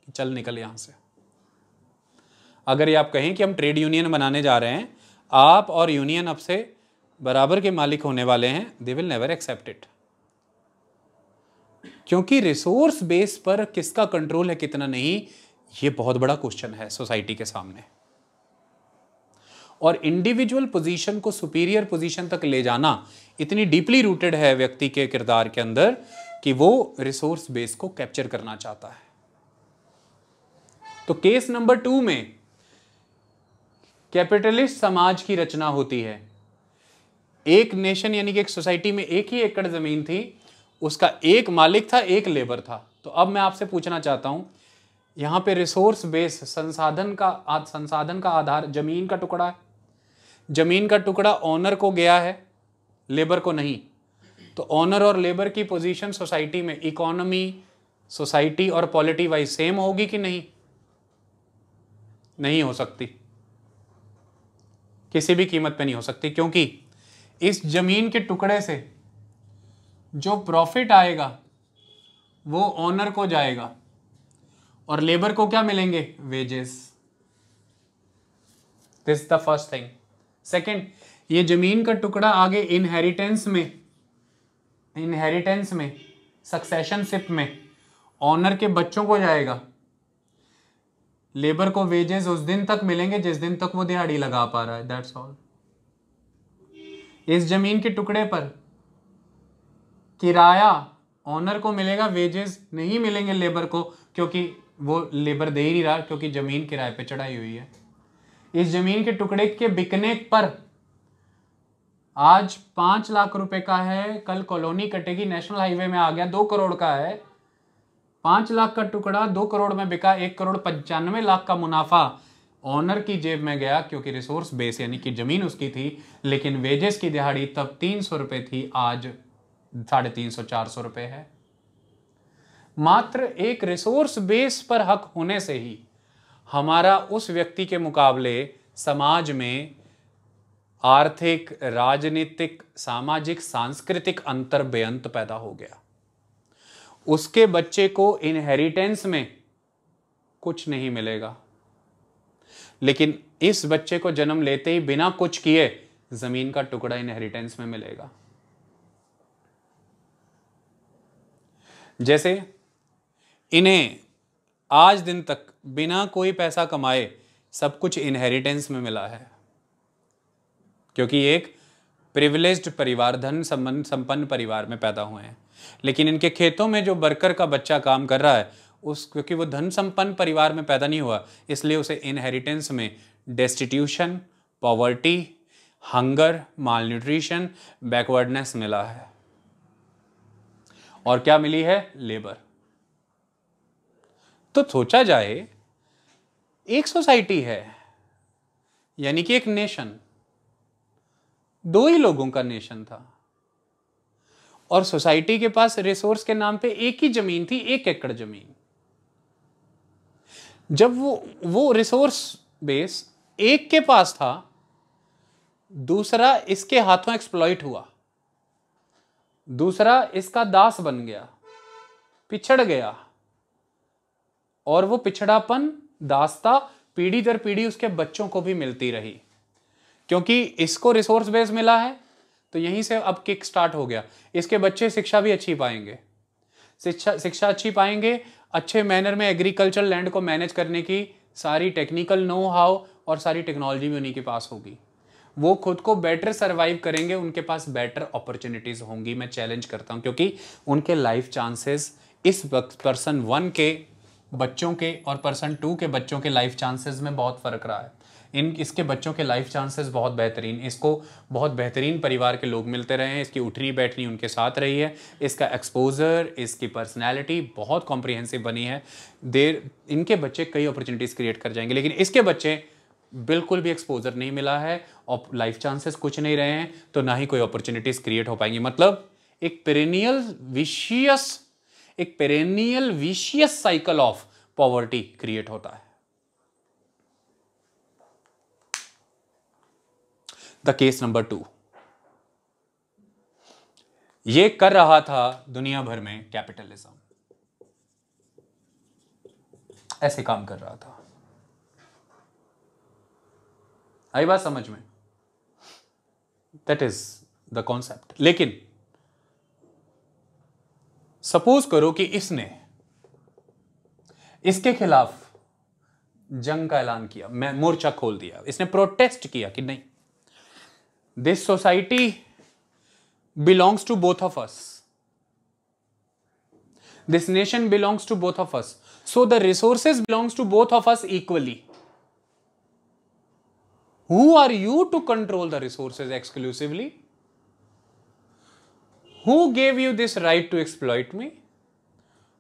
कि चल निकल यहां से अगर ये आप कहें कि हम ट्रेड यूनियन बनाने जा रहे हैं आप और यूनियन अब से बराबर के मालिक होने वाले हैं they will never accept it क्योंकि रिसोर्स बेस पर किसका कंट्रोल है कितना नहीं ये बहुत बड़ा क्वेश्चन है सोसाइटी के सामने और इंडिविजुअल पोजीशन को सुपीरियर पोजीशन तक ले जाना इतनी डीपली रूटेड है व्यक्ति के किरदार के अंदर कि वो रिसोर्स बेस को कैप्चर करना चाहता है तो केस नंबर टू में कैपिटलिस्ट समाज की रचना होती है एक नेशन यानी कि एक सोसाइटी में एक ही एकड़ ज़मीन थी उसका एक मालिक था एक लेबर था तो अब मैं आपसे पूछना चाहता हूँ यहाँ पे रिसोर्स बेस संसाधन का संसाधन का आधार जमीन का टुकड़ा है जमीन का टुकड़ा ऑनर को गया है लेबर को नहीं तो ऑनर और लेबर की पोजीशन सोसाइटी में इकोनॉमी सोसाइटी और पॉलिटी वाइज सेम होगी कि नहीं नहीं हो सकती किसी भी कीमत पे नहीं हो सकती क्योंकि इस जमीन के टुकड़े से जो प्रॉफिट आएगा वो ऑनर को जाएगा और लेबर को क्या मिलेंगे wages this the first thing second ये जमीन का टुकड़ा आगे इनहेरिटेंस में इनहेरिटेंस में सक्सेशनशिप में ऑनर के बच्चों को जाएगा लेबर को वेजेस उस दिन तक मिलेंगे जिस दिन तक वो दिहाड़ी लगा पा रहा है दैट्स ऑल इस जमीन के टुकड़े पर किराया ऑनर को मिलेगा वेजेस नहीं मिलेंगे लेबर को क्योंकि वो लेबर दे ही नहीं रहा क्योंकि ज़मीन किराए पे चढ़ाई हुई है इस ज़मीन के टुकड़े के बिकने पर आज पांच लाख रुपए का है कल कॉलोनी कटेगी नेशनल हाईवे में आ गया दो करोड़ का है पांच लाख का टुकड़ा दो करोड़ में बिका एक करोड़ पंचानवे लाख का मुनाफा ऑनर की जेब में गया क्योंकि रिसोर्स बेस यानी कि जमीन उसकी थी लेकिन वेजेस की दिहाड़ी तब तीन सौ रुपए थी आज साढ़े तीन सौ चार सौ रुपए है मात्र एक रिसोर्स बेस पर हक होने से ही हमारा उस व्यक्ति के मुकाबले समाज में आर्थिक राजनीतिक सामाजिक सांस्कृतिक अंतर बेअंत पैदा हो गया उसके बच्चे को इनहेरिटेंस में कुछ नहीं मिलेगा लेकिन इस बच्चे को जन्म लेते ही बिना कुछ किए जमीन का टुकड़ा इनहेरिटेंस में मिलेगा जैसे इन्हें आज दिन तक बिना कोई पैसा कमाए सब कुछ इनहेरिटेंस में मिला है क्योंकि एक प्रिविलेज्ड परिवार धन संबंध संपन्न परिवार में पैदा हुए हैं लेकिन इनके खेतों में जो बर्कर का बच्चा काम कर रहा है उस क्योंकि वो धन संपन्न परिवार में पैदा नहीं हुआ इसलिए उसे इनहेरिटेंस में destitution poverty hunger malnutrition backwardness मिला है और क्या मिली है लेबर तो सोचा जाए एक सोसाइटी है यानी कि एक नेशन दो ही लोगों का नेशन था और सोसाइटी के पास रिसोर्स के नाम पे एक ही जमीन थी एक एकड़ जमीन जब वो वो रिसोर्स बेस एक के पास था दूसरा इसके हाथों एक्सप्लॉइट हुआ दूसरा इसका दास बन गया पिछड़ गया और वो पिछड़ापन दास्ता पीढ़ी दर पीढ़ी उसके बच्चों को भी मिलती रही क्योंकि इसको रिसोर्स बेस मिला है तो यहीं से अब किक स्टार्ट हो गया इसके बच्चे शिक्षा भी अच्छी पाएंगे शिक्षा शिक्षा अच्छी पाएंगे अच्छे मैनर में एग्रीकल्चर लैंड को मैनेज करने की सारी टेक्निकल नो हाउ और सारी टेक्नोलॉजी भी उन्हीं के पास होगी वो खुद को बेटर सर्वाइव करेंगे उनके पास बेटर अपॉर्चुनिटीज़ होंगी मैं चैलेंज करता हूँ क्योंकि उनके लाइफ चांसेस इस वक्त पर्सन वन के बच्चों के और पर्सन टू के बच्चों के लाइफ चांसेस में बहुत फ़र्क रहा है इन इसके बच्चों के लाइफ चांसेस बहुत बेहतरीन इसको बहुत बेहतरीन परिवार के लोग मिलते रहे हैं इसकी उठनी बैठनी उनके साथ रही है इसका एक्सपोजर इसकी पर्सनैलिटी बहुत कॉम्प्रिहेंसिव बनी है देर इनके बच्चे कई अपॉर्चुनिटीज़ क्रिएट कर जाएंगे लेकिन इसके बच्चे बिल्कुल भी एक्सपोजर नहीं मिला है और लाइफ चांसेस कुछ नहीं रहे हैं तो ना ही कोई अपॉर्चुनिटीज़ क्रिएट हो पाएंगी मतलब एक पेरेनियल विशियस एक perennial vicious cycle of poverty create होता है द केस नंबर टू ये कर रहा था दुनिया भर में कैपिटलिज्म ऐसे काम कर रहा था आई बात समझ में दैट इज द कॉन्सेप्ट लेकिन सपोज करो कि इसने इसके खिलाफ जंग का ऐलान किया मैं मोर्चा खोल दिया इसने प्रोटेस्ट किया कि नहीं This society belongs to both of us. This nation belongs to both of us. So the resources belongs to both of us equally. Who are you to control the resources exclusively? Who gave you this right to exploit me?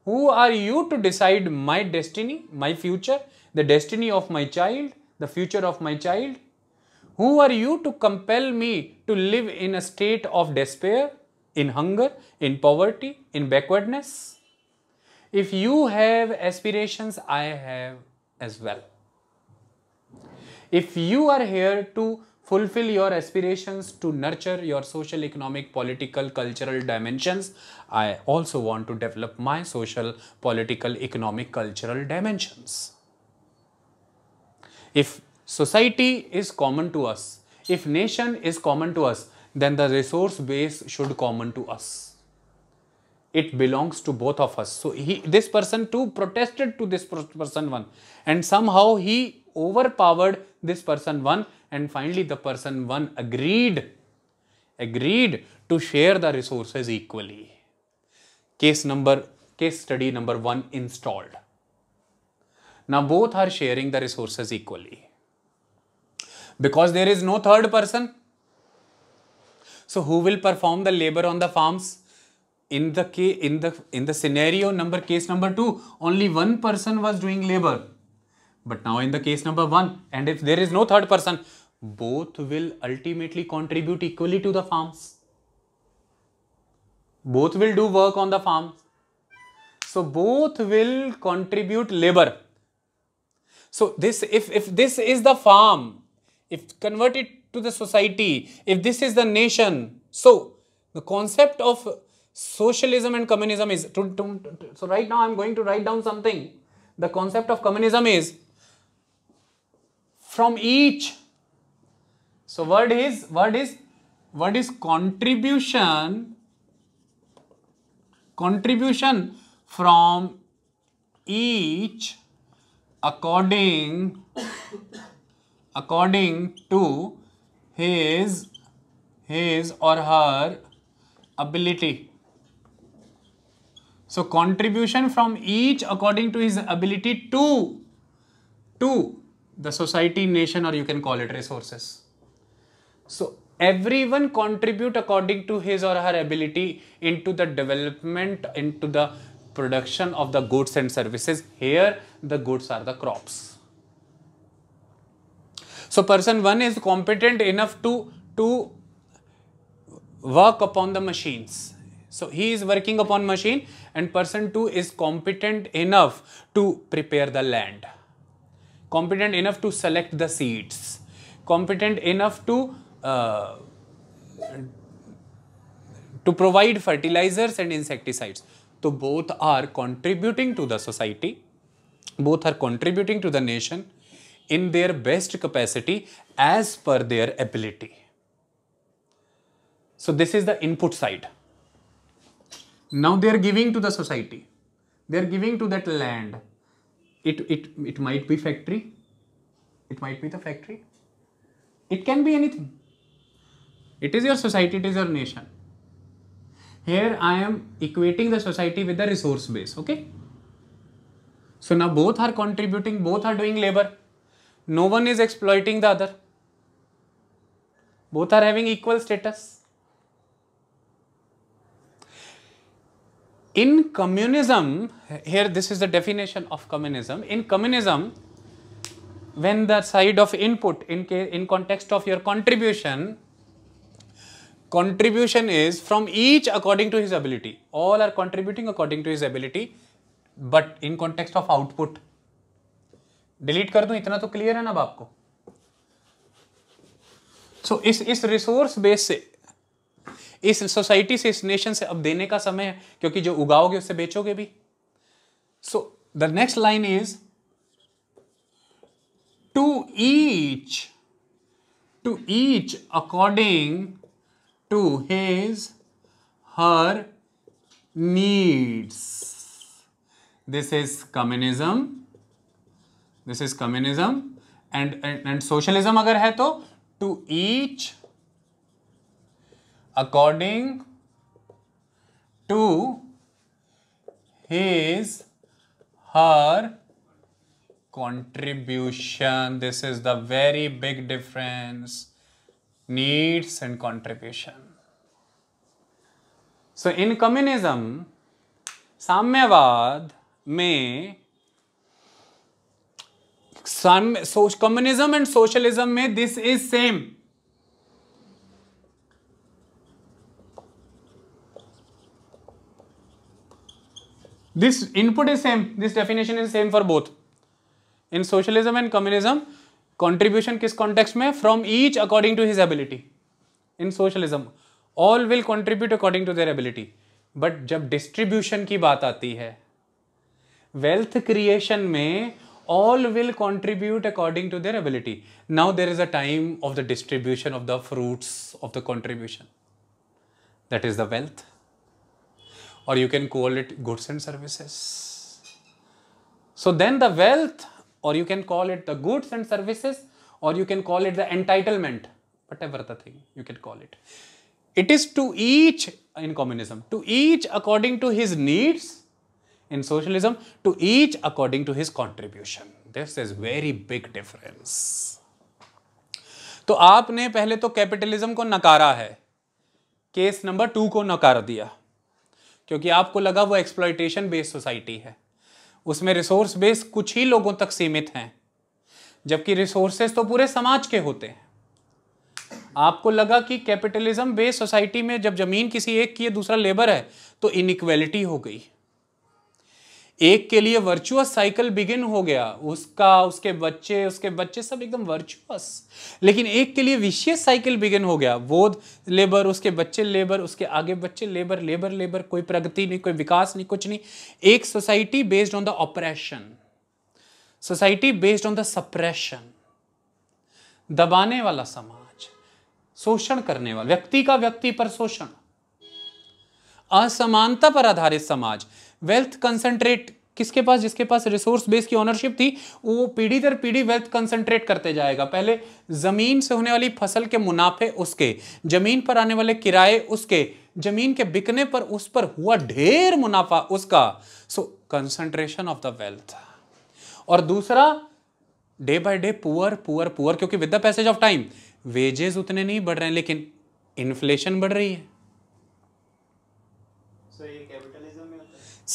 Who are you to decide my destiny, my future, the destiny of my child, the future of my child? Who are you to compel me to live in a state of despair, in hunger, in poverty, in backwardness? If you have aspirations, I have as well. If you are here to fulfill your aspirations to nurture your social, economic, political, cultural dimensions, I also want to develop my social, political, economic, cultural dimensions. If society is common to us. If nation is common to us, then the resource base should common to us. It belongs to both of us. So he, this person too protested to this person one and somehow he overpowered this person one and finally the person one agreed, agreed to share the resources equally. Case number, case study number one installed. Now both are sharing the resources equally because there is no third person. So who will perform the labor on the farms? In the, in the, in the scenario number case number 2, only one person was doing labor. But now in the case number 1 and if there is no third person, both will ultimately contribute equally to the farms. Both will do work on the farms. So both will contribute labor. So this, if, if this is the farm if converted to the society, if this is the nation. So, the concept of socialism and communism is, to, to, to, so right now I am going to write down something. The concept of communism is from each, so word is, word is, word is contribution, contribution from each according according to his his or her ability. So contribution from each according to his ability to, to the society, nation or you can call it resources. So everyone contribute according to his or her ability into the development, into the production of the goods and services. Here the goods are the crops. So person 1 is competent enough to, to work upon the machines. So he is working upon machine and person 2 is competent enough to prepare the land, competent enough to select the seeds, competent enough to uh, to provide fertilizers and insecticides. So both are contributing to the society, both are contributing to the nation in their best capacity as per their ability. So this is the input side. Now they are giving to the society. They are giving to that land. It, it, it might be factory. It might be the factory. It can be anything. It is your society, it is your nation. Here I am equating the society with the resource base, okay? So now both are contributing, both are doing labor no one is exploiting the other. Both are having equal status. In communism, here this is the definition of communism. In communism, when the side of input in, in context of your contribution, contribution is from each according to his ability. All are contributing according to his ability, but in context of output, delete कर दू इतना तो क्लियर है ना अब आपको सो so, इस इस रिसोर्स बेस से इस सोसाइटी से इस नेशन से अब देने का समय है क्योंकि जो उगाओगे उससे बेचोगे भी so the next line is to each to each according to his her needs this is communism this is communism and and socialism अगर है तो to each according to his her contribution this is the very big difference needs and contribution so in communism साम्यवाद में सन कम्युनिज्म एंड सोशलिज्म में this is same this input is same this definition is same for both in socialism and communism contribution किस कॉन्टेक्स्ट में from each according to his ability in socialism all will contribute according to their ability but जब डिस्ट्रीब्यूशन की बात आती है वेल्थ क्रिएशन में all will contribute according to their ability. Now there is a time of the distribution of the fruits of the contribution. That is the wealth. Or you can call it goods and services. So then the wealth, or you can call it the goods and services, or you can call it the entitlement, whatever the thing you can call it. It is to each in communism, to each according to his needs in socialism to each according to his contribution. This is very big difference. तो आपने पहले तो कैपिटलिज्म को नकारा है केस नंबर टू को नकार दिया क्योंकि आपको लगा वो एक्सप्लॉयटेशन बेस्ड सोसाइटी है उसमें रिसोर्स बेस कुछ ही लोगों तक सीमित हैं जबकि रिसोर्सेस तो पूरे समाज के होते हैं आपको लगा कि कैपिटलिज्म बेस्ड सोसाइटी में जब जमीन किसी एक की है दूसरा लेबर है तो इनक्वेलिटी हो गई एक के लिए वर्चुअस साइकिल बिगिन हो गया उसका उसके बच्चे उसके बच्चे सब एकदम वर्चुअस लेकिन एक के लिए विशेष साइकिल बिगिन हो गया वो लेबर उसके बच्चे लेबर उसके आगे बच्चे लेबर लेबर लेबर कोई प्रगति नहीं कोई विकास नहीं कुछ नहीं एक society based on the operation society based on the suppression दबाने वाला समाज शोषण करने वाला व्यक्ति का व्यक्ति पर शोषण असमानता पर आधारित समाज वेल्थ कंसंट्रेट किसके पास जिसके पास रिसोर्स बेस की ओनरशिप थी वो पीढ़ी दर पीढ़ी वेल्थ कंसंट्रेट करते जाएगा पहले ज़मीन से होने वाली फसल के मुनाफे उसके ज़मीन पर आने वाले किराए उसके ज़मीन के बिकने पर उस पर हुआ ढेर मुनाफा उसका so concentration of the wealth और दूसरा day by day poor poor poor क्योंकि with the passage of time wages उतने नहीं बढ़ रहे हैं लेकिन इन्फ्लेशन बढ़ रही है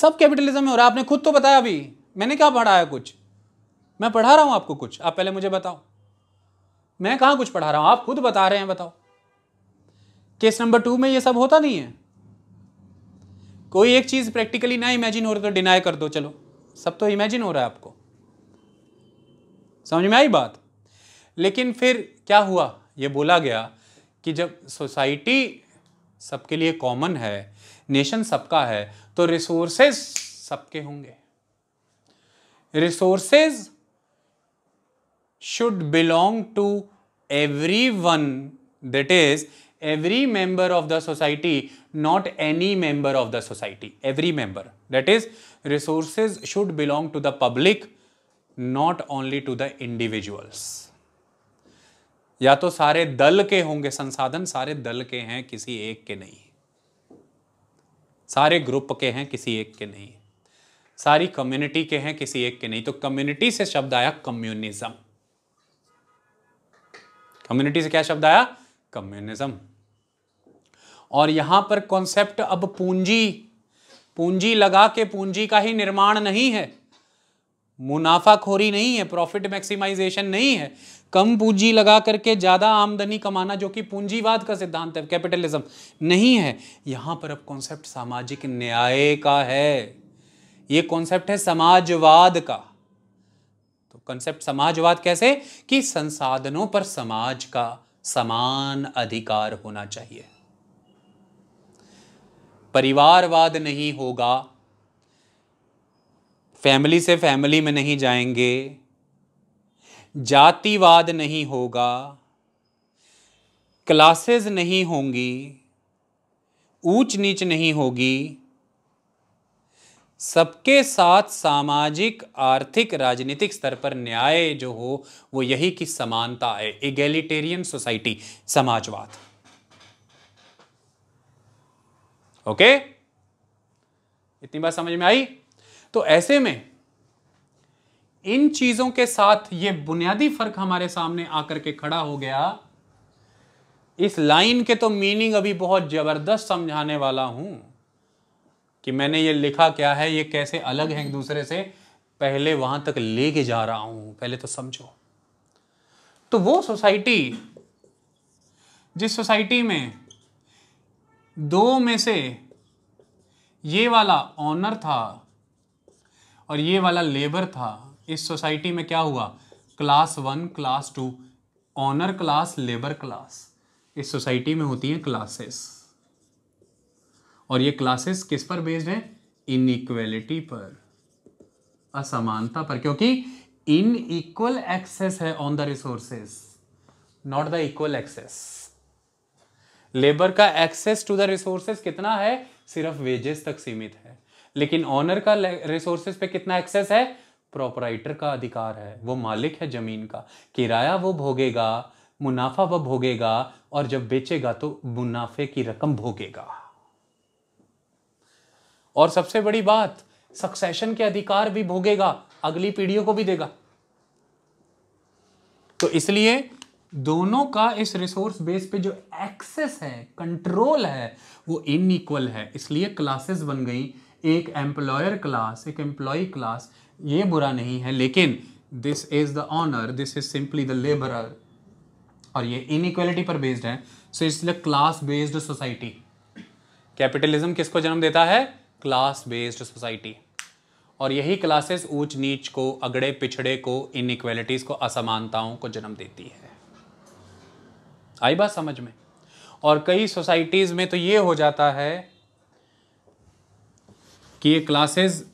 सब कैपिटलिज्म में हो रहा है आपने खुद तो बताया अभी मैंने क्या पढ़ाया कुछ मैं पढ़ा रहा हूं आपको कुछ आप पहले मुझे बताओ मैं कहाँ कुछ पढ़ा रहा हूँ आप खुद बता रहे हैं बताओ केस नंबर टू में ये सब होता नहीं है कोई एक चीज़ प्रैक्टिकली ना इमेजिन हो रही तो डिनाई कर दो चलो सब तो इमेजिन हो रहा है आपको समझ में आई बात लेकिन फिर क्या हुआ ये बोला गया कि जब सोसाइटी सबके लिए कॉमन है नेशन सबका है तो रिसोर्सेज सबके होंगे resources should belong to every everyone that is every member of the society not any member of the society every member that is resources should belong to the public not only to the individuals या तो सारे दल के होंगे संसाधन सारे दल के हैं किसी एक के नहीं सारे ग्रुप के हैं किसी एक के नहीं सारी कम्युनिटी के हैं किसी एक के नहीं तो कम्युनिटी से शब्द आया कम्युनिज्म कम्युनिटी से क्या शब्द आया कम्युनिज्म और यहां पर कॉन्सेप्ट अब पूंजी पूंजी लगा के पूंजी का ही निर्माण नहीं है मुनाफाखोरी नहीं है प्रॉफिट मैक्सिमाइजेशन नहीं है कम पूंजी लगा करके ज़्यादा आमदनी कमाना जो कि पूंजीवाद का सिद्धांत है कैपिटलिज्म नहीं है यहां पर अब कॉन्सेप्ट सामाजिक न्याय का है ये कॉन्सेप्ट है समाजवाद का तो कॉन्सेप्ट समाजवाद कैसे कि संसाधनों पर समाज का समान अधिकार होना चाहिए परिवारवाद नहीं होगा फैमिली से फैमिली में नहीं जाएंगे जातिवाद नहीं होगा क्लासेस नहीं होंगी ऊंच नीच नहीं होगी सबके साथ सामाजिक आर्थिक राजनीतिक स्तर पर न्याय जो हो वो यही की समानता है इगेलिटेरियन सोसाइटी समाजवाद ओके इतनी बात समझ में आई तो ऐसे में इन चीजों के साथ ये बुनियादी फर्क हमारे सामने आकर के खड़ा हो गया इस लाइन के तो मीनिंग अभी बहुत जबरदस्त समझाने वाला हूं कि मैंने ये लिखा क्या है ये कैसे अलग है एक दूसरे से पहले वहां तक लेके जा रहा हूं पहले तो समझो तो वो सोसाइटी जिस सोसाइटी में दो में से ये वाला ऑनर था और ये वाला लेबर था इस सोसाइटी में क्या हुआ class one class two owner class labour class इस सोसाइटी में होती हैं क्लासेस और ये क्लासेस किस पर बेस्ड हैं इनइक्वेलिटी पर असमानता पर क्योंकि इन इक्वल एक्सेस है on the resources not the equal access labour का एक्सेस टू द रिसोर्सेस कितना है सिर्फ वेजेस तक सीमित है लेकिन ऑनर का रिसोर्सेज पे कितना एक्सेस है प्रोपराइटर का अधिकार है वो मालिक है जमीन का किराया वो भोगेगा मुनाफा वह भोगेगा और जब बेचेगा तो मुनाफे की रकम भोगेगा और सबसे बड़ी बात सक्सेशन के अधिकार भी भोगेगा अगली पीढ़ियों को भी देगा तो इसलिए दोनों का इस रिसोर्स बेस पे जो एक्सेस है कंट्रोल है वो इनइक्वल है इसलिए क्लासेस बन गई एक एम्प्लॉयर क्लास एक एम्प्लॉय क्लास ये बुरा नहीं है लेकिन this is the owner this is simply the labourer और ये इनइक्वलिटी पर बेस्ड है so the class based society capitalism किसको जन्म देता है क्लास बेस्ड सोसाइटी और यही क्लासेस ऊंच नीच को अगड़े पिछड़े को इनइक्वलिटीज को असमानताओं को जन्म देती है आई बात समझ में और कई सोसाइटीज़ में तो ये हो जाता है कि ये क्लासेस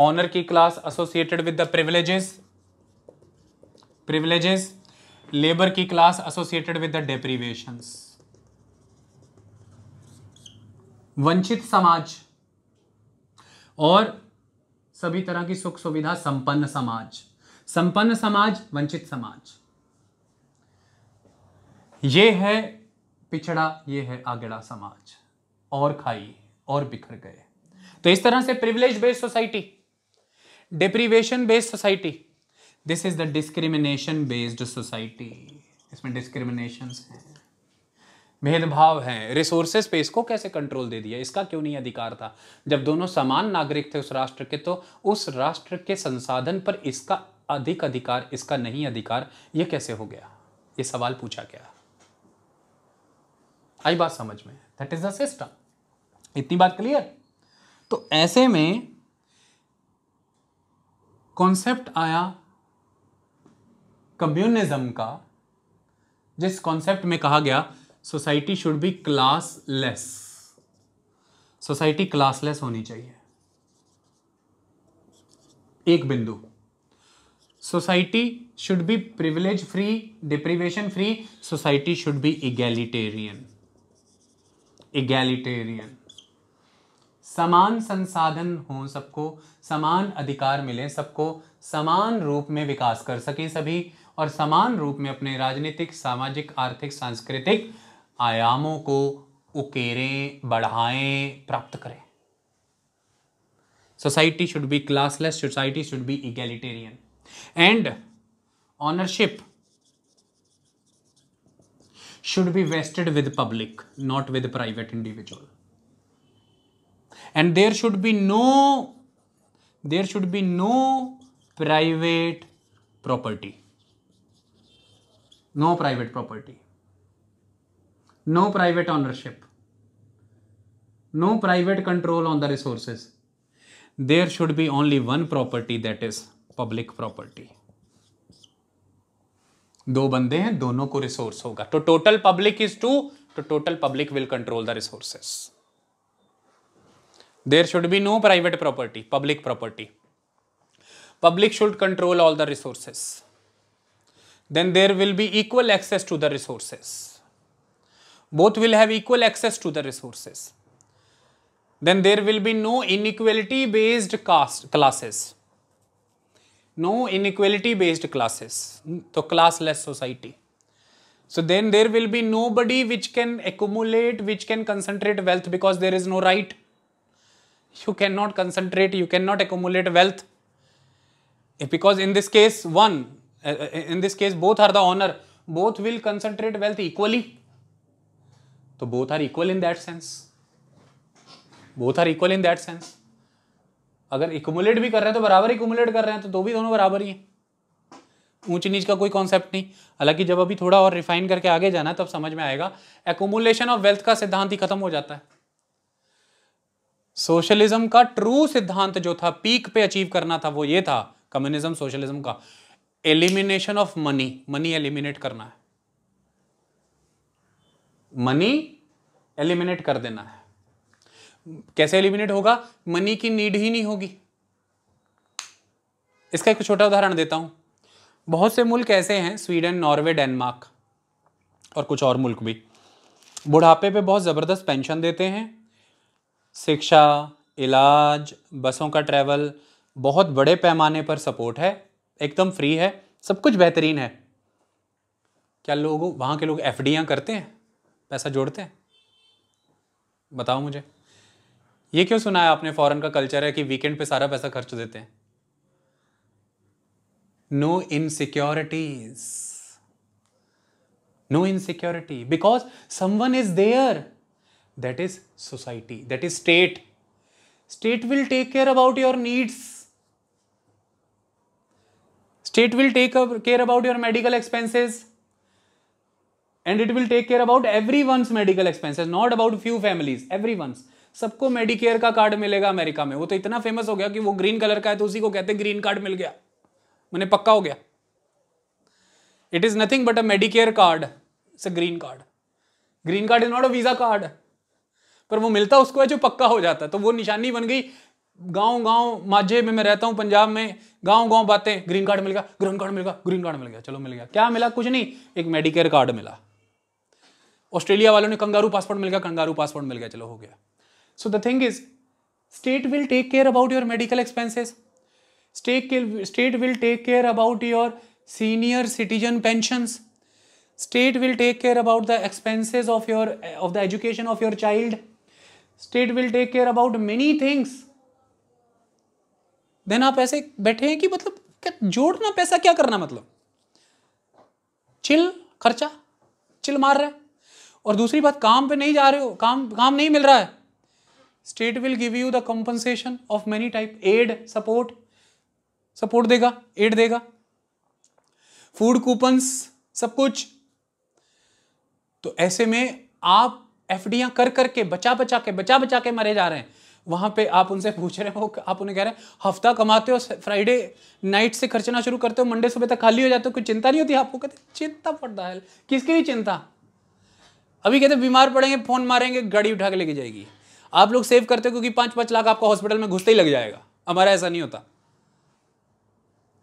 ऑनर की class associated with the privileges privileges labour की class associated with the deprivation वंचित समाज और सभी तरह की सुख सुविधा संपन्न समाज संपन्न समाज वंचित समाज ये है पिछड़ा ये है आगड़ा समाज और खाइए और बिखर गए तो इस तरह से privilege based society deprivation based society this is the discrimination based society इसमें डिस्क्रिमिनेशन है भेदभाव है रिसोर्सेस पे इसको कैसे कंट्रोल दे दिया इसका क्यों नहीं अधिकार था जब दोनों समान नागरिक थे उस राष्ट्र के तो उस राष्ट्र के संसाधन पर इसका अधिक अधिकार इसका नहीं अधिकार ये कैसे हो गया ये सवाल पूछा गया आई बात समझ में दैट इज द सिस्टम इतनी बात क्लियर तो ऐसे में कॉन्सेप्ट आया कम्युनिज्म का जिस कॉन्सेप्ट में कहा गया society should be classless society classless होनी चाहिए एक बिंदु society should be privilege free deprivation free society should be egalitarian egalitarian समान संसाधन हों सबको समान अधिकार मिले सबको समान रूप में विकास कर सकें सभी और समान रूप में अपने राजनीतिक सामाजिक आर्थिक सांस्कृतिक आयामों को उकेरें बढ़ाए प्राप्त करें society should be classless society should be egalitarian and ownership should be vested with public not with private individual and there should be no there should be no private property no private property no private ownership no private control on the resources there should be only one property that is public property दो बंदे हैं दोनों को रिसोर्स होगा तो टोटल पब्लिक इज टू तो total public will control the resources There should be no private property, public property. Public should control all the resources. Then there will be equal access to the resources. Both will have equal access to the resources. Then there will be no inequality based caste classes. No inequality based classes. So classless society. So then there will be nobody which can accumulate, which can concentrate wealth because there is no right you cannot concentrate, you cannot accumulate wealth. Because in this case, one, in this case, both are the owner, both will concentrate wealth equally. So both are equal in that sense. Both are equal in that sense. अगर इकोमुलेट भी कर रहे हैं तो बराबर इकोमुलेट कर रहे हैं तो दो भी दोनों बराबर ही हैं ऊंच नीच का कोई कॉन्सेप्ट नहीं हालांकि जब अभी थोड़ा और रिफाइन करके आगे जाना तब समझ में आएगा एकोमुलेशन ऑफ वेल्थ का सिद्धांत ही खत्म हो जाता है सोशलिज्म का ट्रू सिद्धांत जो था पीक पे अचीव करना था वो ये था कम्युनिज्म सोशलिज्म का elimination of money money eliminate करना है मनी एलिमिनेट कर देना है कैसे एलिमिनेट होगा मनी की नीड ही नहीं होगी इसका एक छोटा उदाहरण देता हूं बहुत से मुल्क ऐसे हैं स्वीडन नॉर्वे डेनमार्क और कुछ और मुल्क भी बुढ़ापे पे बहुत ज़बरदस्त पेंशन देते हैं शिक्षा इलाज बसों का ट्रैवल बहुत बड़े पैमाने पर सपोर्ट है एकदम फ्री है सब कुछ बेहतरीन है क्या लोग वहाँ के लोग एफ करते हैं पैसा जोड़ते हैं बताओ मुझे ये क्यों सुना है आपने फॉरेन का कल्चर है कि वीकेंड पे सारा पैसा खर्च देते हैं no insecurities no insecurity because someone is there that is society that is state state will take care about your needs state will take care about your medical expenses and it will take care about everyone's medical expenses not about few families everyone's सबको मेडिकेयर का कार्ड मिलेगा अमेरिका में वो तो इतना फेमस हो गया कि वो ग्रीन कलर का है तो उसी को कहते हैं ग्रीन कार्ड मिल गया मैंने पक्का हो गया it is nothing but a Medicare card it's a green card green card is not a visa card पर वो मिलता उसको है जो पक्का हो जाता है तो वो निशानी बन गई गांव गांव माझे में मैं रहता हूँ पंजाब में गांव गांव बातें ग्रीन कार्ड मिल गया ग्रीन कार्ड मिल गया ग्रीन कार्ड मिल गया चलो मिल गया क्या मिला कुछ नहीं एक मेडिकेयर कार्ड मिला ऑस्ट्रेलिया वालों ने कंगारू पासपोर्ट मिल गया कंगारू पासपोर्ट मिल गया चलो हो गया so the thing is state will take care about your medical expenses state state will take care about your senior citizen pension state will take care about the expenses of your of the education of your child state will take care about many things then आप ऐसे बैठे हैं कि मतलब क्या जोड़ना पैसा क्या करना मतलब चिल खर्चा चिल मार रहे और दूसरी बात काम पे नहीं जा रहे हो काम काम नहीं मिल रहा है state will give you the compensation of many type aid support support देगा एड देगा फूड कूपन्स सब कुछ तो ऐसे में आप एफडीआं कर करके बचा बचा के बचा बचा के मरे जा रहे हैं वहाँ पे आप उनसे पूछ रहे हो आप उन्हें कह रहे हैं हफ्ता कमाते हो फ्राइडे नाइट से खर्चना शुरू करते हो मंडे सुबह तक खाली हो जाते हो कोई चिंता नहीं होती आपको कहते चिंता पड़ता है किसकी भी चिंता अभी कहते बीमार पड़ेंगे फ़ोन मारेंगे गाड़ी उठा के लेके जाएगी आप लोग सेव करते हो क्योंकि पाँच पाँच लाख आपका हॉस्पिटल में घुसते ही लग जाएगा हमारा ऐसा नहीं होता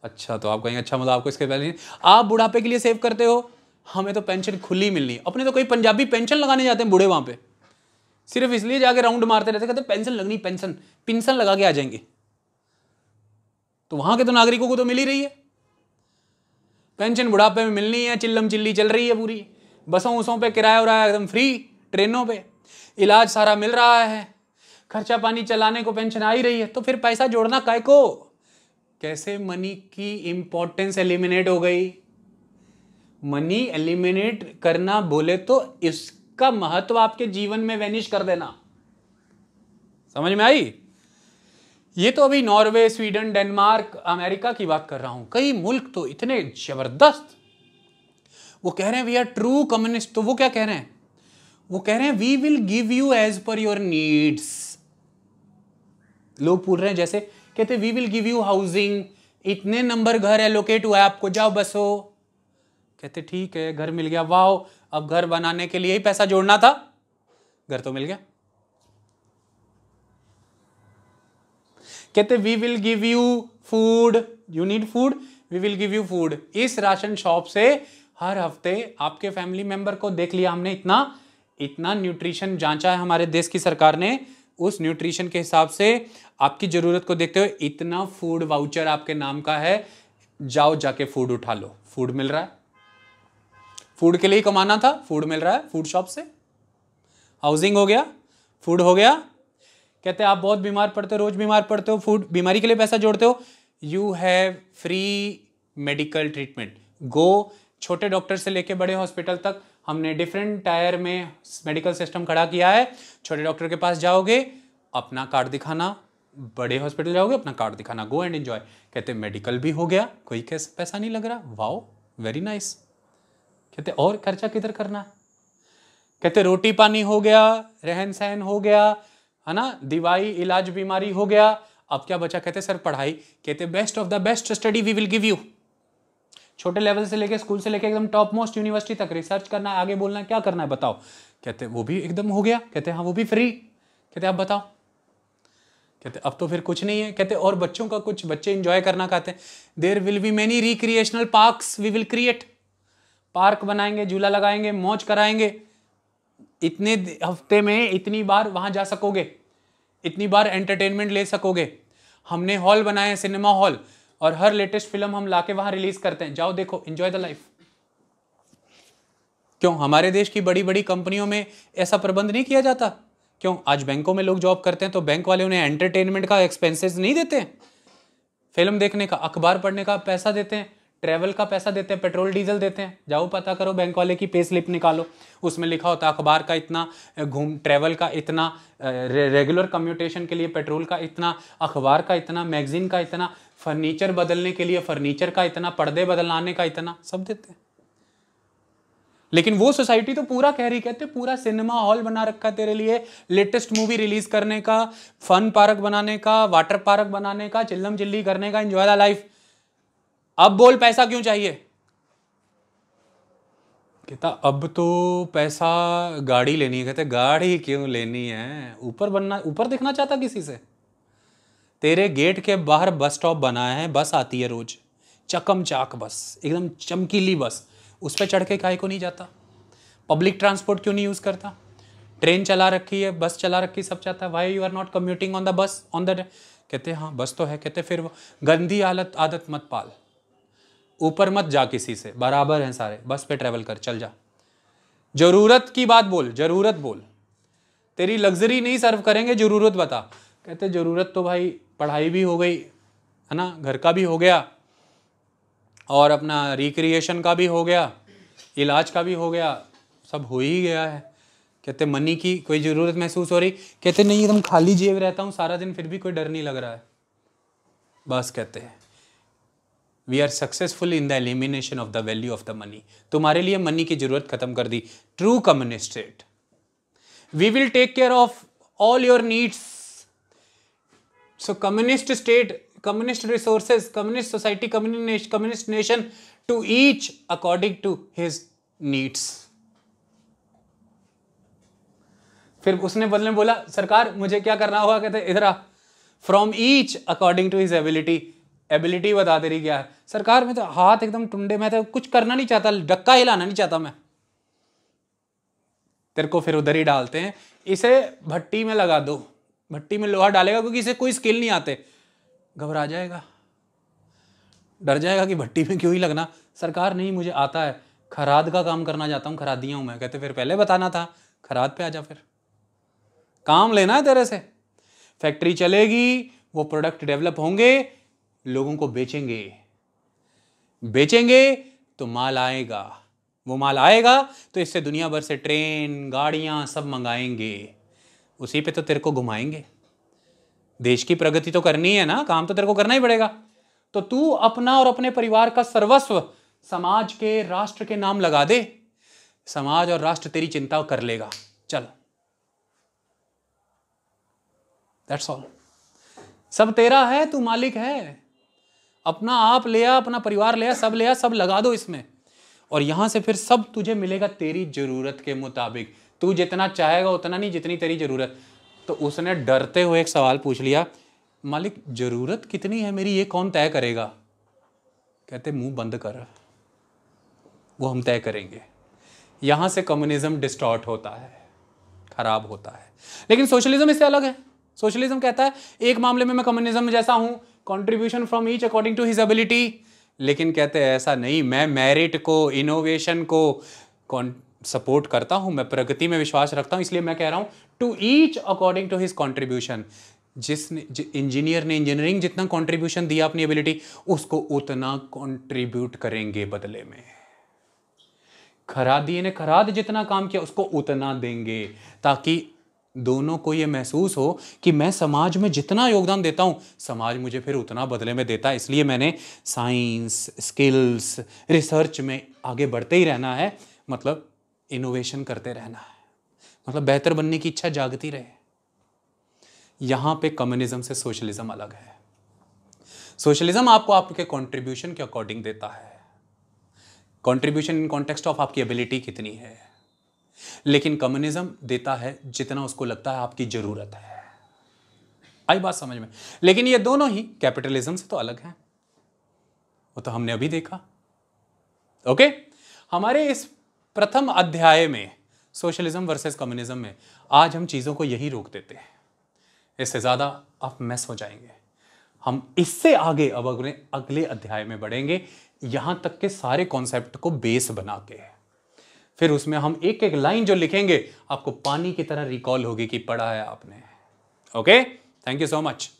अच्छा तो आप कहेंगे अच्छा मतलब आपको इसके पहले आप बुढ़ापे के लिए सेव करते हो हमें तो पेंशन खुली मिलनी है अपने तो कोई पंजाबी पेंशन लगाने जाते हैं बूढ़े वहाँ पे सिर्फ इसलिए जाके राउंड मारते रहते कहते पेंशन लगनी पेंशन पेंशन लगा के आ जाएंगे तो वहां के तो नागरिकों को तो मिल ही रही है पेंशन बुढ़ापे में मिलनी है चिल्लम चिल्ली चल रही है पूरी बसों उसों पर किराया उराया एकदम फ्री ट्रेनों पर इलाज सारा मिल रहा है खर्चा पानी चलाने को पेंशन आ ही रही है तो फिर पैसा जोड़ना काय को कैसे मनी की इंपॉर्टेंस एलिमिनेट हो गई मनी एलिमिनेट करना बोले तो इसका महत्व आपके जीवन में वेनिश कर देना समझ में आई ये तो अभी नॉर्वे स्वीडन डेनमार्क अमेरिका की बात कर रहा हूं कई मुल्क तो इतने जबरदस्त वो कह रहे हैं वी आर ट्रू कम्युनिस्ट तो वो क्या कह रहे हैं वो कह रहे हैं we will give you as per your needs लोग पूछ रहे हैं जैसे कहते we will give you housing इतने नंबर घर एलोकेट हुआ है आपको जाओ बसो कहते ठीक है घर मिल गया वाह अब घर बनाने के लिए ही पैसा जोड़ना था घर तो मिल गया कहते we will give you food you need food we will give you food इस राशन शॉप से हर हफ्ते आपके फैमिली मेंबर को देख लिया हमने इतना इतना न्यूट्रिशन जांचा है हमारे देश की सरकार ने उस न्यूट्रिशन के हिसाब से आपकी ज़रूरत को देखते हुए इतना फूड वाउचर आपके नाम का है जाओ जाके फूड उठा लो फूड मिल रहा है फूड के लिए ही कमाना था फूड मिल रहा है फूड शॉप से हाउसिंग हो गया फूड हो गया कहते आप बहुत बीमार पड़ते हो रोज बीमार पड़ते हो फूड बीमारी के लिए पैसा जोड़ते हो you have free medical treatment go छोटे डॉक्टर से लेके बड़े हॉस्पिटल तक हमने डिफरेंट टायर में मेडिकल सिस्टम खड़ा किया है छोटे डॉक्टर के पास जाओगे अपना कार्ड दिखाना बड़े हॉस्पिटल जाओगे अपना कार्ड दिखाना गो एंड एंजॉय कहते मेडिकल भी हो गया कोई कैसे पैसा नहीं लग रहा वाओ वेरी नाइस nice. कहते और खर्चा किधर करना है कहते रोटी पानी हो गया रहन सहन हो गया है ना दिवाई इलाज बीमारी हो गया अब क्या बचा कहते सर पढ़ाई कहते best of the best study we will give you छोटे लेवल से लेके स्कूल से लेके एकदम टॉप मोस्ट यूनिवर्सिटी तक रिसर्च करना है आगे बोलना है क्या करना है बताओ कहते वो भी एकदम हो गया कहते हाँ वो भी फ्री कहते आप बताओ कहते अब तो फिर कुछ नहीं है कहते और बच्चों का कुछ बच्चे इंजॉय करना चाहते हैं there will be many recreational parks we will create park बनाएंगे झूला लगाएंगे मौज कराएंगे इतने हफ्ते में इतनी बार वहाँ जा सकोगे इतनी बार एंटरटेनमेंट ले सकोगे हमने हॉल बनाए हैं सिनेमा हॉल और हर लेटेस्ट फिल्म हम लाके वहाँ रिलीज करते हैं जाओ देखो इन्जॉय द लाइफ क्यों हमारे देश की बड़ी बड़ी कंपनियों में ऐसा प्रबंध नहीं किया जाता क्यों आज बैंकों में लोग जॉब करते हैं तो बैंक वाले उन्हें एंटरटेनमेंट का एक्सपेंसेस नहीं देते फिल्म देखने का अखबार पढ़ने का पैसा देते हैं ट्रैवल का पैसा देते हैं पेट्रोल डीजल देते हैं जाओ पता करो बैंक वाले की पे स्लिप निकालो उसमें लिखा होता है अखबार का इतना घूम ट्रैवल का इतना रे, रेगुलर कम्यूटेशन के लिए पेट्रोल का इतना अखबार का इतना मैगजीन का इतना फर्नीचर बदलने के लिए फर्नीचर का इतना पर्दे बदलाने का इतना सब देते हैं लेकिन वो सोसाइटी तो पूरा कह रही कहते पूरा सिनेमा हॉल बना रखा है तेरे लिए लेटेस्ट मूवी रिलीज करने का फन पार्क बनाने का वाटर पार्क बनाने का चिल्लम चिल्ली करने का इंजॉय द लाइफ अब बोल पैसा क्यों चाहिए कहता अब तो पैसा गाड़ी लेनी है कहते गाड़ी क्यों लेनी है ऊपर बनना ऊपर दिखना चाहता किसी से तेरे गेट के बाहर बस स्टॉप बना है बस आती है रोज चकम चाक बस एकदम चमकीली बस उस पर चढ़ के काय को नहीं जाता पब्लिक ट्रांसपोर्ट क्यों नहीं यूज़ करता ट्रेन चला रखी है बस चला रखी सब चाहता है why you are not commuting on the bus on the कहते हाँ बस तो है कहते फिर वो गंदी हालत आदत मत पाल ऊपर मत जा किसी से बराबर हैं सारे बस पे ट्रैवल कर चल जा ज़रूरत की बात बोल ज़रूरत बोल तेरी लग्जरी नहीं सर्व करेंगे ज़रूरत बता कहते ज़रूरत तो भाई पढ़ाई भी हो गई है ना घर का भी हो गया और अपना रिक्रिएशन का भी हो गया इलाज का भी हो गया सब हो ही गया है कहते मनी की कोई ज़रूरत महसूस हो रही कहते नहीं एकदम खाली जेब रहता हूँ सारा दिन फिर भी कोई डर नहीं लग रहा है बस कहते हैं we are successful in the elimination of the value of the money तुम्हारे लिए मनी की जरूरत खत्म कर दी true communist state we will take care of all your needs so communist state communist resources communist society communist nation to each according to his needs फिर उसने बदले में बोला सरकार मुझे क्या करना होगा कहते इधर from each according to his ability ability बता दे रही क्या है सरकार में तो हाथ एकदम टुंडे में तो कुछ करना नहीं चाहता डक्का हिलाना नहीं चाहता मैं तेरे को फिर उधर ही डालते हैं इसे भट्टी में लगा दो भट्टी में लोहा डालेगा क्योंकि इसे कोई स्किल नहीं आते घबरा जाएगा डर जाएगा कि भट्टी में क्यों ही लगना सरकार नहीं मुझे आता है खराद का काम करना चाहता हूँ खरादियाँ हूँ मैं कहते फिर पहले बताना था खराद पे आ जा फिर काम लेना है तेरे से फैक्ट्री चलेगी वो प्रोडक्ट डेवलप होंगे लोगों को बेचेंगे बेचेंगे तो माल आएगा वो माल आएगा तो इससे दुनिया भर से ट्रेन गाड़ियां सब मंगाएंगे उसी पे तो तेरे को घुमाएंगे देश की प्रगति तो करनी है ना काम तो तेरे को करना ही पड़ेगा तो तू अपना और अपने परिवार का सर्वस्व समाज के राष्ट्र के नाम लगा दे समाज और राष्ट्र तेरी चिंता कर लेगा चल दैट्स ऑल सब तेरा है तू मालिक है अपना आप लिया अपना परिवार लिया सब लिया सब लगा दो इसमें और यहाँ से फिर सब तुझे मिलेगा तेरी ज़रूरत के मुताबिक तू जितना चाहेगा उतना नहीं जितनी तेरी ज़रूरत तो उसने डरते हुए एक सवाल पूछ लिया मालिक ज़रूरत कितनी है मेरी ये कौन तय करेगा कहते मुंह बंद कर वो हम तय करेंगे यहां से कम्युनिज्म डिस्टॉर्ट होता है खराब होता है लेकिन सोशलिज्म इससे अलग है सोशलिज्म कहता है एक मामले में मैं कम्युनिज्म जैसा हूं contribution from each according to his ability लेकिन कहते हैं ऐसा नहीं मैं मेरिट को इनोवेशन को सपोर्ट करता हूं मैं प्रगति में विश्वास रखता हूं इसलिए मैं कह रहा हूं to each according to his contribution जिसने इंजीनियर ने इंजीनियरिंग जितना कॉन्ट्रीब्यूशन दिया अपनी एबिलिटी उसको उतना कॉन्ट्रीब्यूट करेंगे बदले में खरादिए ने खराद जितना काम किया उसको उतना देंगे ताकि दोनों को ये महसूस हो कि मैं समाज में जितना योगदान देता हूँ समाज मुझे फिर उतना बदले में देता है इसलिए मैंने साइंस स्किल्स रिसर्च में आगे बढ़ते ही रहना है मतलब इनोवेशन करते रहना है मतलब बेहतर बनने की इच्छा जागती रहे यहाँ पे कम्युनिज्म से सोशलिज्म अलग है सोशलिज्म आपको आपके कंट्रीब्यूशन के अकॉर्डिंग देता है कंट्रीब्यूशन इन कॉन्टेक्स्ट ऑफ आपकी एबिलिटी कितनी है लेकिन कम्युनिज्म देता है जितना उसको लगता है आपकी जरूरत है आई बात समझ में लेकिन ये दोनों ही कैपिटलिज्म से तो अलग हैं वो तो हमने अभी देखा ओके हमारे इस प्रथम अध्याय में सोशलिज्म वर्सेस कम्युनिज्म में आज हम चीज़ों को यही रोक देते हैं इससे ज़्यादा आप मैस हो जाएंगे हम इससे आगे अब अगले अगले अध्याय में बढ़ेंगे यहां तक के सारे कॉन्सेप्ट को बेस बना के फिर उसमें हम एक एक लाइन जो लिखेंगे आपको पानी की तरह रिकॉल होगी कि पढ़ा है आपने okay thank you so much